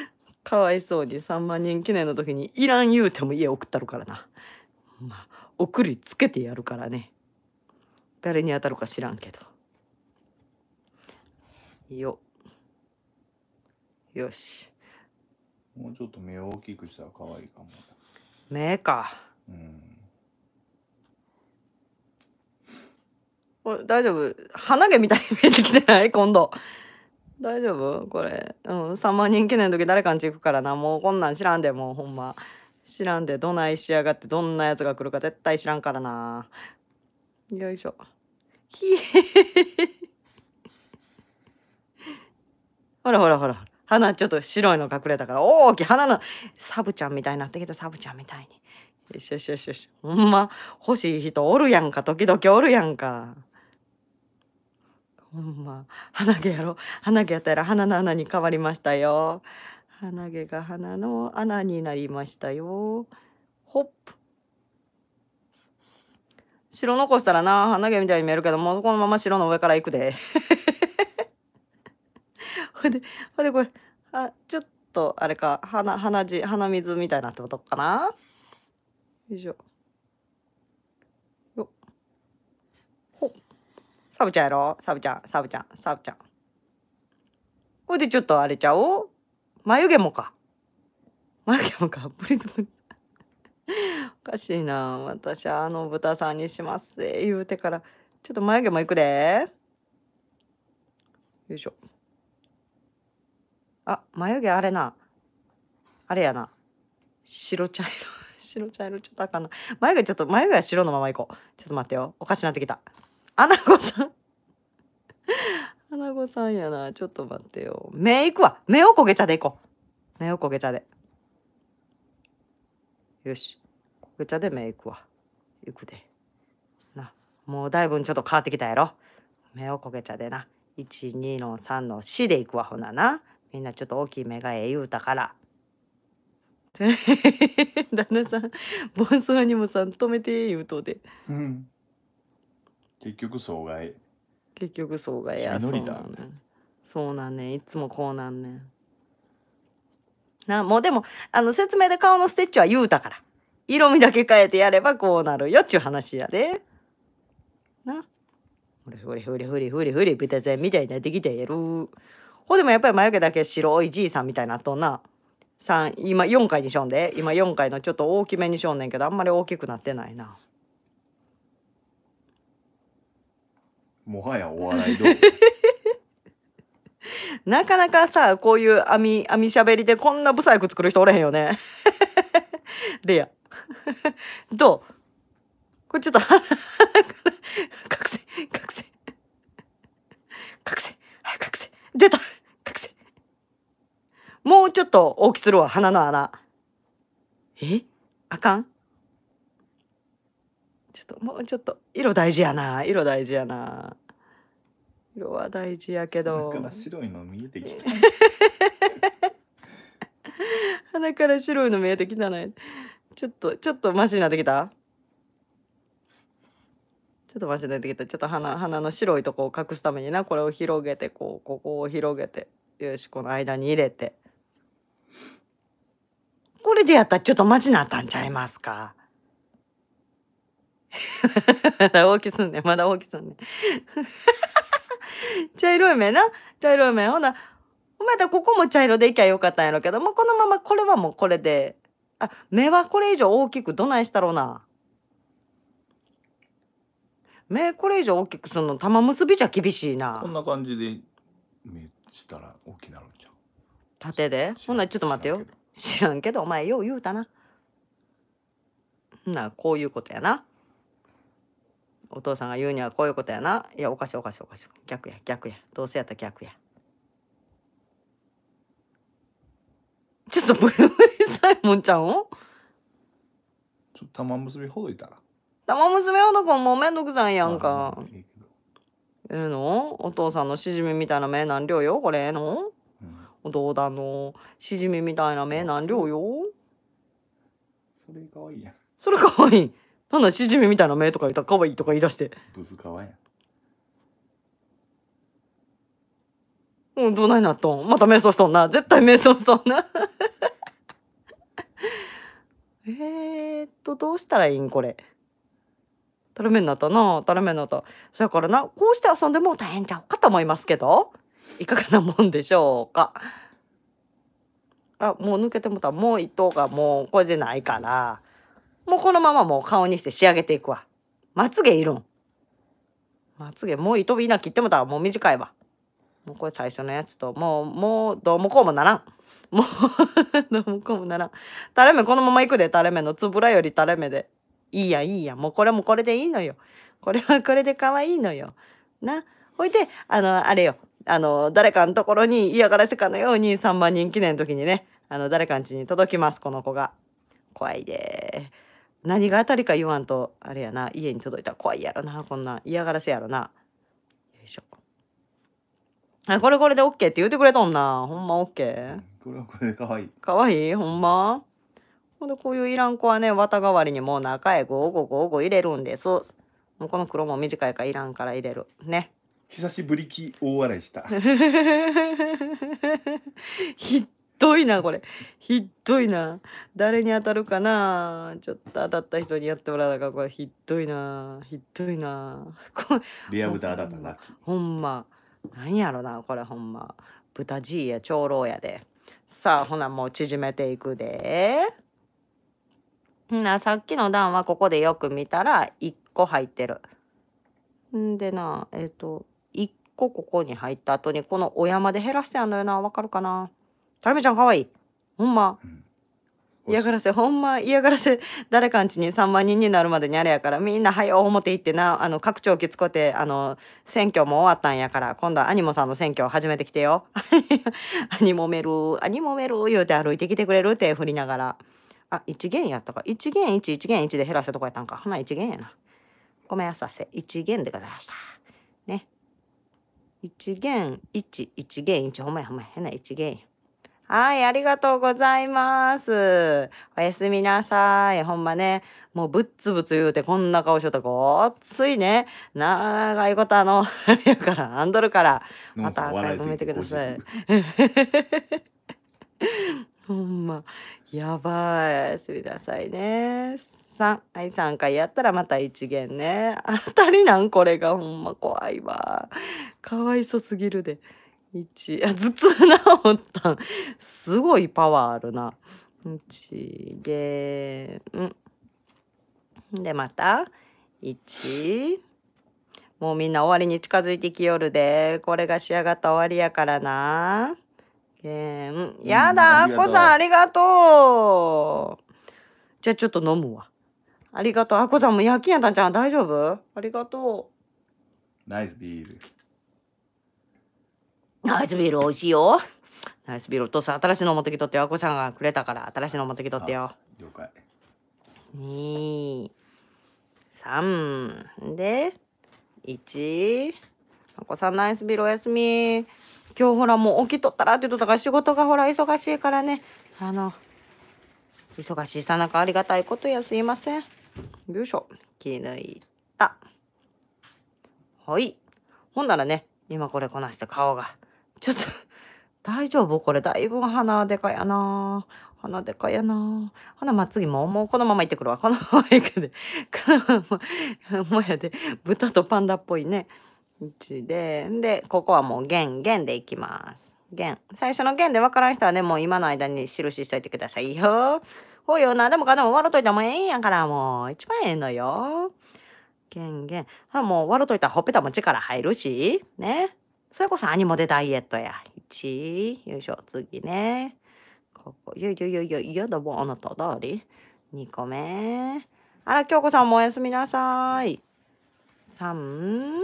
かわいそうに3万人記念の時にいらん言うても家送ったるからな。まあ、送りつけてやるからね。誰に当たるか知らんけど。よ。よし。もうちょっと目を大きくしたら可愛いかも。目か。うん。大丈夫鼻毛みたいに見えてきてない 今度。大丈夫これ。うん。3万人記念の時誰かんち行くからな。もうこんなん知らんで、もうほんま。知らんで、どないしやがって、どんなやつが来るか絶対知らんからな。よいしょ。ひえほらほらほら。鼻ちょっと白いの隠れたから、大きい鼻のサブちゃんみたいになってきた、サブちゃんみたいに。よしよしよしよし。ほんま、欲しい人おるやんか、時々おるやんか。ほんま鼻毛やろ鼻毛やったら鼻の穴に変わりましたよ鼻毛が鼻の穴になりましたよほっ白残したらな鼻毛みたいに見えるけどもうこのまま白の上からいくで ほんでほんでこれあちょっとあれか鼻鼻血鼻水みたいなってことかなよいしょサブちゃんやろサブちゃん、サブちゃん、サブちゃん。ほいでちょっとあれちゃおう眉毛もか。眉毛もか。プリズム。おかしいな。私はあの豚さんにしますぜ。言うてから。ちょっと眉毛もいくで。よいしょ。あ、眉毛あれな。あれやな。白茶色。白茶色ちょっとあかんな。眉毛ちょっと、眉毛は白のままいこう。ちょっと待ってよ。おかしなってきた。アナゴさんアナゴさんやな。ちょっと待ってよ。目いくわ。目を焦げ茶でいこう。目を焦げ茶で。よし。焦げ茶で目いくわ。いくで。な。もうだいぶちょっと変わってきたやろ。目を焦げ茶でな。1、2の3の4でいくわ。ほなな。みんなちょっと大きい目がええ言うたから。旦那さん、ボンソアニモさん止めて言うとで。うん。結局障害結局そうやそうだなんねんそうなんねいつもこうなんねんなもうでもあの説明で顔のステッチは言うたから色味だけ変えてやればこうなるよっちゅう話やでなほれほれほれほれほれほれ豚さんみたいになってきてやるほでもやっぱり眉毛だけ白いじいさんみたいになっとんな三今4回にしょんで今4回のちょっと大きめにしょんねんけどあんまり大きくなってないなもはやお笑い道具 なかなかさこういう網網しゃべりでこんなブサイク作る人おれへんよね レア どうこれちょっと鼻から覚醒覚醒覚醒は覚醒出た覚醒もうちょっと大きするわ鼻の穴えあかんちょっともうちょっと色大事やな色大事やな色は大事やけど。鼻から白いの見えてきた。鼻から白いの見えてきたね。ちょっと、ちょっとマシになってきたちょっとマシになってきた。ちょっと鼻、鼻の白いとこを隠すためにな、これを広げて、こう、ここを広げて、よし、この間に入れて。これでやったらちょっとマジなったんちゃいますか まだ大きすんねまだ大きすんね 茶色い目な。茶色い目。ほな、お前らここも茶色でいきゃよかったんやろけど、もうこのままこれはもうこれで。あ、目はこれ以上大きくどないしたろうな。目これ以上大きくその玉結びじゃ厳しいな。こんな感じで目したら大きなるんちゃう縦でほなちょっと待ってよ。知らんけど、お前よう言うたな。なこういうことやな。お父さんが言うにはこういうことやな。いや、おかしいおかしいおかしい。逆や、逆や。どうせやったら逆や。ちょっとブルーサイモンちゃんをちょっと玉結びほどいたら。玉結びほどくんもうめんどくさいやんか。ええー、のお父さんのしじみみたいな目何両よこれええの、うん、お父さんのしじみみたいな目何両よそれかわいいやん。それかわいい。なんだシジミみたいな目とか言ったら可愛いとか言い出してブ可愛いうんどないなっとんまた瞑想しとんな絶対瞑想しとんな えっとどうしたらいいんこれたるめになったなたるめになったそやからなこうして遊んでも大変ちゃうかと思いますけどいかがなもんでしょうかあもう抜けてもたもうとうがもうこれでないから。もうこのままもう顔にして仕上げていくわ。まつげいるん。まつげもう糸びな切ってもたらもう短いわ。もうこれ最初のやつと、もう、もうどうもこうもならん。もう どうもこうもならん。垂れ目このままいくで、垂れ目のつぶらより垂れ目で。いいやいいや、もうこれもこれでいいのよ。これは これで可愛いのよ。な。ほいで、あの、あれよ。あの、誰かのところに嫌がらせかのように3万人記念の時にね、あの、誰かんちに届きます、この子が。怖いでー。何が当たりか言わんとあれやな家に届いたら怖いやろなこんな嫌がらせやろなよいしょあこれこれで OK って言ってくれとんなほんま OK これはこれでかわいいかわいいほんまほんでこういういらん子はね綿代わりにもう中へゴーゴーゴーゴー入れるんですもうこの黒も短いからいらんから入れるね久しぶりき大笑いした。どいな、これ。ひどいな。誰に当たるかなちょっと当たった人にやってもらうかこれひどいな。ひどいな。こリアブタ当たったな。ほんま。何やろな、これほんま。豚じいや、長老やで。さあ、ほな、もう縮めていくで。な、さっきの段はここでよく見たら、1個入ってる。んでな、えっ、ー、と、1個ここに入った後に、このお山で減らしてあんのよな。わかるかなタラミちゃん可愛いほんま、うん嫌がらせほんま嫌がらせ誰かんちに3万人になるまでにあれやからみんなはう表行ってなあの拡張機使ってあの選挙も終わったんやから今度はアニモさんの選挙始めてきてよ アニモメルアニモメル言うて歩いてきてくれる手振りながらあ一1元やったか1元11元1で減らせとこやったんかほな1元やなごめんなさせ1元でございましたね一1元11元1ほんまやほんまや変な1元やはい、ありがとうございます。おやすみなさい。ほんまね、もうぶっつぶつ言うてこんな顔しよったごっついね、長いことあの、あ れやから、アンドルから、またアーカイてください。ほんま、やばい。おやすみなさいね。3はい3回やったらまた1弦ね当たりなんこれがほんま怖いわかわいそすぎるで。1あ頭痛なおったんすごいパワーあるな1ーんでまた1もうみんな終わりに近づいてきよるでこれが仕上がった終わりやからなゲームやだ、あこさんありがとうじゃあちょっと飲むわありがとうあこさんも夜勤やったんちゃん大丈夫ありがとうナイスビールナイスビール美味しいよ。ナイスビールお父さん新しいの持ってきとってあこさんがくれたから新しいの持ってきとってよ。了解。二三で一あこさんナイスビールおやすみ。今日ほらもう起きとったらって言っとたから仕事がほら忙しいからねあの忙しいさなかありがたいことやすいません。よいしょ気抜いた。はい。ほんならね今これこなして顔が。ちょっと大丈夫これだいぶ鼻でかやな鼻でかやな鼻まあ、次ももうこのまま行ってくるわこのまま行くで このままもやで豚とパンダっぽいねうちででここはもう弦弦でいきます弦最初の弦で分からん人はねもう今の間に印しといてくださいよほうよなでもかでも笑っといてもうええんやからもう一番ええのよ弦弦あもう笑っといたらほっぺたも力入るしねそれこそアニモでダイエットや。1、よいしょ、次ね。ここ、よいよいよいよ、いやだもん、あなた、通り。2個目。あら、京子さんもおやすみなさい。3。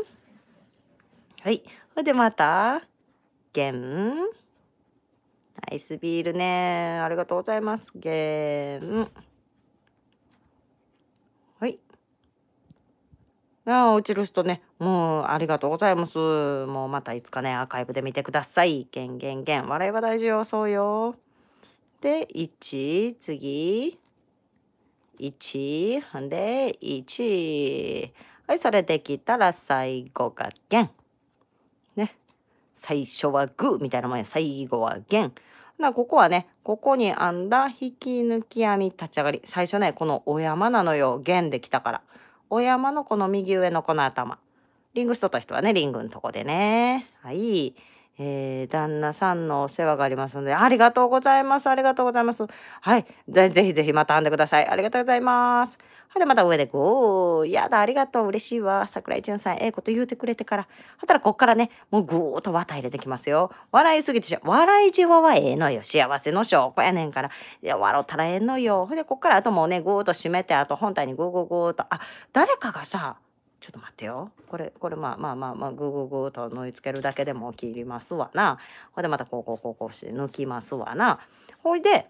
はい。それで、また、ゲン。ナイスビールね。ありがとうございます。ゲン。あ落ちる人ね、もうありがとうございます。もうまたいつかね、アーカイブで見てください。ゲンゲンゲン。笑いは大事よ、そうよ。で、1、次、1、ほんで、1。はい、それできたら最後がン。ね。最初はグーみたいなもんや。最後はン。なここはね、ここに編んだ引き抜き編み立ち上がり。最初ね、このお山なのよ。弦できたから。お山のこの右上のこの頭。リングしとった人はね、リングのとこでね。はい。えー、旦那さんのお世話がありますので、ありがとうございます。ありがとうございます。はい。ぜひぜひまた編んでください。ありがとうございます。ほんでまた上でこー、やだ、ありがとう、嬉しいわ。桜井純さん、ええこと言うてくれてから。はたらこっからね、もうぐーっと綿入れてきますよ。笑いすぎてし、笑いじわはええのよ。幸せの証拠やねんから。いや、笑ったらええのよ。ほんで、こっからあともうね、ぐーっと締めて、あと本体にぐーぐーぐーっと。あ、誰かがさ、ちょっと待ってよ。これ、これ、まあまあまあまあ、ぐぐぐと縫い付けるだけでも切りますわな。ほんで、またこうこうこうこうして抜きますわな。ほいで、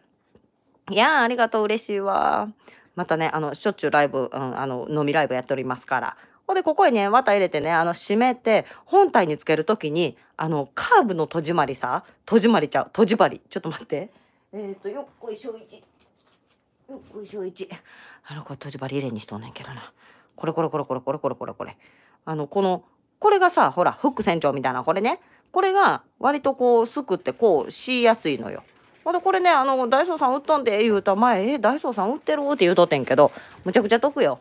いやありがとう、嬉しいわ。またね、あの、しょっちゅうライブ、うん、あの、飲みライブやっておりますから。ほんで、ここへね、綿入れてね、あの、締めて、本体につける時に、あの、カーブの戸締まりさ、戸締まりちゃう、戸締まり。ちょっと待って。えっ、ー、と、よっこいしょいち。よっこいしょいち。あの、これ戸締まり入れにしとんねんけどな。これこれこれこれこれこれこれこれ。あの、この、これがさ、ほら、フック船長みたいな、これね。これが割とこうすくってこうしやすいのよ。ほんこれねあのダイソーさん売っとんで言うた前「えダイソーさん売ってる?」って言うとってんけどむちゃくちゃ得よ。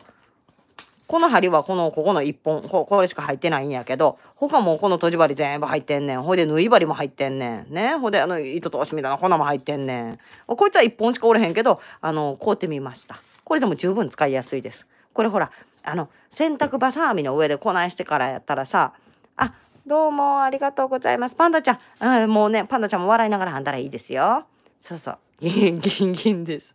この針はこのここの1本ここれしか入ってないんやけど他もこのとじ針全部入ってんねんほいで縫い針も入ってんねんねほいであの糸通しみたいな粉も入ってんねんこいつは1本しかおれへんけどあのこうてみましたこれでも十分使いやすいですこれほらあの洗濯バサミの上でこないしてからやったらさあどうもありがとうございます。パンダちゃん、うん、もうね、パンダちゃんも笑いながらあんだらいいですよ。そうそう。ギンギンギンです。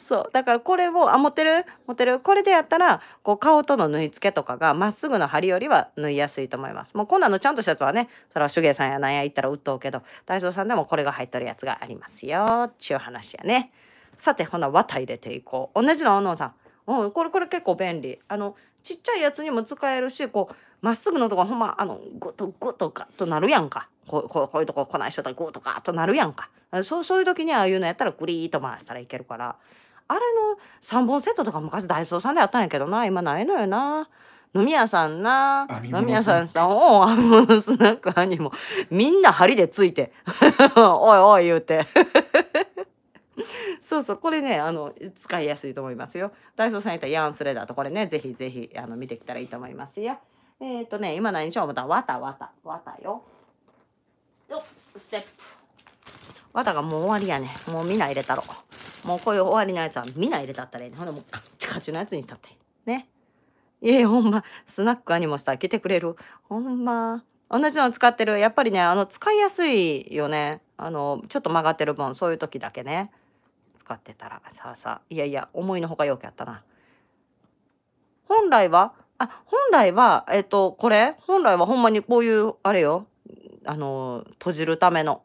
そう。だからこれを、あ、持ってる持ってるこれでやったら、こう顔との縫い付けとかがまっすぐの針よりは縫いやすいと思います。もうこんなのちゃんとしたやつはね、それは手芸さんやなんや言ったら打っとうけど、大イさんでもこれが入っとるやつがありますよ。ちゅう話やね。さて、ほな、綿入れていこう。同じの、おのさん。うん、これ、これ結構便利。あの、ちっちゃいやつにも使えるし、こう、まっすぐのとこほんまあのグッとグッとガッとなるやんかこここういうとこ来ない人だグッとガッとなるやんかそうそういう時にああいうのやったらグリーと回したらいけるからあれの3本セットとか昔ダイソーさんでやったんやけどな今ないのよな。飲み屋さんな飲み屋さんさんおお編み物スナック兄もみんな針でついて おいおい言うて そうそうこれねあの使いやすいと思いますよダイソーさんやったらヤンスレだとこれねぜひぜひあの見てきたらいいと思いますよ。えっ、ー、とね、今何しようまたわたわた。わたよ。よっ、ステップ。わたがもう終わりやね。もうみんな入れたろ。もうこういう終わりのやつはみんな入れたったらいいね。ほんでもうカッチカチのやつにしたってね。いえ、ほんま、スナックアニモスター来てくれる。ほんま。同じの使ってる。やっぱりね、あの、使いやすいよね。あの、ちょっと曲がってる分、そういう時だけね。使ってたら。さあさあ。いやいや、思いのほかよくやったな。本来は、あ、本来は、えっ、と、これ本来はほんまにこういう、あれよ。あの、閉じるための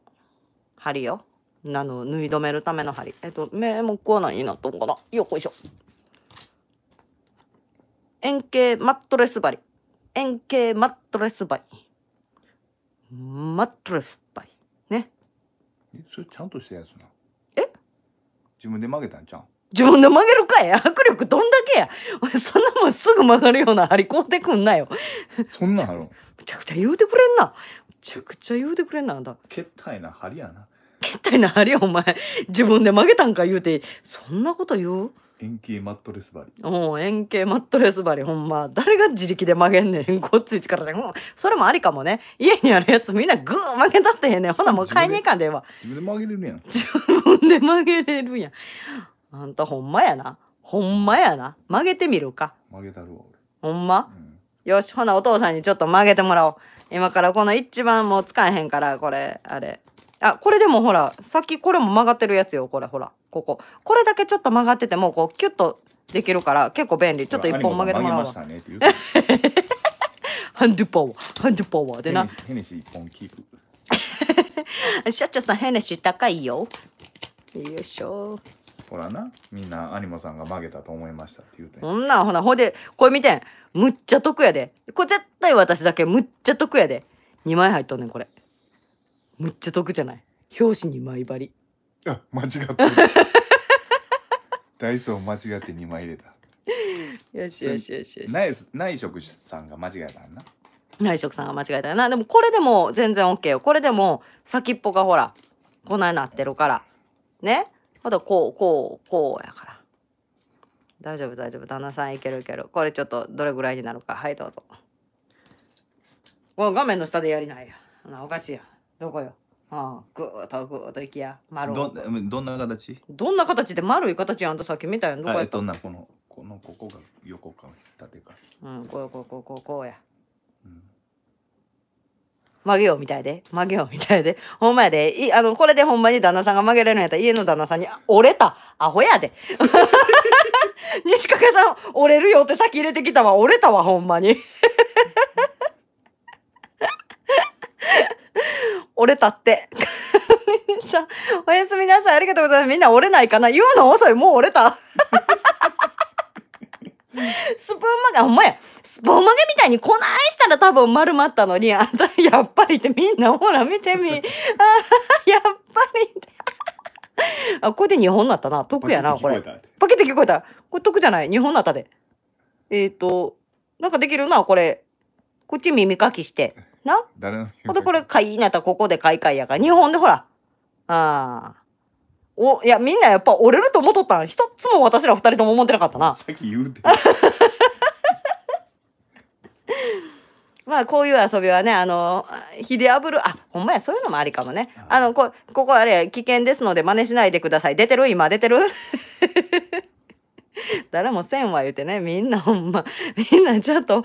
針よ。あの、縫い止めるための針。えっ、と、目もこうなんになっとんかなよ、こいしょ。円形マットレス針。円形マットレス針。マットレス針。ね。え、それちゃんとしたやつな。え自分で曲げたんちゃう自分で曲げるかい握力どんだけやそんなもんすぐ曲がるような張り込んでくんなよそんなんむちゃくちゃ言うてくれんなむちゃくちゃ言うてくれんなあんたけったいな針やなけったいな針やお前自分で曲げたんか言うてそんなこと言う円形マットレス針もう円形マットレス針ほんま誰が自力で曲げんねんごっつい力で、うん、それもありかもね家にあるやつみんなグー曲げたってへんねんほなもう買いに行かんでええわ自分で曲げれるやん自分で曲げれるやんあんたほんまやな。ほんまやな。曲げてみるか。曲げたるわ、俺。ほんま、うん、よし、ほな、お父さんにちょっと曲げてもらおう。今からこの一番もう使えへんから、これ、あれ。あ、これでもほら、さっきこれも曲がってるやつよ、これ、ほら、ここ。これだけちょっと曲がってても、こう、キュッとできるから、結構便利。ちょっと一本曲げてもらおう。曲げましたね、ハンドパワー、ハンドパワーでな。ヘネシー一本キープ。社 長さん、ヘネシー高いよ。よいしょ。ほらなみんなアニモさんが曲げたと思いましたって言うてほんなほなほでこれ見てんむっちゃ得やでこれ絶対私だけむっちゃ得やで2枚入っとんねんこれむっちゃ得じゃない表紙2枚張りあ間違ってる ダイソー間違って2枚入れたよしよしよしよし内職さんが間違えたんな内職さんが間違えたなでもこれでも全然 OK よこれでも先っぽがほらこななってるからねまだこうこうこうやから大丈夫大丈夫旦那さんいけるいけるこれちょっとどれぐらいになるかはいどうぞこの画面の下でやりないやおかしいやどこよああぐーっとぐーっといきや丸どどんな形どんな形で丸い形やんとさっき見たやんどこやった、どんなこのこのここが横か縦かうんこうこうこうこうこうや曲げようみたいで曲げようみたいでほんまやでいあのこれでほんまに旦那さんが曲げれるんやったら家の旦那さんに「折れたアホやで」西掛さん「折れるよ」って先入れてきたわ折れたわほんまに 折れたってさ おやすみなさいありがとうございますみんな折れないかな言うの遅いもう折れた スプーン曲げ、ほんまや、スプーン曲げみたいにこないしたら多分丸まったのに、あんたやっぱりってみんなほら見てみ。ああ、やっぱりって。あ、これで2本なったな。得やな、これ。パケって聞こえた。これ得じゃない。2本なったで。えっ、ー、と、なんかできるな、これ。こっち耳かきして。な誰ほんでこれ、かいなったらここでかいかいやから。2本でほら。ああ。おいやみんなやっぱ折れると思っとったん一つも私ら二人とも思ってなかったなさっき言うて まあこういう遊びはねあのひであぶるあほんまやそういうのもありかもねあのこここあれ危険ですので真似しないでください出てる今出てる 誰もせんわ言うてねみんなほんまみんなちょっと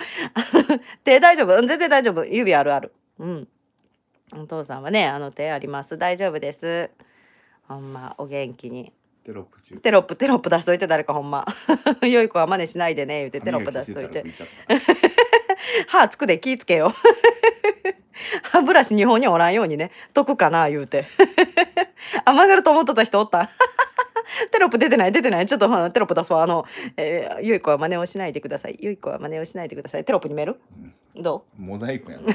手大丈夫全然大丈夫指あるあるうんお父さんはねあの手あります大丈夫ですほんまお元気にテロップ中テロップテロップ出しといて誰かほんま 良い子は真似しないでね言うてテロップ出しといて 歯つくで気つけよ歯ブラシ日本におらんようにね得かな言うて甘 がると思っとった人おったテロップ出てない出てないちょっとテロップ出そうあの、えー、良い子は真似をしないでください良い子は真似をしないでくださいテロップにめる。うん、どうモザイクやな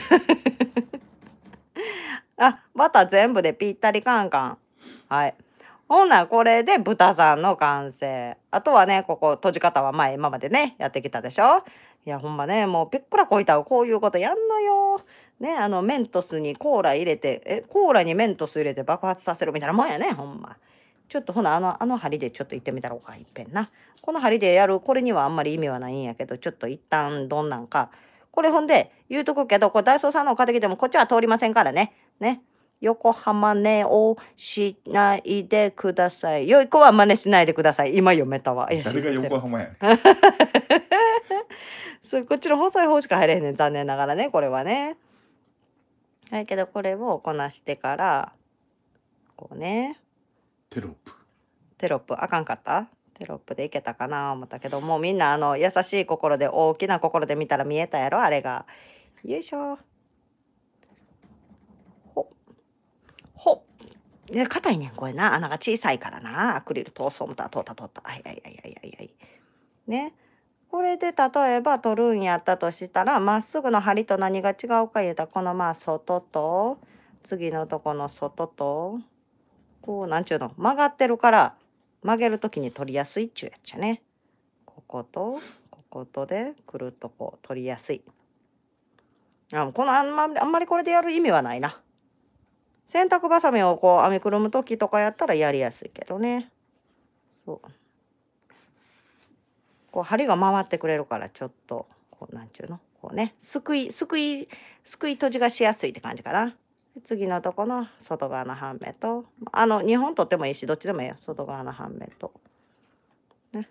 あバター全部でぴったりカンカンはい。ほんならこれで豚さんの完成。あとはね、ここ閉じ方は前今までね、やってきたでしょいや、ほんまね、もうびっくらこいたこういうことやんのよ。ね、あのメントスにコーラ入れて、え、コーラにメントス入れて爆発させるみたいなもんやね、ほんま。ちょっとほな、あの、あの針でちょっと行ってみたろうか、いっぺんな。この針でやる、これにはあんまり意味はないんやけど、ちょっと一旦どんなんか。これほんで、言うとくけど、これダイソーさんのを買ってきても、こっちは通りませんからね。ね。横浜ねをしないでください。よい子は真似しないでください。今読めたわ。誰が横浜やね そうこっちの細い方しか入れへんねん残念ながらねこれはね。はいけどこれをこなしてからこうね。テロップ。テロップあかんかったテロップでいけたかな思ったけどもうみんなあの優しい心で大きな心で見たら見えたやろあれが。よいしょ。で、硬いねん、これな。穴が小さいからな。アクリル通そう思った通った通った。はいはいはいはいはいい。ね。これで例えば取るんやったとしたら、まっすぐの針と何が違うか言えたこのまあ外と、次のとこの外と、こう、なんちゅうの、曲がってるから、曲げる時に取りやすいっちゅうやっちゃね。ここと、こことで、くるっとこう、取りやすい。あこのあんまあんまりこれでやる意味はないな。洗濯ばさみをこう編みくるむ時とかやったらやりやすいけどねそうこう針が回ってくれるからちょっとこうなんちゅうのこうねすくいすくいすくい閉じがしやすいって感じかな次のとこの外側の半目とあの2本取ってもいいしどっちでもいいよ外側の半目とね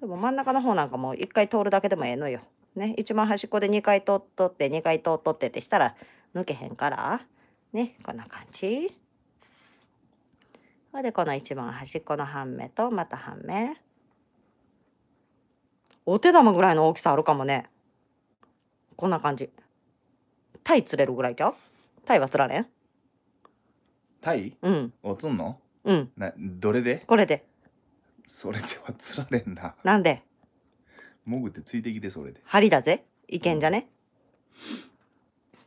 でも真ん中の方なんかもう1回通るだけでもええのよね一番端っこで2回取っとって2回通っとってってしたら抜けへんから。ねこんな感じでこの一番端っこの半目とまた半目お手玉ぐらいの大きさあるかもねこんな感じタイ釣れるぐらいじゃうタイは釣られんタイうんおつんのうんなどれでこれでそれでは釣られんななんで潜ってついてきてそれで針だぜいけんじゃね、うん、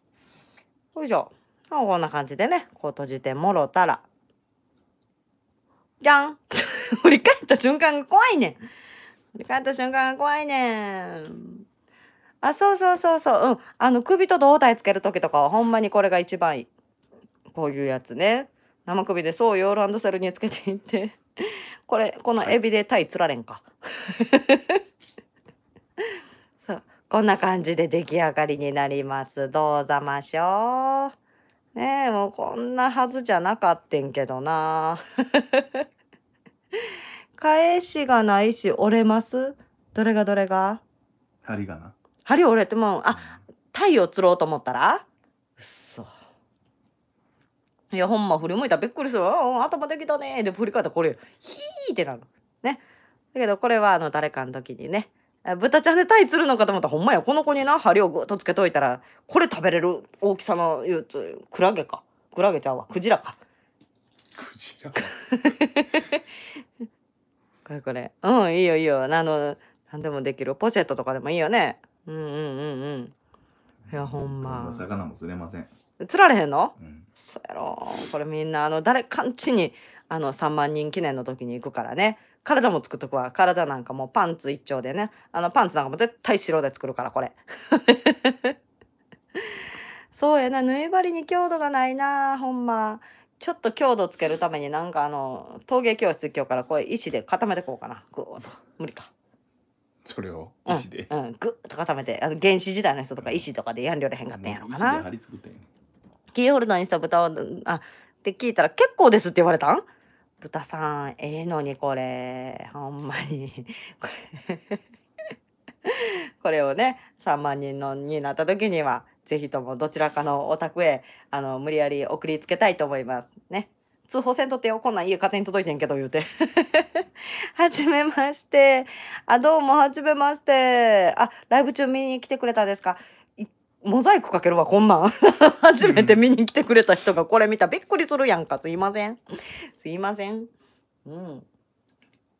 ほいじゃまこんな感じでね、こう閉じてもろたら、じゃん 振り返った瞬間が怖いねん。振り返った瞬間が怖いねん。あ、そうそうそうそう。うん。あの、首と胴体つける時とかは、ほんまにこれが一番いい。こういうやつね。生首でそうヨーランドセルにつけていって。これ、このエビでタイつられんか。そう。こんな感じで出来上がりになります。どうざましょう。ねえもうこんなはずじゃなかってんけどな 返しがないし折れますどれがどれが針がな針折れてもあ太陽釣ろうと思ったらうっそいやほんま振り向いたらびっくりする「頭できたね」で振り返ったらこれ「ヒー」ってなるねだけどこれはあの誰かの時にね豚ちゃんで鯛釣るのかと思ったらほんまやこの子にな針をぐっとつけといたらこれ食べれる大きさのいうつクラゲかクラゲちゃうわクジラかクジラ これこれうんいいよいいよあの何でもできるポシェットとかでもいいよねうんうんうんうんいやほんま魚も釣れません釣られへんの、うん、そうやろこれみんなあの誰かんちにあの3万人記念の時に行くからね体も作っとくわ。体なんかもうパンツ一丁でね。あのパンツなんかも絶対白で作るから、これ。そうやな、縫い針に強度がないな、ほんま。ちょっと強度つけるためになんかあの、陶芸教室今日からこれ石で固めてこうかな。ぐーっと。無理か。それを石で、うん、うん、ぐっと固めてあの原始時代の人とか石とかでやんりょれへんかったんやろかな。キーホルダーにした豚をあって聞いたら「結構です」って言われたん豚さん、ええー、のにこれ。ほんまに。これこれをね、3万人のになった時には、ぜひともどちらかのお宅へ、あの、無理やり送りつけたいと思います。ね。通報せんとってよ。こんなん家勝手に届いてんけど、言うて。はじめまして。あ、どうも、はじめまして。あ、ライブ中見に来てくれたんですか。モザイクかけるわこんなん 初めて見に来てくれた人がこれ見たびっくりするやんかすいませんすいません、うん、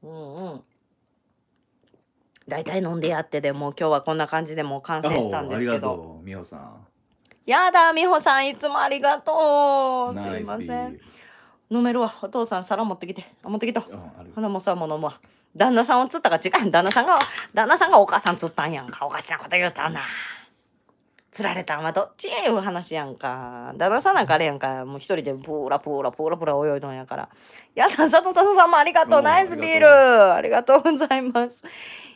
うんうん大体飲んでやってでも今日はこんな感じでもう完成したんですけどありがとう美穂さんやだ美穂さんいつもありがとうすいません飲めるわお父さん皿持ってきて持ってきたほなもうさも飲むわ旦那さんを釣ったか違う旦那さんが旦那さんがお母さん釣ったんやんかおかしなこと言うたな、うん釣られたんはどっちいう話やんか。旦那さんなんかあれやんか。もう一人でプーラプーラプーラプラ泳いどんやから。やだ、佐藤さんもありがとう。ナイスビール。ありがとうございます。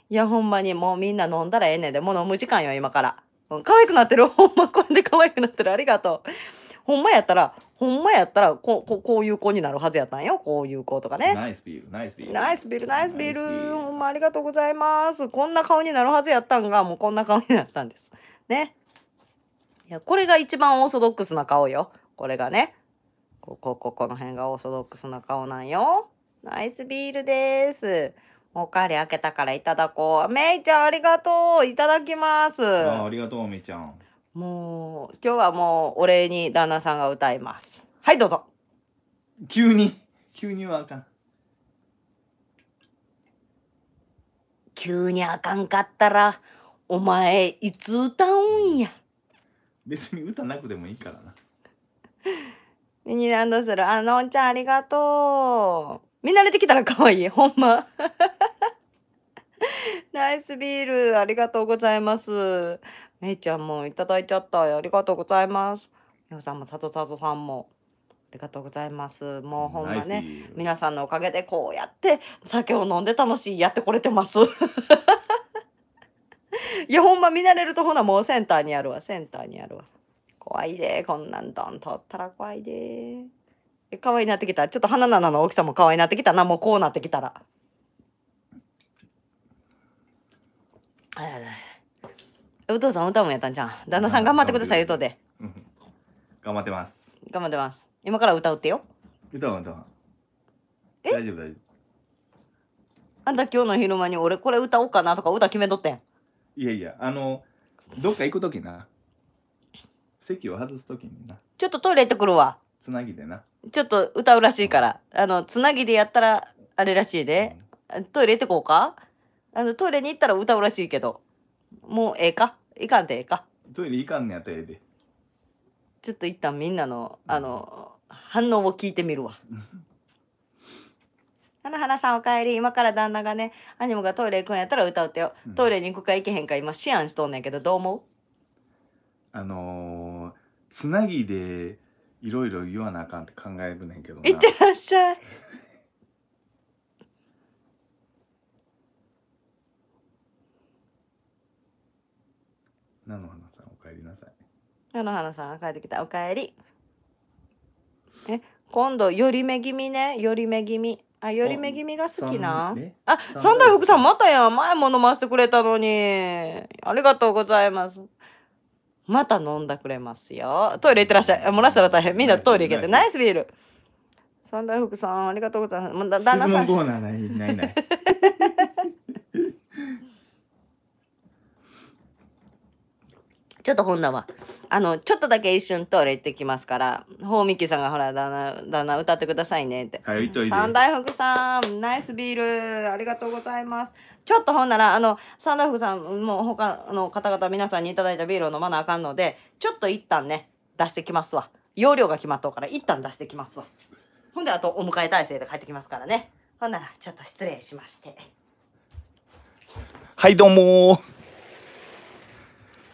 いや、ほんまにもうみんな飲んだらええねんで。もう飲む時間よ、今から。可愛くなってる。ほんま、これで可愛くなってる。ありがとう。ほんまやったら、ほんまやったら、こう、こう、こういう子になるはずやったんよ。こういう子とかね。ナイスビール、ナイスビール。ナイスビール、ナイスビール。ほんまありがとうございます。こんな顔になるはずやったんが、もうこんな顔になったんです。ね。いや、これが一番オーソドックスな顔よ。これがね。ここ、ここの辺がオーソドックスな顔なんよ。ナイスビールです。おかわり開けたからいただこう。めいちゃん、ありがとう。いただきます。あありがとう、めいちゃん。もう、今日はもう、お礼に旦那さんが歌います。はい、どうぞ。急に、急にはあかん。急にあかんかったら、お前、いつ歌うんや。別に歌なくてもいいからなミニランドする。あのんちゃんありがとう見慣れてきたら可愛いほんま ナイスビールありがとうございますめいちゃんもいただいちゃったありがとうございますみほさんもさとさとさんもありがとうございますもうほんまね皆さんのおかげでこうやって酒を飲んで楽しいやってこれてますいや、ほんま見慣れるとほな、もうセンターにあるわ、センターにあるわ。怖いで、こんなんどんとったら怖いで。え可愛いなってきた。ちょっと花菜の大きさも可愛いなってきたな、もうこうなってきたら。あらら。お父さん歌もやったんじゃん。旦那さん頑張ってください、歌で。頑張ってます。頑張ってます。今から歌うってよ。歌は歌うえ大丈夫大丈夫。あんた今日の昼間に俺これ歌おうかなとか歌決めとってん。いやいやあのどっか行く時な席を外す時になちょっとトイレ行ってくるわつなぎでなちょっと歌うらしいから、あのつなぎでやったらあれらしいで、トイレ行ってこうかあのトイレに行ったら歌うらしいけどもうええか行かんでええかトイレ行かんのやったらええでちょっと一旦みんなのあの、反応を聞いてみるわ。花花さんおかえり。今から旦那がね、アニモがトイレ行くんやったら歌うてよ。うんトイレに行くか行けへんか今、思案しとんねんけど、どう思うあのー、つなぎでいろいろ言わなあかんって考えるねんけどな。いってらっしゃい。菜の花さんおかえりなさい。の花さんが帰ってきた。おかえり。え、今度、寄り目気味ね。寄り目気味。あ、より恵みが好きな。あ、三大福さん、またやん。前も飲ませてくれたのに。ありがとうございます。また飲んだくれますよ。トイレ行ってらっしゃい。漏らしたら大変。みんなトイレ行けて。ナイスビール。三大福さん、ありがとうございます。だ旦那さん。ないないない ちょっと本田は、あの、ちょっとだけ一瞬トイレ行ってきますから、ほうみきさんがほら、だな、だな、歌ってくださいねって。はい、と三大福さん、ナイスビール、ありがとうございます。ちょっとほんなら、あの、三大福さんも他の方々皆さんにいただいたビールを飲まなあかんので、ちょっと一旦ね、出してきますわ。容量が決まっとうから、一旦出してきますわ。ほんで、あとお迎え体制で帰ってきますからね。ほんなら、ちょっと失礼しまして。はい、どうも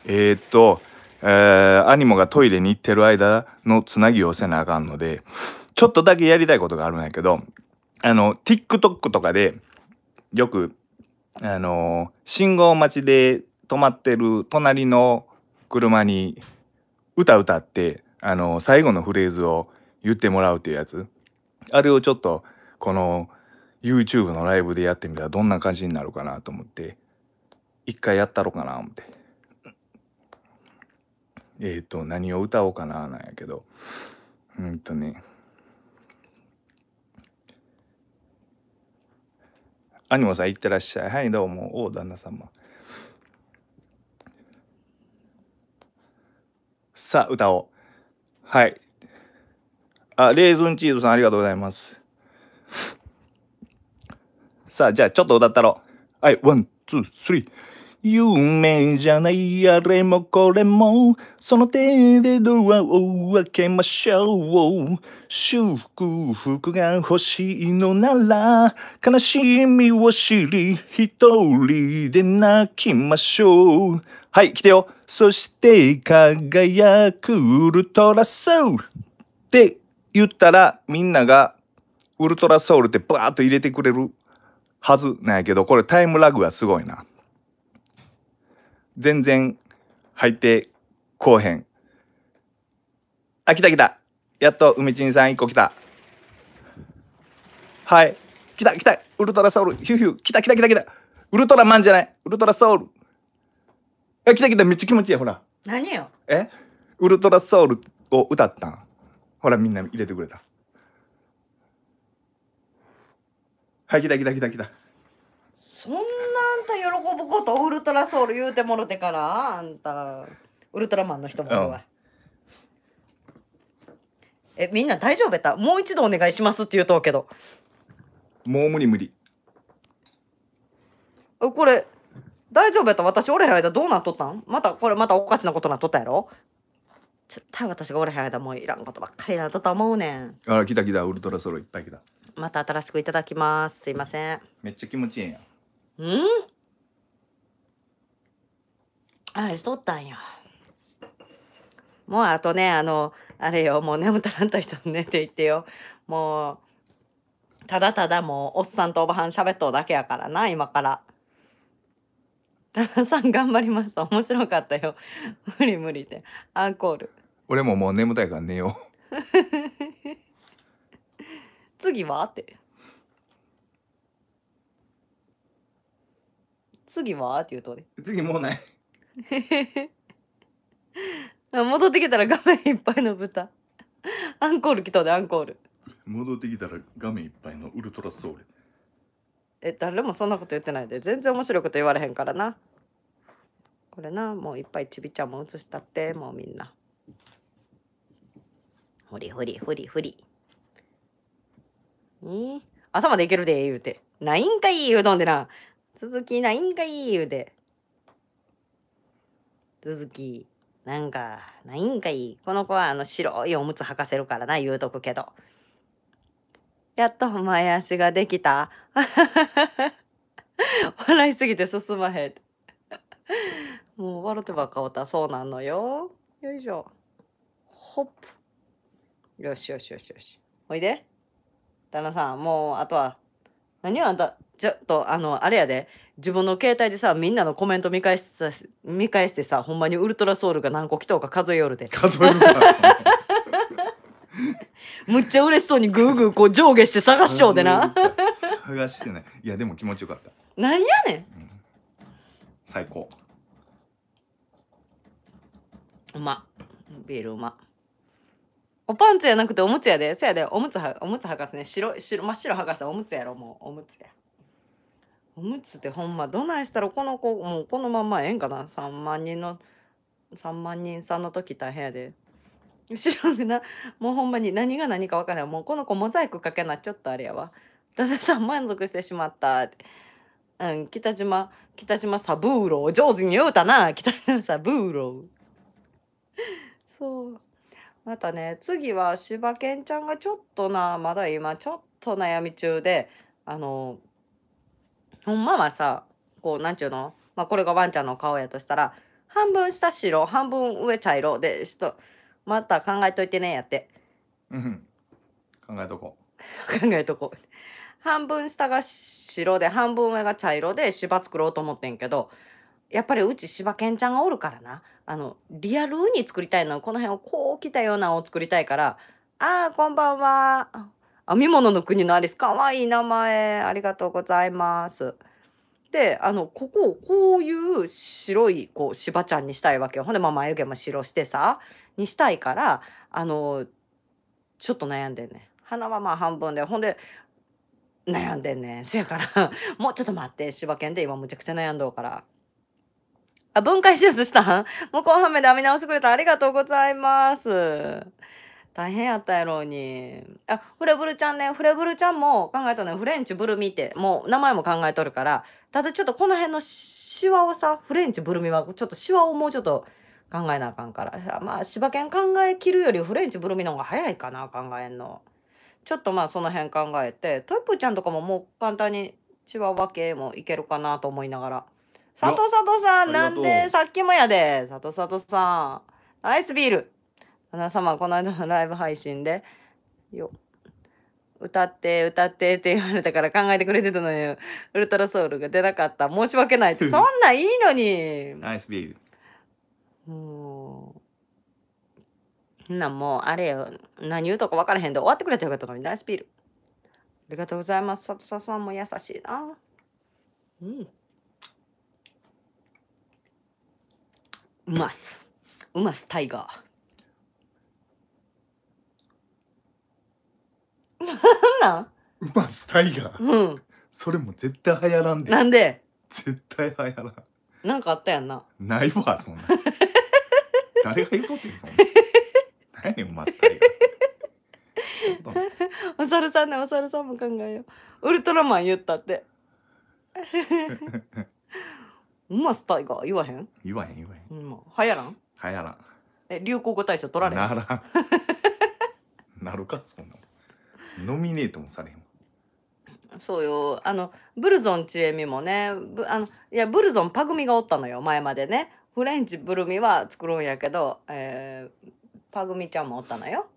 えー、っと、えー、アニモがトイレに行ってる間のつなぎをせなあかんので、ちょっとだけやりたいことがあるんやけど、あの、TikTok とかで、よく、あの、信号待ちで止まってる隣の車に歌歌って、あの、最後のフレーズを言ってもらうっていうやつ。あれをちょっと、この、YouTube のライブでやってみたらどんな感じになるかなと思って、一回やったろうかな、思って。えっ、ー、と、何を歌おうかな、なんやけど、うんとね、アニモさん、いってらっしゃい。はい、どうも。お旦那様。さあ、歌おう。はい。あ、レーズンチーズさん、ありがとうございます。さあ、じゃあ、ちょっと歌ったろう。はい、ワン、ツー、スリー。有名じゃないあれもこれもその手でドアを開けましょう祝福が欲しいのなら悲しみを知り一人で泣きましょうはい来てよそして輝くウルトラソウルって言ったらみんながウルトラソウルってバーッと入れてくれるはずなんやけどこれタイムラグがすごいな。全然入ってこうへん。あ、来た来た。やっと梅ちんさん1個来た。はい。来た来た。ウルトラソウル。ヒューヒュー。来た来た来た来た。ウルトラマンじゃない。ウルトラソウル。え、来た来た。めっちゃ気持ちいいほら。何よ。えウルトラソウルを歌ったん。ほら、みんな入れてくれた。はい、来た来た来た来た。そんなあんた喜ぶことウルトラソウル言うてもろてからあんたウルトラマンの人もるわ、うん、えみんな大丈夫やったもう一度お願いしますって言うとうけどもう無理無理これ大丈夫やった私おれへん間どうなっとったんまたこれまたおかしなことなっとったやろ絶対私がおれへん間もういらんことばっかりなったと思うねんあら来た来たウルトラソロいっぱい来たまた新しくいただきますすいませんめっちゃ気持ちいいやんうんあしとったんよ。もうあとね、あの、あれよ、もう眠たらんと人に寝ていってよ。もう、ただただもう、おっさんとおばはん喋っとうだけやからな、今から。たださん頑張りました。面白かったよ。無理無理で。アンコール。俺ももう眠たいから寝よう。次はって。次はって言うとね。次もうない。戻ってきたら画面いっぱいの豚。アンコール来たで、アンコール。戻ってきたら画面いっぱいのウルトラソウル。え、誰もそんなこと言ってないで、全然面白いこと言われへんからな。これな、もういっぱいちびちゃんも映したって、もうみんな。ほりほりほりほり。ん朝までいけるで、言うて。ないんかい、うどんでな。続きないんかい言うて。続き、なんか、ないんかい。この子はあの白いおむつ履かせるからな、言うとくけど。やっと前足ができた。笑いすぎて進まへん。もう笑ってばっかおたそうなのよ。よいしょ。ほっよしよしよしよし。おいで。旦那さん、もうあとは、何よあんた、ちょっとあのあれやで自分の携帯でさみんなのコメント見返してさ見返してさほんまにウルトラソウルが何個来とうか数えよるで数えるかむっちゃ嬉しそうにグーグーこう上下して探しちゃうでな探してないいやでも気持ちよかったなんやねん、うん、最高うまビールうまおパンツやなくておむつやでそやでおむつはおむつはかせね白白真っ白はかせおむつやろもうおむつやおむつってほんまどないしたらこの子もうこのままええんかな3万人の3万人さんの時大変やで。後ろでなもうほんまに何が何か分からないもうこの子モザイクかけなちょっとあれやわ旦那さん満足してしまったって。うん、北島北島サブーロー上手に言うたな北島サブーローそうまたね次は柴犬ちゃんがちょっとなまだ今ちょっと悩み中であのーほんまはさこうなんちゅうの、まあ、これがワンちゃんの顔やとしたら半分下白半分上茶色でちょっとまた考えといてねやってうん考えとこう。考えとこう。半分下が白で半分上が茶色で芝作ろうと思ってんけどやっぱりうち芝健ちゃんがおるからなあのリアルに作りたいのこの辺をこう来たようなのを作りたいから「ああこんばんは編み物の国のアリス、かわいい名前、ありがとうございます。で、あの、ここをこういう白い、こう、柴ちゃんにしたいわけよ。ほんで、まあ、眉毛も白してさ、にしたいから、あの、ちょっと悩んでんね。鼻はまあ半分で、ほんで、悩んでんねん。せやから もうちょっと待って、柴犬で今むちゃくちゃ悩んどうから。あ、分解手術したんもう後半目で編み直してくれた。ありがとうございます。大変やったやろうに。あ、フレブルちゃんね、フレブルちゃんも考えたね、フレンチブルミって、もう名前も考えとるから、ただちょっとこの辺のシワをさ、フレンチブルミは、ちょっとシワをもうちょっと考えなあかんから。まあ、柴犬考えきるよりフレンチブルミの方が早いかな、考えんの。ちょっとまあ、その辺考えて、トイプーちゃんとかももう簡単にチワワ系もいけるかなと思いながら。佐藤佐藤さん、なんで、さっきもやで。佐藤佐藤さん、アイスビール。皆様この間のライブ配信でよ歌って歌ってって言われたから考えてくれてたのにウルトラソウルが出なかった申し訳ないってそんなんいいのにナイスビールもうなんもうあれよ何言うとか分からへんで終わってくれてよかったのにナイスビールありがとうございますトサさんも優しいなうんうますうますタイガーなんなんうスタイガーうんそれも絶対流行らんでなんで絶対流行らんなんかあったやんなないわそんな 誰が言うとってんそんな何やねスタイガーお猿さんねお猿さんも考えようウルトラマン言ったってうまスタイガー言わへん言わへん言わへん、うん、流行らん流行らんえ流行語大賞取られんならん なるかそんなもんノミネートもされへんわそうよあのブルゾンちえみもねあのいやブルゾンパグミがおったのよ前までねフレンチブルミは作るんやけど、えー、パグミちゃんもおったのよ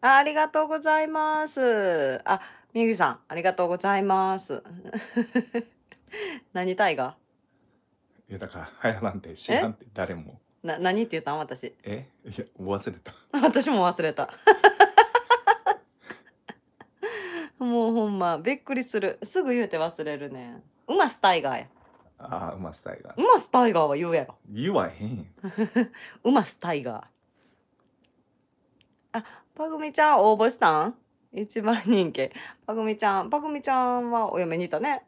あありがとうございますあみゆきさんありがとうございます 何大がいやだから早なんて知らんって誰もな何って言ったん私えいや忘れた 私も忘れたもうほんま、びっくりする。すぐ言うて忘れるね。うまスタイガーや。ああ、うまスタイガー。うまスタイガーは言うやろ。言わへん。う まスタイガー。あ、パグミちゃん応募したん一番人気。パグミちゃん、パグミちゃんはお嫁にいたね。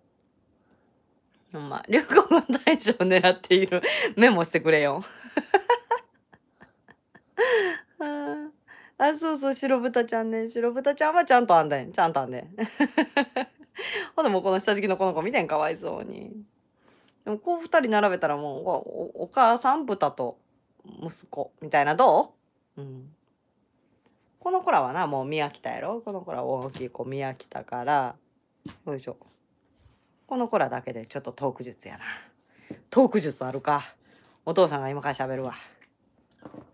ほんま、流行語大賞を狙っているメモしてくれよ。あ、そうそう、白豚ちゃんね。白豚ちゃんはちゃんとあんだよ。ちゃんとあんね。ほんでもこの下敷きのこの子見てん、かわいそうに。でもこう2人並べたらもう、おお母さん豚と息子みたいな、どううん。この子らはな、もう見飽きたやろこの子ら大きい子見飽きたから、よいしょ。この子らだけでちょっとトーク術やな。トーク術あるか。お父さんが今から喋るわ。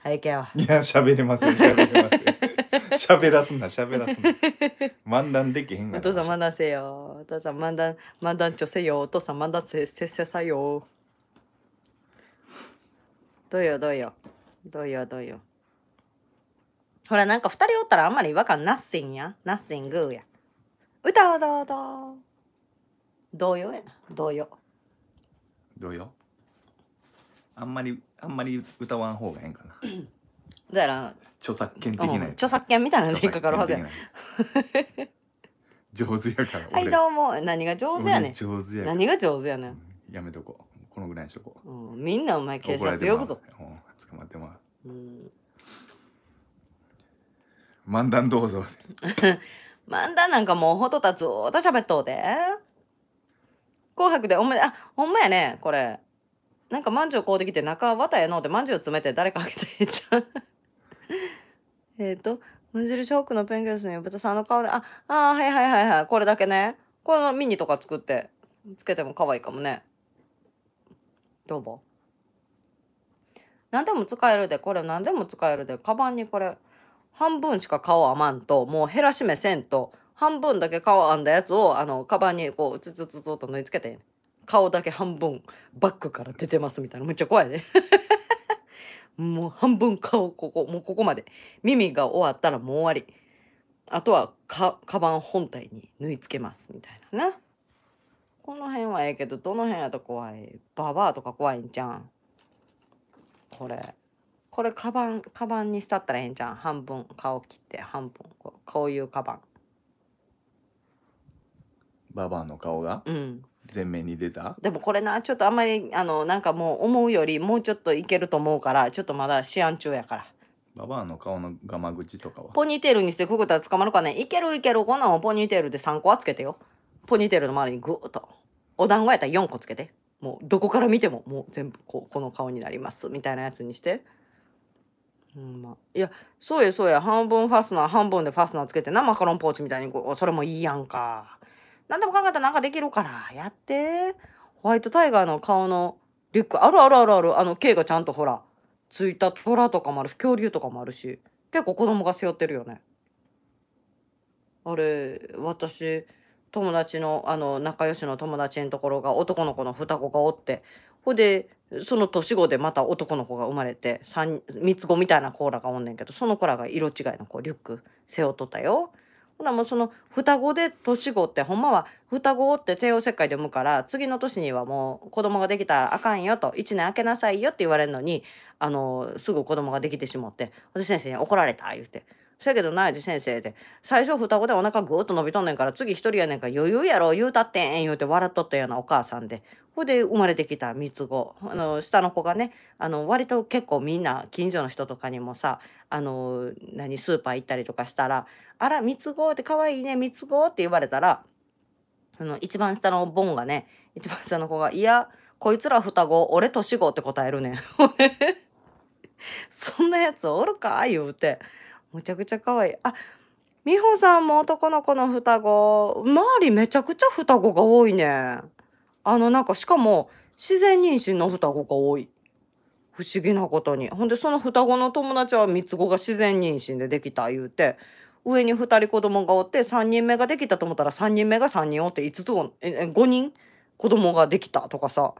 早いけよ。いや、喋れません、喋れません。喋らすな、喋らすな。漫談できへんがお父さん漫談せよ。お父さん漫談、漫談ちょせよ。お父さん漫談せ、せせさよ。どうよ、どうよ。どうよ、どうよ。ほら、なんか二人おったらあんまり違和感なっせんや。なっせんぐーや。歌をどうぞ。うよやな。よ。どうよ。あんまりあんまり歌わん方がええんかなだから著作権的なやつ、うん著作権みたいなのに引っかかるはずや上手やからはいどうも何が上手やねん上手やから何が上手やねん、うんやめとこうこのぐらいにしとこううん、みんなお前警察呼ぶぞ、まうん捕まってまうん、漫談どうぞ漫談なんかもうほとたずーっと喋っとうで紅白でお前あほんまやねこれなんかまんじゅう買うてきて中綿やのってまんじゅう詰めて誰かあげてえじゃん。えっと、無印ョックのペンギンスすね。豚さんの顔で、あ、あはいはいはいはい。これだけね。このミニとか作って、つけても可愛いかもね。どうも。何でも使えるで、これ何でも使えるで、カバンにこれ、半分しか顔編まんと、もう減らし目せんと、半分だけ顔編んだやつを、あの、カバンにこう、つつつつと縫い付けて顔だけ半分バックから出てますみたいなめっちゃ怖いね もう半分顔ここもうここまで耳が終わったらもう終わりあとはかカバン本体に縫い付けますみたいななこの辺はええけどどの辺やと怖いババアとか怖いんじゃんこれこれカバンカバンにしたったらええんじゃん半分顔切って半分こうこういうカバンババアの顔がうん前面に出たでもこれなちょっとあんまりあのなんかもう思うよりもうちょっといけると思うからちょっとまだ思案中やからババアの顔のがま口とかはポニーテールにしてくぐったら捕まるかねいけるいけるこんなんをポニーテールで3個はつけてよポニーテールの周りにグーッとお団子やったら4個つけてもうどこから見てももう全部ここの顔になりますみたいなやつにしてうんまいやそうやそうや半分ファスナー半分でファスナーつけてなマカロンポーチみたいにこうそれもいいやんか何でもかえたらなんかできるから、やって。ホワイトタイガーの顔のリュック、あるあるあるある、あの、毛がちゃんとほら、ついた虎とかもあるし、恐竜とかもあるし、結構子供が背負ってるよね。あれ、私、友達の、あの、仲良しの友達のところが男の子の双子がおって、ほで、その年後でまた男の子が生まれて、三つ子みたいな子らがおんねんけど、その子らが色違いのこうリュック背負っとったよ。ほなもうその双子で年子ってほんまは双子って帝王切開で産むから次の年にはもう子供ができたらあかんよと1年空けなさいよって言われるのにあのすぐ子供ができてしまって私先生に怒られた言うて。やけどないで先生で最初双子でお腹ぐーっと伸びとんねんから次一人やねんから余裕やろ言うたってん言うて笑っとったようなお母さんでほいで生まれてきた三つ子あの下の子がねあの割と結構みんな近所の人とかにもさあの何スーパー行ったりとかしたら「あら三つ子って可愛いね三つ子」って言われたらあの一番下のボンがね一番下の子が「いやこいつら双子俺年子」って答えるねん。そんなやつおるか言うて。むちゃくちゃ可愛いあ美穂さんも男の子の双子周りめちゃくちゃ双子が多いねあのなんかしかも自然妊娠の双子が多い不思議なことにほんでその双子の友達は三つ子が自然妊娠でできた言うて上に2人子供がおって3人目ができたと思ったら3人目が3人おって5つ子え5人子供ができたとかさ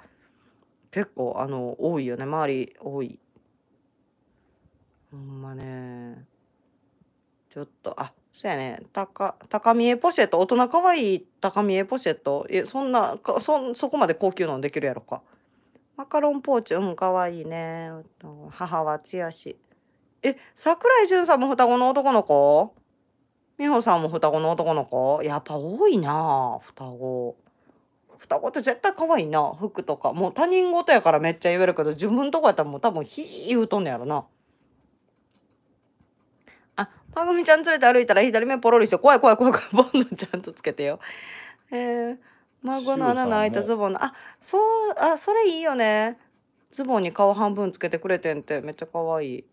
結構あの多いよね周り多いほんまねちょっと、あ、そうやね。高、高見えポシェット。大人かわいい高見えポシェット。え、そんな、かそ、そこまで高級のできるやろか。マカロンポーチ、うん、かわいいね。母はつやし。え、桜井淳さんも双子の男の子美穂さんも双子の男の子やっぱ多いな双子。双子って絶対可愛いな服とか。もう他人事やからめっちゃ言えるけど、自分とこやったらもう多分ひー言うとんねやろな。番組ちゃん連れて歩いたら左目ポロリして怖い怖い怖い怖いボンドちゃんとつけてよ。えー、孫の穴の開いたズボンの、あそうあそれいいよね。ズボンに顔半分つけてくれてんってめっちゃ可愛い。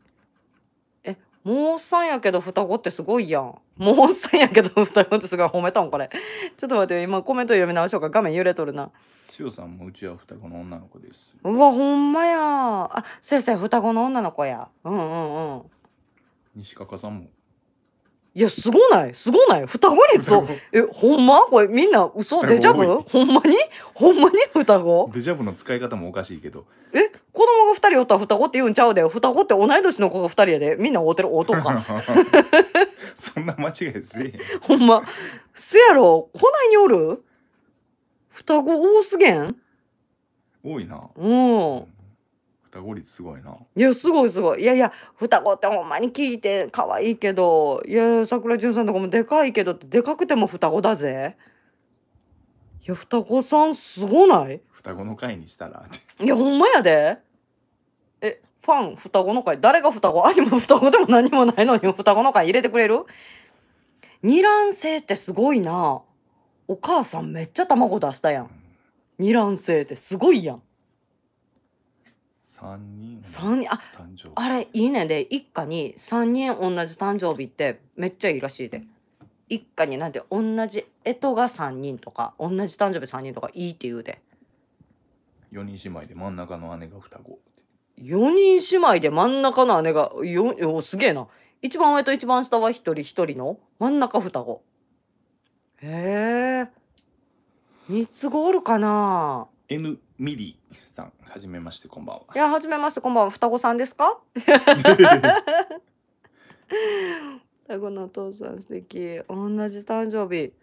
えもうおっさんやけど双子ってすごいやん。もうおっさんやけど双子ってすごい褒めたんこれ。ちょっと待って今コメント読み直しようか画面揺れとるな。千代さんもうちは双子の女の子です。うわほんまやあ先生双子の女の子や。うんうんうん。西川さんもいや、すごないすごない双子率を。え、ほんまこれみんな嘘デジャブほんまにほんまに双子デジャブの使い方もおかしいけど。え子供が二人おったら双子って言うんちゃうで。双子って同い年の子が二人やで。みんな会うてる、会とか。そんな間違いですね。ほんま。せやろ、こないにおる双子多すげん多いな。うん。双子率すごいな。いやすごいすごいいやいや双子ってほんまに聞いて可愛いけどいや桜潤さんとかもでかいけどでかくても双子だぜ。いや双子さんすごない双子の会にしたらいやほんまやで。えファン双子の会誰が双子兄 も双子でも何もないのに双子の会入れてくれる二卵性ってすごいな。お母さんめっちゃ卵出したやん。二卵性ってすごいやん。3人三人あ誕生日あれいいねで一家に3人同じ誕生日ってめっちゃいいらしいで一家になんて同じ干支が3人とか同じ誕生日3人とかいいって言うで4人姉妹で真ん中の姉が双子4人姉妹で真ん中の姉がよすげえな一番上と一番下は一人一人の真ん中双子へえ三つ子おるかなム、ミリさんはじめましてこんばんは。いやはじめましてこんばんは双子さんですか？双子のお父さん素敵。同じ誕生日。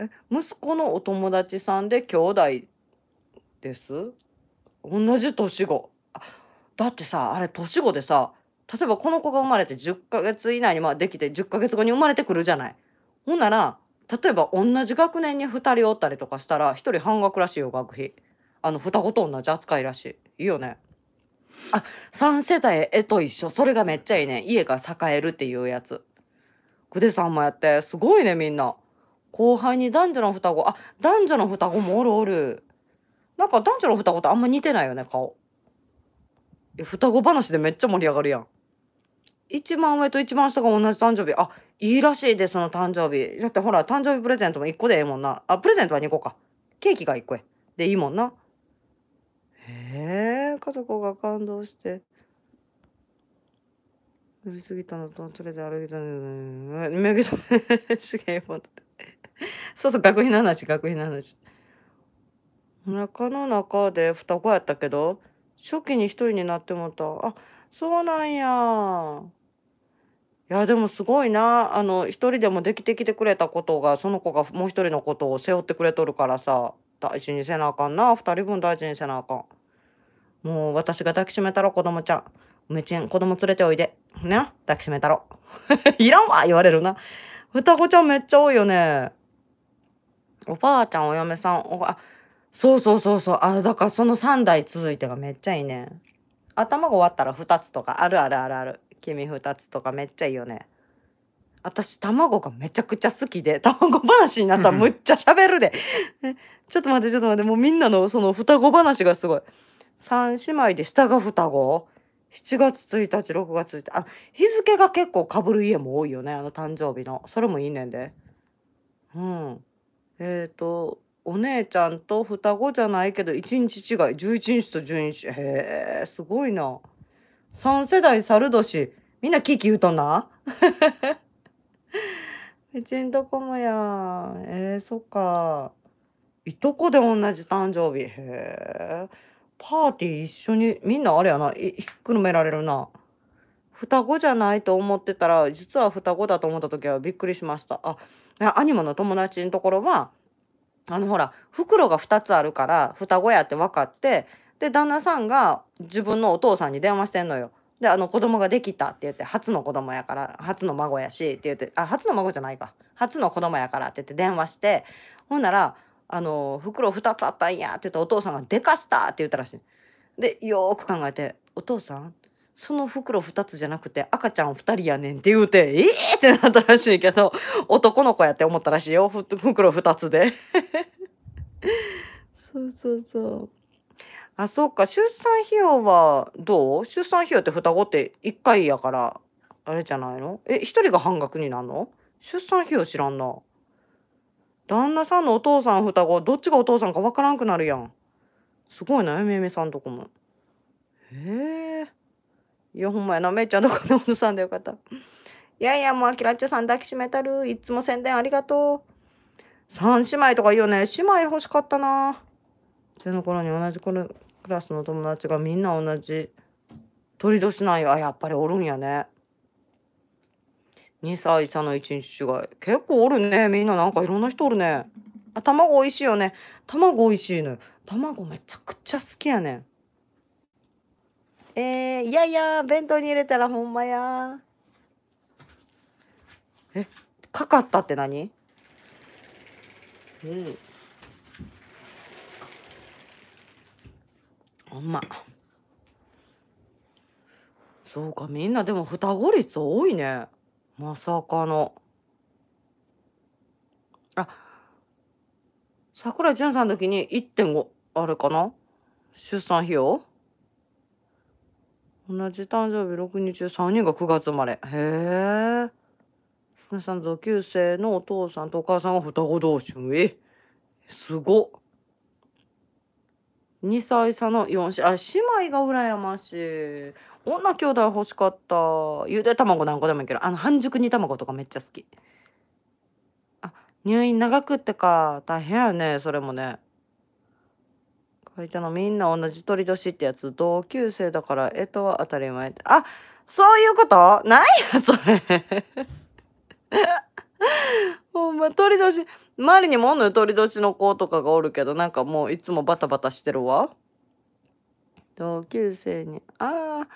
え息子のお友達さんで兄弟です？同じ年子。だってさあれ年子でさ例えばこの子が生まれて10ヶ月以内にまあできて10ヶ月後に生まれてくるじゃない。ほんなら例えば同じ学年に2人おったりとかしたら1人半額らしいよ学費あの双子と同じ扱いらしいいいよねあ3世代絵と一緒それがめっちゃいいね家が栄えるっていうやつグデさんもやってすごいねみんな後輩に男女の双子あ男女の双子もおるおるなんか男女の双子とあんま似てないよね顔え双子話でめっちゃ盛り上がるやん一番上と一番下が同じ誕生日。あ、いいらしいで、その誕生日。だってほら、誕生日プレゼントも1個でええもんな。あ、プレゼントは2個か。ケーキが1個や。で、いいもんな。ええ、家族が感動して。乗りすぎたのと、連れて歩いたのに、めぐさ、資源て。そうそう、学費の話、学費の話。お腹の中で双子やったけど、初期に一人になってもた。あ、そうなんや。いやでもすごいなあの一人でもできてきてくれたことがその子がもう一人のことを背負ってくれとるからさ大事にせなあかんな二人分大事にせなあかんもう私が抱きしめたろ子供ちゃんめちん子供連れておいでね抱きしめたろ いらんわ言われるな双子ちゃんめっちゃ多いよねおばあちゃんお嫁さんおあそうそうそうそうあだからその3代続いてがめっちゃいいね頭が終わったら2つとかあるあるあるある黄身2つとかめっちゃいいよね私卵がめちゃくちゃ好きで卵話になったらむっちゃしゃべるでちょっと待ってちょっと待ってもうみんなのその双子話がすごい3姉妹で下が双子7月1日6月1日あ日付が結構かぶる家も多いよねあの誕生日のそれもいいねんでうんえっ、ー、とお姉ちゃんと双子じゃないけど1日違い11日と12日へえすごいな。3世代猿年。みんなキーキー言うとんな うちんとこもやえー、そっか。いとこで同じ誕生日。へえ。パーティー一緒に、みんなあれやな、ひっくるめられるな。双子じゃないと思ってたら、実は双子だと思った時はびっくりしました。あ、アニマの友達のところは、あのほら、袋が2つあるから、双子やって分かって、で旦那さんが自分のお父さんに電話してんのよ。であの子供ができたって言って初の子供やから初の孫やしって言ってあ初の孫じゃないか初の子供やからって言って電話してほんならあの袋2つあったんやって言っとお父さんが「でかした!」って言ったらしい。でよく考えて「お父さんその袋2つじゃなくて赤ちゃん2人やねん」って言うて「ええー!」ってなったらしいけど男の子やって思ったらしいよ袋2つで そうそうそう。あ、そっか。出産費用はどう出産費用って双子って1回やから、あれじゃないのえ、1人が半額になるの出産費用知らんな。旦那さんのお父さん双子、どっちがお父さんかわからんくなるやん。すごいな、めめさんとこも。へえ。いや、ほんまやな。めいちゃんとこのお父さんでよかった。いやいや、もうあきらっちょさん抱きしめたる。いつも宣伝ありがとう。三姉妹とかいいよね。姉妹欲しかったな。手の頃に同じ頃。クラスの友達がみんな同じ鳥年なんややっぱりおるんやね2歳差の1日違い結構おるねみんななんかいろんな人おるねあ卵美味しいよね卵美味しいの、ね、よ卵めちゃくちゃ好きやねんえー、いやいや弁当に入れたらほんまやえかかったって何うんほんまそうかみんなでも双子率多いねまさかのあ桜井純さんの時に1.5あれかな出産費用同じ誕生日6日中3人が9月生まれへえ皆さん同級生のお父さんとお母さんが双子同士えすごっ2歳差の4あ姉妹が羨ましい女兄弟欲しかったゆで卵何個でもいいけどあの半熟煮卵とかめっちゃ好きあ入院長くってか大変やねそれもね書いたのみんな同じ鳥年ってやつ同級生だからえとは当たり前あそういうことなんやそれ ほんま鳥年周りにもおんのよ鳥年の子とかがおるけどなんかもういつもバタバタしてるわ同級生にああ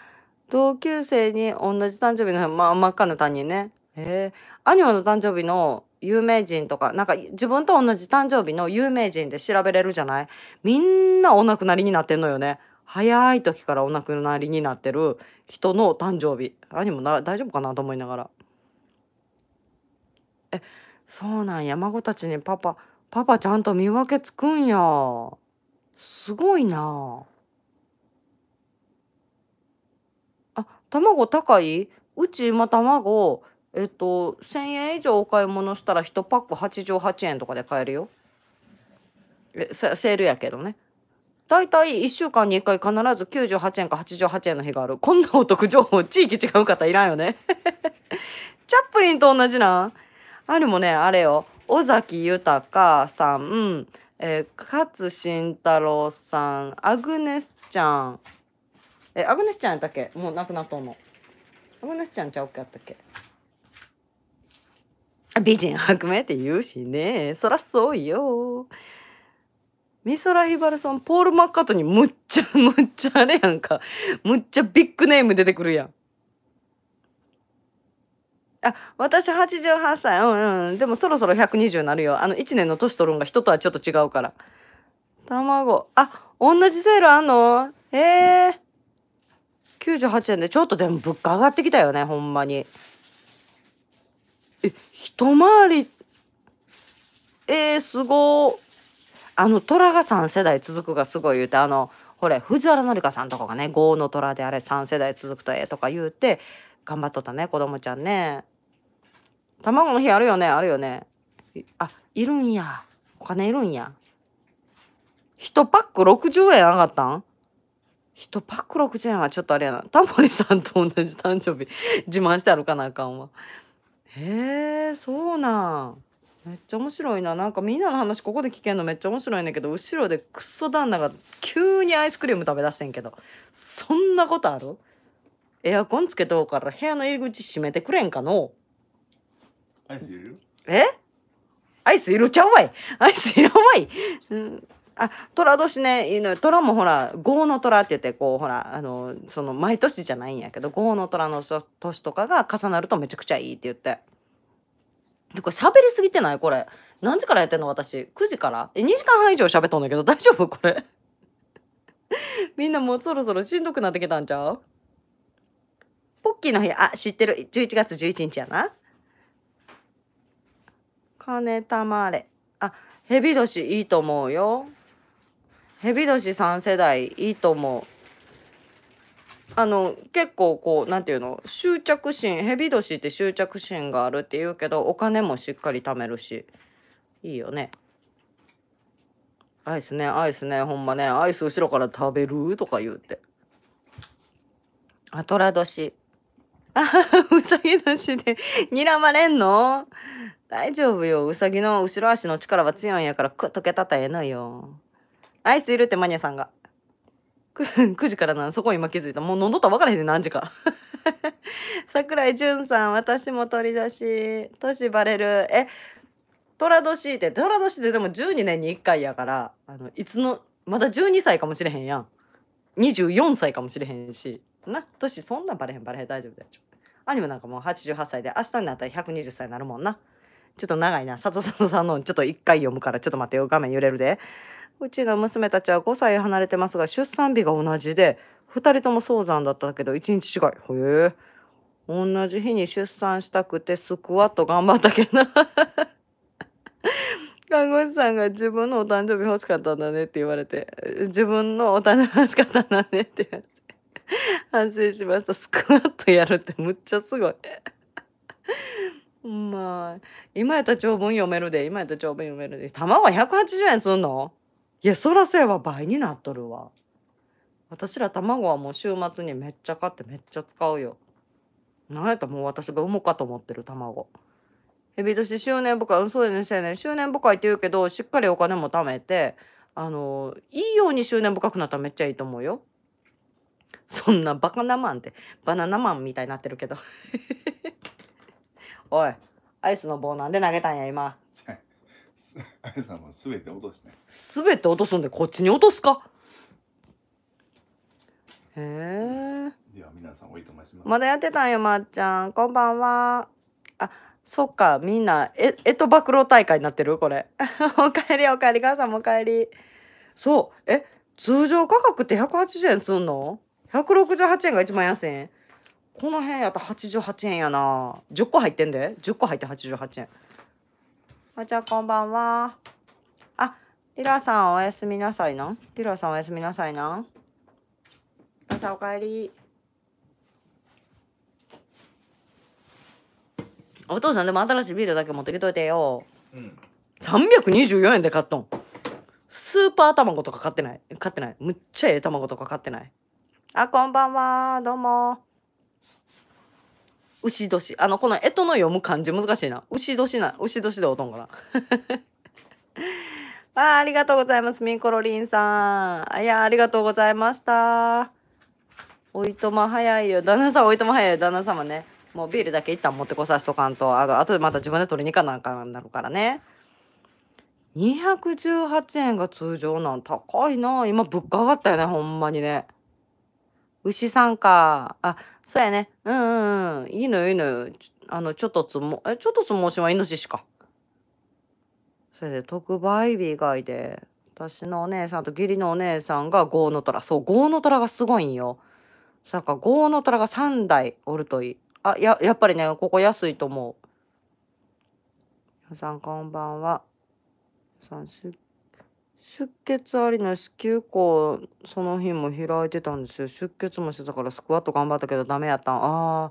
同級生に同じ誕生日の、まあ、真っ赤な他人ねえー、アニマの誕生日の有名人とかなんか自分と同じ誕生日の有名人で調べれるじゃないみんなお亡くなりになってんのよね早い時からお亡くなりになってる人の誕生日アニマ大丈夫かなと思いながらえそうなんや孫たちにパパパパちゃんと見分けつくんやすごいなあ卵高いうち今卵えっと1,000円以上お買い物したら1パック88円とかで買えるよえセールやけどね大体1週間に1回必ず98円か88円の日があるこんなお得情報地域違う方いらんよね チャップリンと同じなんあれもね、あれよ、尾崎豊さん、えー、勝慎太郎さん、アグネスちゃん、え、アグネスちゃんやったっけもう亡くなっとんの。アグネスちゃんちゃうっけやったっけ美人白名って言うしね。そらそうよ。美空ひばるさん、ポール・マッカートにむっちゃ、むっちゃあれやんか。むっちゃビッグネーム出てくるやん。あ私88歳うんうんでもそろそろ120になるよあの1年の年取るんが人とはちょっと違うから卵あ同じセールあんのええー、98円でちょっとでも物価上がってきたよねほんまにえ一回りえー、すごあの虎が3世代続くがすごい言うてあのほれ藤原紀香さんとかがね「5の虎」であれ3世代続くとええとか言うて頑張っとったね子供ちゃんね卵の日あるよねあるよねあいるんやお金いるんや1パック60円上がったん1パック60円はちょっとあれやなタモリさんと同じ誕生日自慢して歩かなあかんわへえそうなんめっちゃ面白いななんかみんなの話ここで聞けんのめっちゃ面白いんだけど後ろでクソ旦那が急にアイスクリーム食べだしてんけどそんなことあるエアコンつけとうから部屋の入り口閉めてくれんかのアイスいるえアイスいるちゃうわいアイスいらんわい、うん、あ虎年ね虎もほら豪の虎って言ってこうほらあのその毎年じゃないんやけど豪の虎の年とかが重なるとめちゃくちゃいいって言って。てか喋りすぎてないこれ何時からやってんの私9時からえ2時間半以上喋っとんだけど大丈夫これみんなもうそろそろしんどくなってきたんちゃうポッキーの日あ知ってる11月11日やな金たまれ。あ、蛇年いいと思うよ。蛇年3世代いいと思う。あの結構こう何て言うの執着心蛇年って執着心があるって言うけどお金もしっかり貯めるしいいよね。アイスねアイスねほんまねアイス後ろから食べるとか言うて。あと年。あ うさぎ年で睨まれんの大丈夫よ。うさぎの後ろ足の力は強いんやから、くっとけたたええのよ。アイスいるってマニアさんが。9時 からなそこ今気づいた。もう飲んどったわ分からへんね何時か。桜井淳さん、私も取り出し。年バレる。え、寅年って、寅年ってでも12年に1回やから、あの、いつの、まだ12歳かもしれへんやん。24歳かもしれへんし。な、年そんなんバレへんバレへん大丈夫大丈夫。アニメなんかもう88歳で、明日になったら120歳になるもんな。ちょっと長いな。佐藤さんのちょっと一回読むから、ちょっと待ってよ。画面揺れるで。うちの娘たちは5歳離れてますが、出産日が同じで、2人とも早産だったけど、1日違い。へえ。同じ日に出産したくて、スクワット頑張ったけどな。看護師さんが自分のお誕生日欲しかったんだねって言われて、自分のお誕生日欲しかったんだねって言われて、反省しました。スクワットやるってむっちゃすごい。まあ、今やったら長文読めるで、今やったら長文読めるで。卵は180円すんのいや、そらせば倍になっとるわ。私ら卵はもう週末にめっちゃ買ってめっちゃ使うよ。なんやったもう私が産むかと思ってる卵。蛇ビ年周年深い、うん、そうでね、そね。周年深いって言うけど、しっかりお金も貯めて、あの、いいように周年深くなったらめっちゃいいと思うよ。そんなバカなマンって、バナナマンみたいになってるけど。おい、アイスの棒なんで投げたんや、今。アイスの棒すべて落として。すべて落とすんで、こっちに落とすか。へえ。では、皆さん、おいとまします。まだやってたんよ、まっちゃん。こんばんは。あ、そっか、みんな、え、えと暴露大会になってる、これ。おかえり、おかえり、母さんもおかえり。そう、え、通常価格って180円すんの ?168 円が一番安いん。この辺やったら88円やな10個入ってんで10個入って88円あちゃんこんばんはあリラさんおやすみなさいなリラさんおやすみなさいな朝おかえりお父さんでも新しいビールだけ持ってきといてよ、うん、324円で買っとんスーパー卵とか買ってない買ってないむっちゃええ卵とか買ってないあこんばんはどうも牛年。あの、このえとの読む漢字難しいな。牛年な、牛年でおとんかな。あありがとうございます。ミンコロリンさん。いや、ありがとうございました。おいとま早いよ。旦那さん、おいとま早いよ。旦那様ね。もうビールだけ一旦持ってこさしとかんと、あの、後でまた自分で取りに行かなんかんなるからね。218円が通常なん高いな今物価上がったよね、ほんまにね。牛さんか。あ、そうやね。うんうんうん。いいのよ、いいのよ。あの、ちょっとつも、え、ちょっとつもしは命しか。それで、特売日以外で、私のお姉さんと義理のお姉さんが豪の虎。そう、豪の虎がすごいんよ。そやから、豪の虎が3台おるといい。あ、や、やっぱりね、ここ安いと思う。皆さんこんばんは。さん出出血ありの子宮口その日も開いてたんですよ出血もしてたからスクワット頑張ったけどダメやったんあー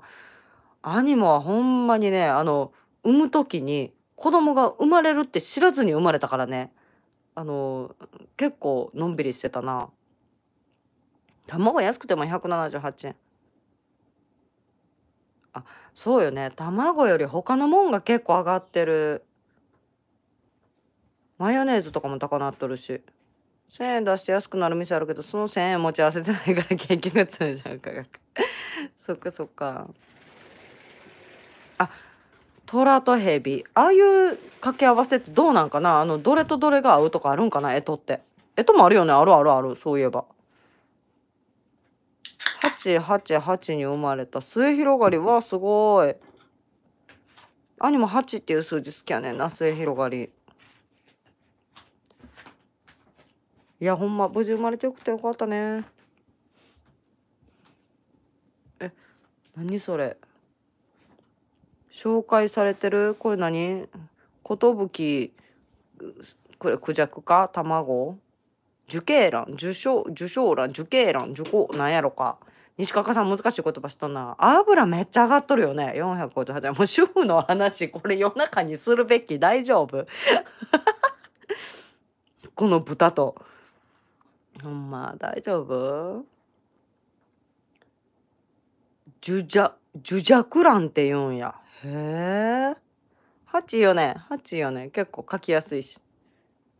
兄もはほんまにねあの産む時に子供が生まれるって知らずに生まれたからねあの結構のんびりしてたな卵安くても178円あそうよね卵より他のもんが結構上がってるマヨネーズとかも高なっとるし1,000円出して安くなる店あるけどその1,000円持ち合わせてないから気がつるじゃんか そっかそっかあ虎と蛇ああいう掛け合わせってどうなんかなあのどれとどれが合うとかあるんかなえとってえともあるよねあるあるあるそういえば888に生まれた末広がりはすごい兄も8っていう数字好きやねんな末広がりいや、ほんま、無事生まれてよくてよかったね。え、何それ。紹介されてるこれ何寿これクジャクか卵受刑欄受賞受賞欄受刑欄受講なんやろか西川さん難しい言葉したな油めっちゃ上がっとるよね458円もう主婦の話これ夜中にするべき大丈夫 この豚と。ほんま、大丈夫ジュジャ、ジュジャクランって言うんや。へえ。8よね。8よね。結構書きやすいし。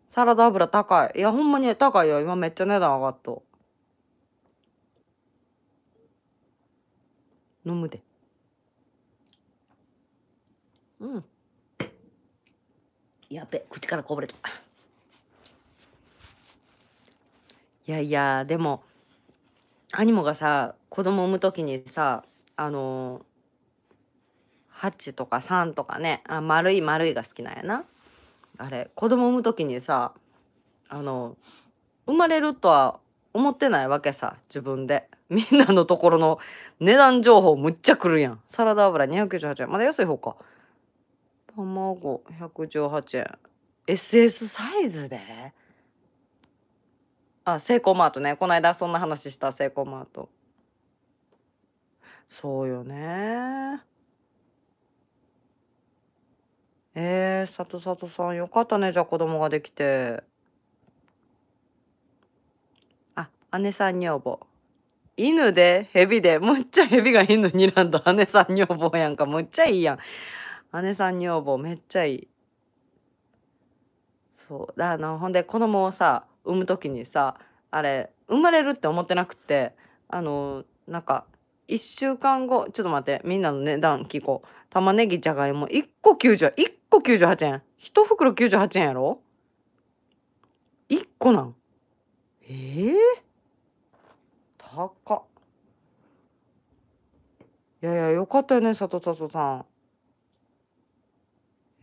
サラダ油高い。いや、ほんまに高いよ。今めっちゃ値段上がっと。飲むで。うん。やべ、口からこぼれた。いやいやでもアニモがさ子供産む時にさあの8とか3とかねあ丸い丸いが好きなんやなあれ子供産む時にさあの生まれるとは思ってないわけさ自分でみんなのところの値段情報むっちゃくるやんサラダ油298円まだ安い方か卵118円 SS サイズであ、セイコーマートね。この間そんな話した、セイコーマート。そうよね。えー、さとさとさん、よかったね。じゃあ子供ができて。あ、姉さん女房。犬で、蛇で、むっちゃ蛇が犬にらんだ姉さん女房やんか。むっちゃいいやん。姉さん女房、めっちゃいい。そう。だあの、ほんで子供をさ、産む時にさあれ生まれるって思ってなくてあのなんか1週間後ちょっと待ってみんなの値段聞こう玉ねぎじゃがいも1個91個98円1袋98円やろ1個なんえー、高っいやいやよかったよね佐藤佐藤さん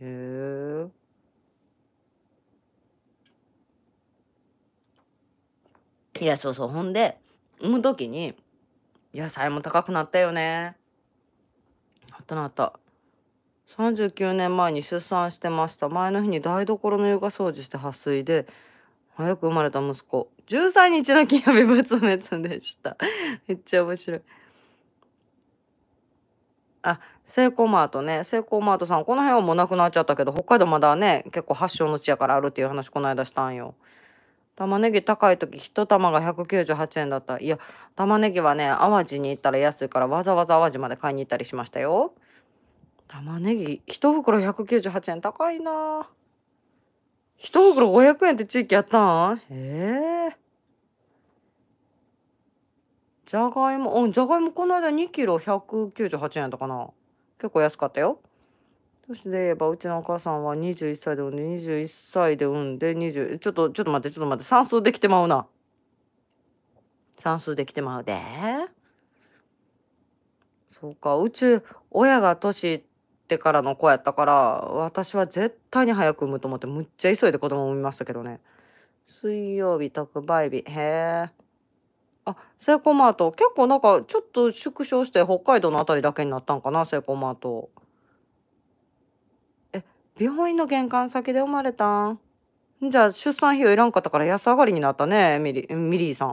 へえいや、そうそう。ほんで、産む時に、野菜も高くなったよね。なったなった。39年前に出産してました。前の日に台所の床掃除して破水で、早く生まれた息子。13日の金曜日仏滅でした。めっちゃ面白い。あ、セイコーマートね。セイコーマートさん、この辺はもうなくなっちゃったけど、北海道まだね、結構発祥の地やからあるっていう話この間したんよ。玉ねぎ高い時一玉が198円だったいや玉ねぎはね淡路に行ったら安いからわざわざ淡路まで買いに行ったりしましたよ玉ねぎ1袋198円高いな1袋500円って地域やったんええー、じゃがいもうんじゃがいもこの間2キロ198円だったかな結構安かったよ年で言えばうちのお母さんは21歳で産んで21歳で産んで20ちょっとちょっと待ってちょっと待って算数できてまうな算数できてまうでそうかうち親が年ってからの子やったから私は絶対に早く産むと思ってむっちゃ急いで子供産みましたけどね水曜日特売日へえあセイコーマート結構なんかちょっと縮小して北海道の辺りだけになったんかなセイコーマート。病院の玄関先で生まれたんじゃあ出産費用いらんかったから安上がりになったねミリミリーさん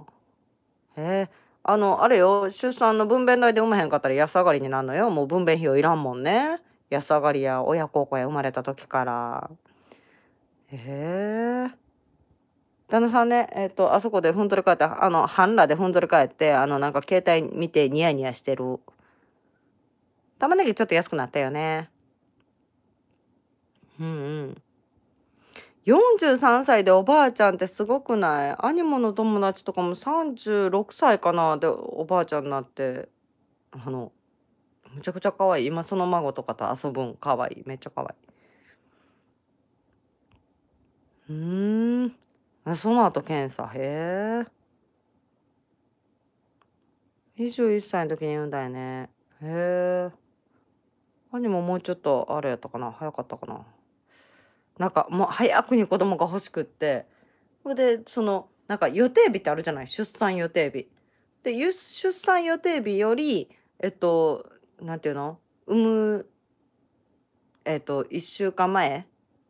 へえあのあれよ出産の分娩代で産まへんかったら安上がりになるのよもう分娩費用いらんもんね安上がりや親孝行や生まれた時からへえ旦那さんねえっ、ー、とあそこでふんぞり返ってあの半裸でふんぞり返ってあのなんか携帯見てニヤニヤしてる玉ねぎちょっと安くなったよねうんうん43歳でおばあちゃんってすごくないアニモの友達とかも36歳かなでおばあちゃんになってあのめちゃくちゃ可愛い今その孫とかと遊ぶん可愛いめっちゃ可愛いうんその後検査へえ21歳の時に産んだよねへえアニモもうちょっとあれやったかな早かったかななんかもう早くに子供が欲しくってそれでそのなんか予定日ってあるじゃない出産予定日。で出産予定日よりえっと何て言うの産むえっと1週間前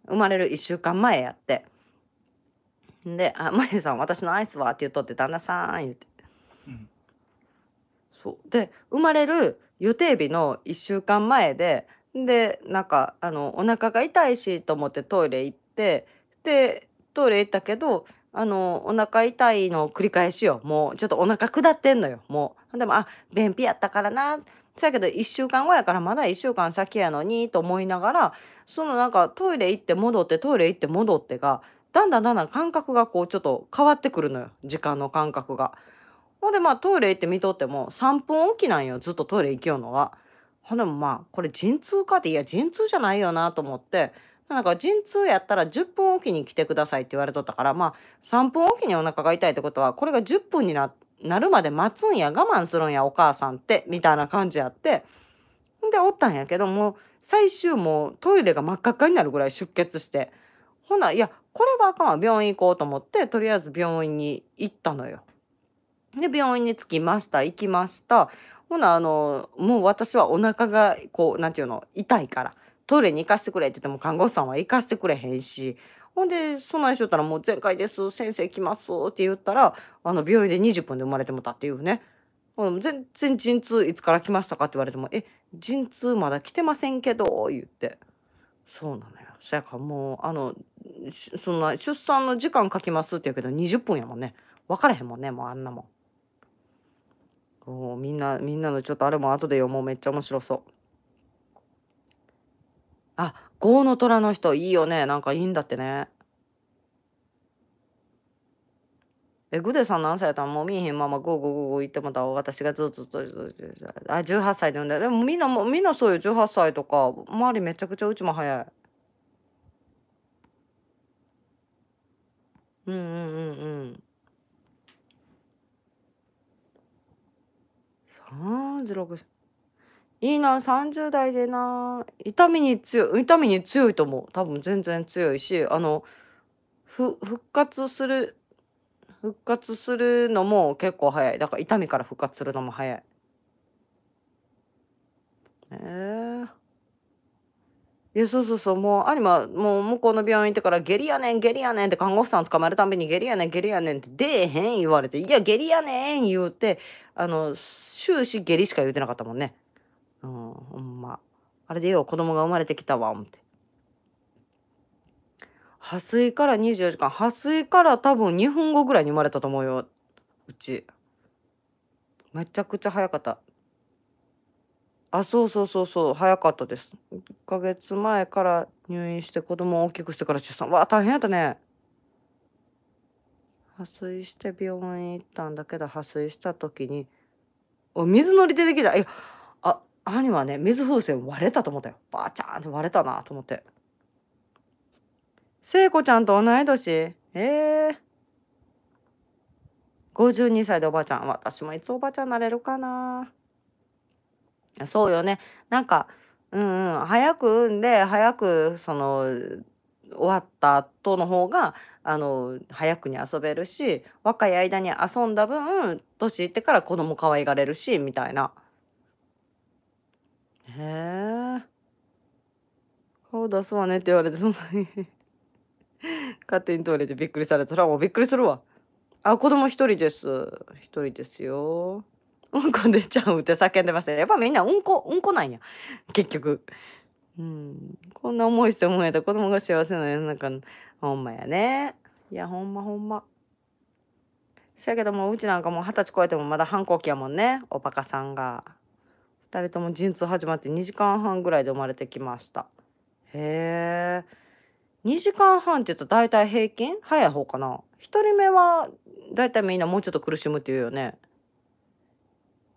生まれる1週間前やって。で「あマリさん私のアイスは?」って言っとって「旦那さん」言って。そうで生まれる予定日の1週間前ででなんかあのお腹が痛いしと思ってトイレ行ってでトイレ行ったけどあのお腹痛いの繰り返しよもうちょっとお腹下ってんのよもうでもあ便秘やったからなそやけど1週間後やからまだ1週間先やのにと思いながらそのなんかトイレ行って戻ってトイレ行って戻ってがだんだんだんだん感覚がこうちょっと変わってくるのよ時間の感覚が。ほんでまあトイレ行って見とっても3分おきなんよずっとトイレ行きようのは。ほんでもまあこれ陣痛かっていや陣痛じゃないよなと思ってなんか陣痛やったら10分おきに来てくださいって言われとったからまあ3分おきにお腹が痛いってことはこれが10分になるまで待つんや我慢するんやお母さんってみたいな感じやってでおったんやけども最終もうトイレが真っ赤っかになるぐらい出血してほないやこれはあかんわ病院行こうと思ってとりあえず病院に行ったのよ。で病院に着きました行きましたほなあのもう私はお腹がこう何て言うの痛いからトイレに行かせてくれって言っても看護師さんは行かせてくれへんしほんでそないしよったらもう全開です先生来ますって言ったらあの病院で20分で生まれてもたっていうね。全然陣痛いつから来ましたかって言われても「え陣痛まだ来てませんけど」言ってそうなのよそやからもうあのそんな出産の時間書きますって言うけど20分やもんね分からへんもんねもうあんなもん。みんな、みんなのちょっとあれも後で読もう。めっちゃ面白そう。あ、ーの虎の人、いいよね。なんかいいんだってね。え、グデさん何歳やったんもう見えへんままゴーゴーゴーゴー言ってまた私がずっとずっとあ18歳で産んだでもみんなもみんなそうよ18歳とか周りめちゃくちゃうちも早いうんうんうんうん30いいな30代でな痛みに強い痛みに強いと思う多分全然強いしあのふ復活する復活するのも結構早いだから痛みから復活するのも早いええー、いやそうそうそうもうアニマもう向こうの病院行ってから「下痢やねん下痢やねん」って看護婦さん捕まえるたびに「下痢やねん下痢やねん」って「出えへん」言われて「いや下痢やねん」言うてあの終始下痢しか言うてなかったもんねうんほんまあれでよ子供が生まれてきたわ思って破水から24時間破水から多分2分後ぐらいに生まれたと思うようちめちゃくちゃ早かったあそうそうそうそう早かったです1ヶ月前から入院して子供を大きくしてから出産わあ大変やったね破水して病院行ったんだけど破水した時にお水のり出てきたいやあ兄はね水風船割れたと思ったよバーチャーンって割れたなと思って聖子ちゃんと同い年ええー、52歳でおばあちゃん私もいつおばあちゃんになれるかなそうよねなんかうんうん早く産んで早くその終わった後の方があの早くに遊べるし若い間に遊んだ分年いってから子供可愛がれるしみたいな。へえ顔出すわねって言われてそんなに 勝手に通れてびっくりされたらもうびっくりするわ。あ子供一人です一人ですよ。うんこ出ちゃうって叫んでました、ね、やっぱみんなうんこうんこなんや結局。うん、こんな思いしてもえた子供が幸せな世の中のほんまやねいやほんまほんまそやけどもうちなんかもう二十歳超えてもまだ反抗期やもんねおバカさんが2人とも陣痛始まって2時間半ぐらいで生まれてきましたへえ2時間半って言ったら大体平均早い方かな1人目は大体みんなもうちょっと苦しむって言うよね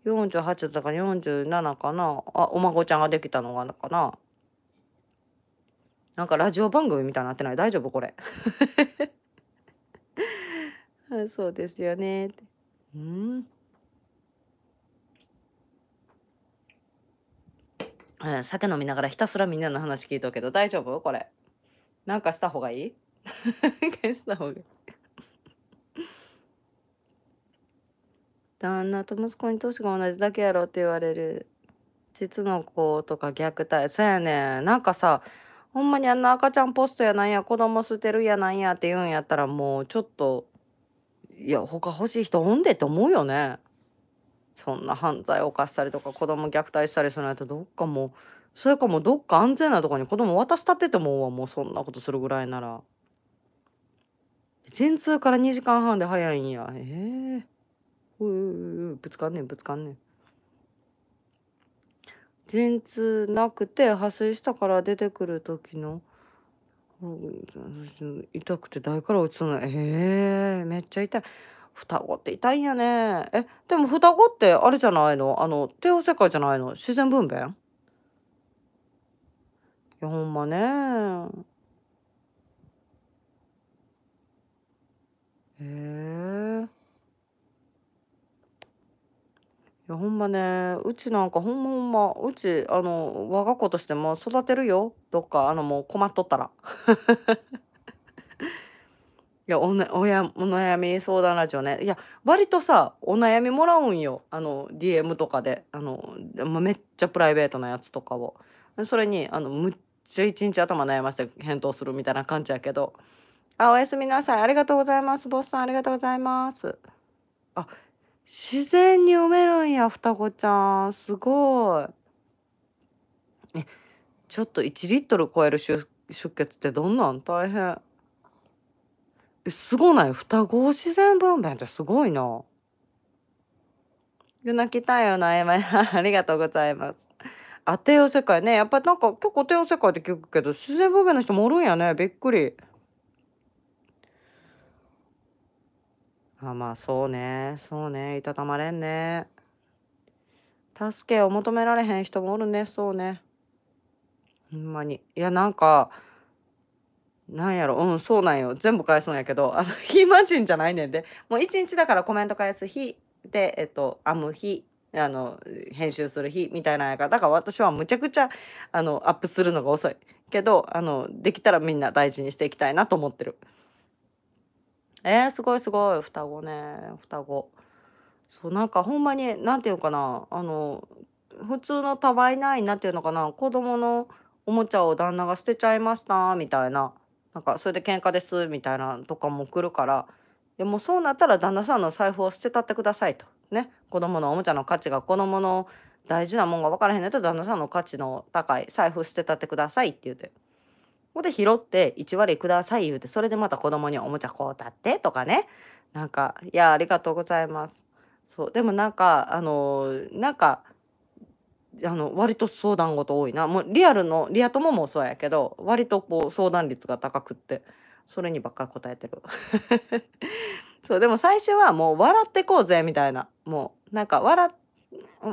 48だから47かなあお孫ちゃんができたのがかななんかラジオ番組みたいになってない大丈夫これ そうですよねうんうん、酒飲みながらひたすらみんなの話聞いとくけど大丈夫これなんかした方がいい何かした方がいい旦那と息子に年が同じだけやろって言われる実の子とか虐待そうやねなんかさほんまにあんな赤ちゃんポストやなんや子供捨てるやなんやって言うんやったらもうちょっといや他欲しい人おんでって思うよね。そんな犯罪を犯したりとか子供虐待したりするのやったらどっかもうそれかもうどっか安全なとこに子供渡したってて思うわもうそんなことするぐらいなら。陣痛から2時間半で早いんや。ええー。ううううぶつかんねんぶつかんねん。陣痛なくて破水したから出てくる時の痛くて台から落ちそのへえー、めっちゃ痛い双子って痛いんやねえでも双子ってあれじゃないのあの帝王世界じゃないの自然分娩いやほんまねええーやほんまねうちなんかほんまほんまうちあの我が子としても育てるよどっかあのもう困っとったら いやおなおやお悩み相談ラジオねいや割とさお悩みもらうんよあの DM とかであの、めっちゃプライベートなやつとかをそれにあのむっちゃ一日頭悩まして返答するみたいな感じやけどあおやすみなさいありがとうございますボスさんありがとうございますあ自然に読めるんや双子ちゃんすごいえちょっと1リットル超える出血ってどんなん大変えすごない双子自然分娩ってすごいな夜泣き太陽のあやまやありがとうございますあてよ世界ねやっぱなんか結構てよ世界って聞くけど自然分娩の人もおるんやねびっくりあ、まあそうね。そうね。いたたまれんね。助けを求められへん人もおるね。そうね。ほんまに。いや、なんか、なんやろ。うん、そうなんよ。全部返すんやけど、あの、暇人じゃないねんで。もう一日だからコメント返す日で、えっと、編む日。あの編集する日みたいなやからだから私はむちゃくちゃあのアップするのが遅いけどあのできたらみんな大事にしていきたいなと思ってる。えー、すごいすごい双子ね双子そうなんかほんまに何て言うかなあの普通のたわいないなていうのかな子供のおもちゃを旦那が捨てちゃいましたみたいななんかそれで喧嘩ですみたいなとかも来るからでもそうなったら旦那さんの財布を捨てたってくださいとね子供のおもちゃの価値が子供の大事なもんが分からへんねったら旦那さんの価値の高い財布捨てたってくださいって言うてほんで拾って1割ください言うてそれでまた子供におもちゃこうたってとかねなんかいやありがとうございますそうでもなんかあのー、なんかあの割と相談事多いなもうリアルのリア友もそうやけど割とこう相談率が高くってそれにばっかり答えてる そうでも最初はもう笑ってこうぜみたいなもうなんか笑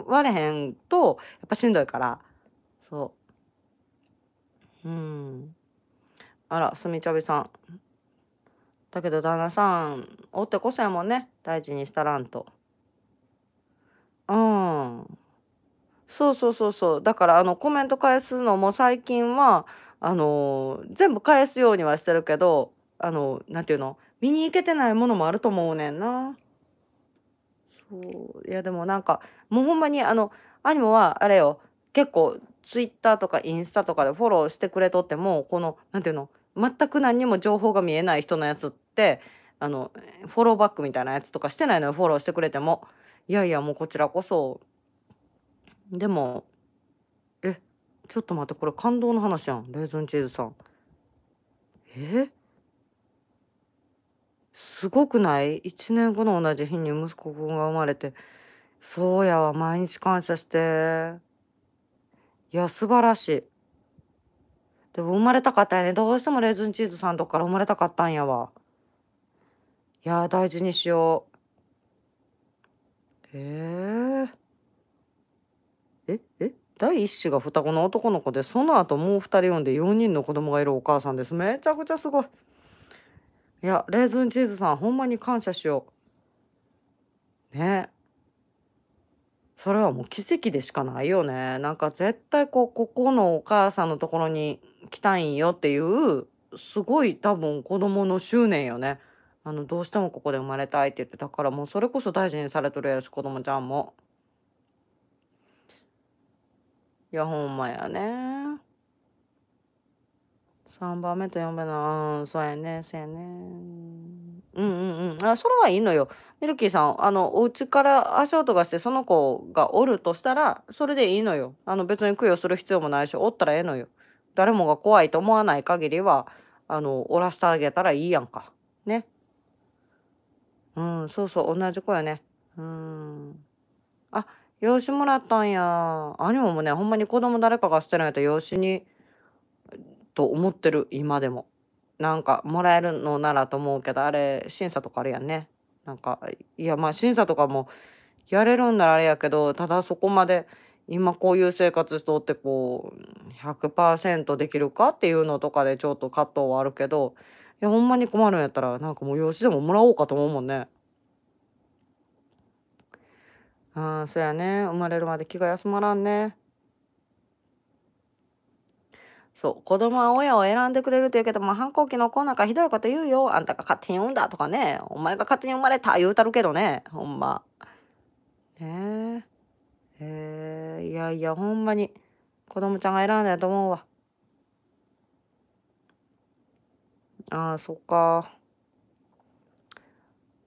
われへんとやっぱしんどいからそううんあら、すみちゃびさん。だけど旦那さん、おってこせやもんね。大事にしたらんと。うん。そうそうそうそう。だから、あの、コメント返すのも最近は、あのー、全部返すようにはしてるけど、あのー、なんていうの見に行けてないものもあると思うねんな。そういやでもなんかもうほんまにあのアニモはあれよ結構ツイッターとかインスタとかでフォローしてくれとってもこの何ていうの全く何にも情報が見えない人のやつってあのフォローバックみたいなやつとかしてないのよフォローしてくれてもいやいやもうこちらこそでもえちょっと待ってこれ感動の話やんレーズンチーズさんえすごくない1年後の同じ日に息子くんが生まれてそうやわ毎日感謝していや素晴らしいでも生まれたかったんやね。どうしてもレーズンチーズさんとこから生まれたかったんやわ。いや大事にしよう。へえー。え、え、第一子が双子の男の子で、その後もう二人産んで4人の子供がいるお母さんです。めちゃくちゃすごい。いや、レーズンチーズさん、ほんまに感謝しよう。ねそれはもう奇跡でしかないよね。なんか絶対こう、ここのお母さんのところに来たいんよっていうすごい多分子供の執念よねあのどうしてもここで生まれたいって言ってたからもうそれこそ大事にされとるやろし子供ちゃんもいやほんまやね3番目と4番目のうんそうやねそうやねうんうんうんあそれはいいのよミルキーさんあのお家から足音がしてその子がおるとしたらそれでいいのよあの別に供養する必要もないしおったらええのよ誰もが怖いと思わない限りはあのおらせてあげたらいいやんかねうんそうそう同じ子やねうんあ養子もらったんや兄ももねほんまに子供誰かが捨てないと養子にと思ってる今でもなんかもらえるのならと思うけどあれ審査とかあるやんねなんかいやまあ審査とかもやれるんならあれやけどただそこまで今こういう生活しとってこう100%できるかっていうのとかでちょっと葛藤はあるけどいやほんまに困るんやったらなんかもう養子でももらおうかと思うもんね。ああそうやね生まれるまで気が休まらんね。そう子供は親を選んでくれるって言うけど、まあ、反抗期の子なんかひどいこと言うよあんたが勝手に産んだとかねお前が勝手に生まれた言うたるけどねほんま。ねえ。へえいやいやほんまに子供ちゃんが選んだやと思うわああそっか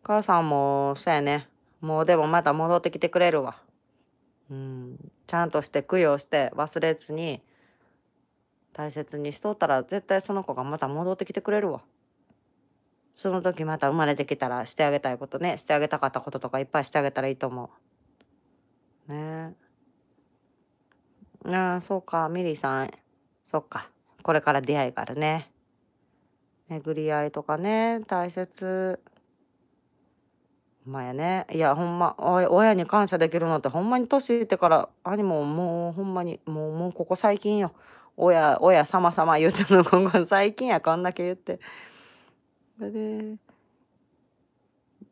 母さんもそうやねもうでもまた戻ってきてくれるわうんちゃんとして供養して忘れずに大切にしとったら絶対その子がまた戻ってきてくれるわその時また生まれてきたらしてあげたいことねしてあげたかったこととかいっぱいしてあげたらいいと思うね。ああ、そうか、ミリさん。そっか。これから出会いがあるね。巡り合いとかね、大切。まあやね。いや、ほんま、親に感謝できるのって、ほんまに年いってから、兄ももうほんまに、もう、もうここ最近よ。親、親様様言うてんの、今後最近や、こんだけ言って。で、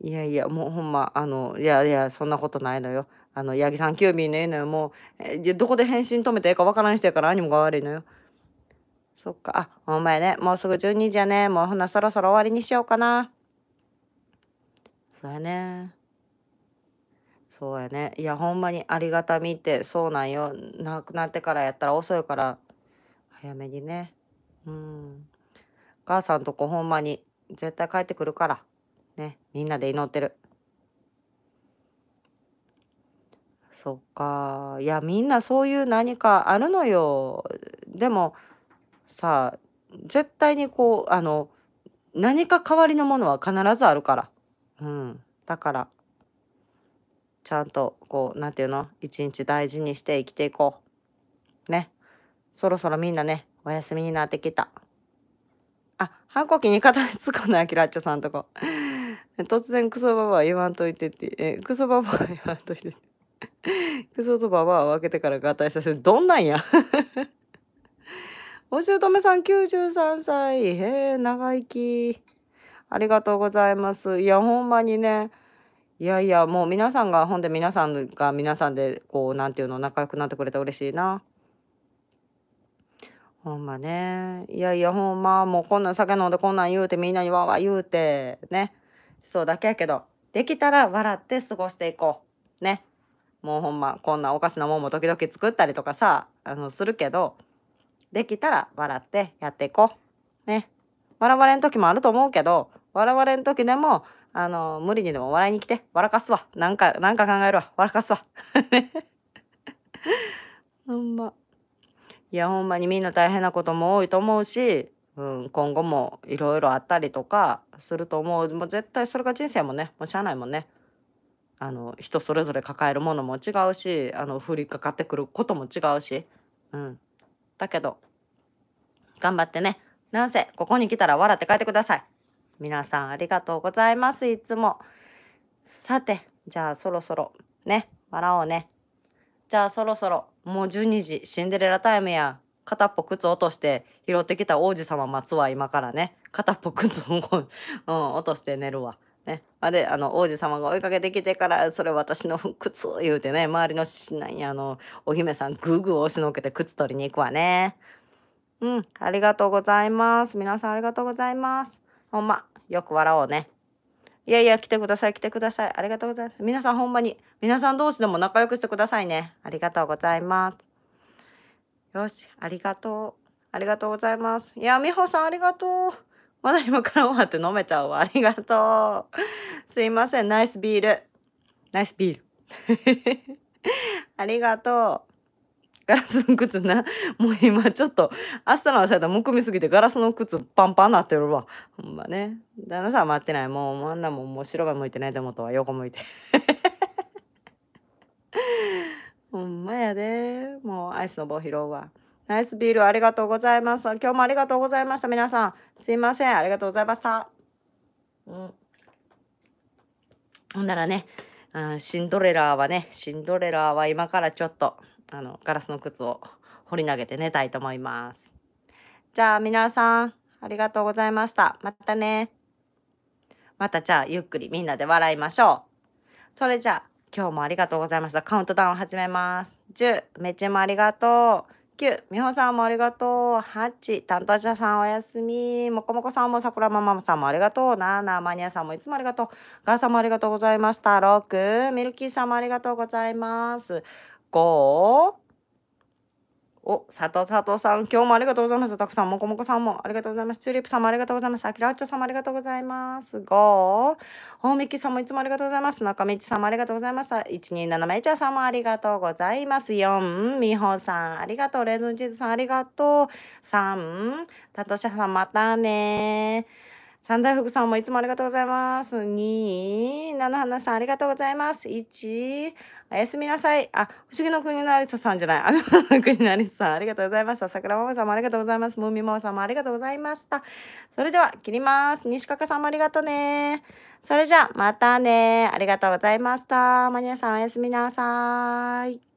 いやいや、もうほんま、あの、いやいや、そんなことないのよ。あの、八木さん、キュービーねえのよ。もう、えどこで返信止めてええかわからん人やから、何もが悪いのよ。そっか。あ、お前ね、もうすぐ12時やね。もうほな、そろそろ終わりにしようかな。そうやね。そうやね。いや、ほんまにありがたみって、そうなんよ。亡くなってからやったら遅いから、早めにね。うん。母さんとこほんまに、絶対帰ってくるから。ね。みんなで祈ってる。そっかいやみんなそういう何かあるのよでもさあ絶対にこうあの何か代わりのものは必ずあるから、うん、だからちゃんとこう何て言うの一日大事にして生きていこうねそろそろみんなねお休みになってきたあ反抗期に片につかないアキラッチさんとこ突然クソババア言わんといてってえクソババア言わんといてってクソとババアを分けてから合体させる。どんなんや お姑さん93歳。へえ、長生き。ありがとうございます。いや、ほんまにね。いやいや、もう皆さんが、ほんで皆さんが皆さんで、こう、なんていうの、仲良くなってくれて嬉しいな。ほんまね。いやいや、ほんま、もうこんなん酒飲んでこんなん言うて、みんなにわわ言うて、ね。そうだけやけど、できたら笑って過ごしていこう。ね。もうほんまこんなおかしなもんも時々作ったりとかさあのするけどできたら笑ってやっていこう。ね。笑われん時もあると思うけど笑われん時でもあの無理にでも笑いに来て笑かすわなんかなんか考えるわ笑かすわ。ほんま。いやほんまにみんな大変なことも多いと思うし、うん、今後もいろいろあったりとかすると思うもう絶対それが人生もねもうしゃあないもんね。あの人それぞれ抱えるものも違うしあの降りかかってくることも違うし、うん、だけど頑張ってねなんせここに来たら笑って帰ってください皆さんありがとうございますいつもさてじゃあそろそろね笑おうねじゃあそろそろもう12時シンデレラタイムや片っぽ靴落として拾ってきた王子様待つわ今からね片っぽ靴をうん、落として寝るわ。ね、あれあの王子様が追いかけてきてからそれ私の靴言うてね周りのなあのお姫さんグーグー押しのけて靴取りに行くわね。うん、ありがとうございます。皆さんありがとうございます。ほんま、よく笑おうね。いやいや、来てください、来てください。ありがとうございます。皆さんほんまに、皆さん同士でも仲良くしてくださいね。ありがとうございます。よし、ありがとう。ありがとうございます。いや、美穂さんありがとう。まだ今から終わって飲めちゃうわ。ありがとう。すいません。ナイスビール。ナイスビール。ありがとう。ガラスの靴な。もう今ちょっと、明日の朝やむくみすぎてガラスの靴パンパンなってるわ。ほんまね。旦那さん待ってない。もうあんなもんもう白が向いてないと思ったわ。横向いて。ほんまやで。もうアイスの棒拾うわ。ナイスビールありがとうございます。今日もありがとうございました。皆さん。すいません。ありがとうございました。うん。ほんならね、あシンドレラーはね、シンドレラーは今からちょっと、あの、ガラスの靴を掘り投げて寝たいと思います。じゃあ皆さん、ありがとうございました。またね。またじゃあゆっくりみんなで笑いましょう。それじゃあ今日もありがとうございました。カウントダウン始めます。10、めっちゃもありがとう。九、美穂さんもありがとう。8、担当者さんおやすみ。もこもこさんも桜ママさんもありがとう。7、マニアさんもいつもありがとう。ガーさんもありがとうございました。6、ミルキーさんもありがとうございます。5、お、佐藤佐藤さん、今日もありがとうございます。たくさん、もこもこさんもありがとうございます。チューリップさんもありがとうございます。あきらっちょさんもありがとうございます。ゴー、ほみきさんもいつもありがとうございます。中道さんもありがとうございました。127めちゃさんもありがとうございます。4、みほさん、ありがとう。レズンチーズさん、ありがとう。3、たとしさん、またね三大福さんもいつもありがとうございます。二、七花さんありがとうございます。一、おやすみなさい。あ、不思議の国のアリスさんじゃない。あの 国のアリスさんありがとうございました。桜ママさんもありがとうございます。ムーミママさんもありがとうございました。それでは、切ります。西かさんもありがとうね。それじゃあ、またね。ありがとうございました。マニアさんおやすみなさい。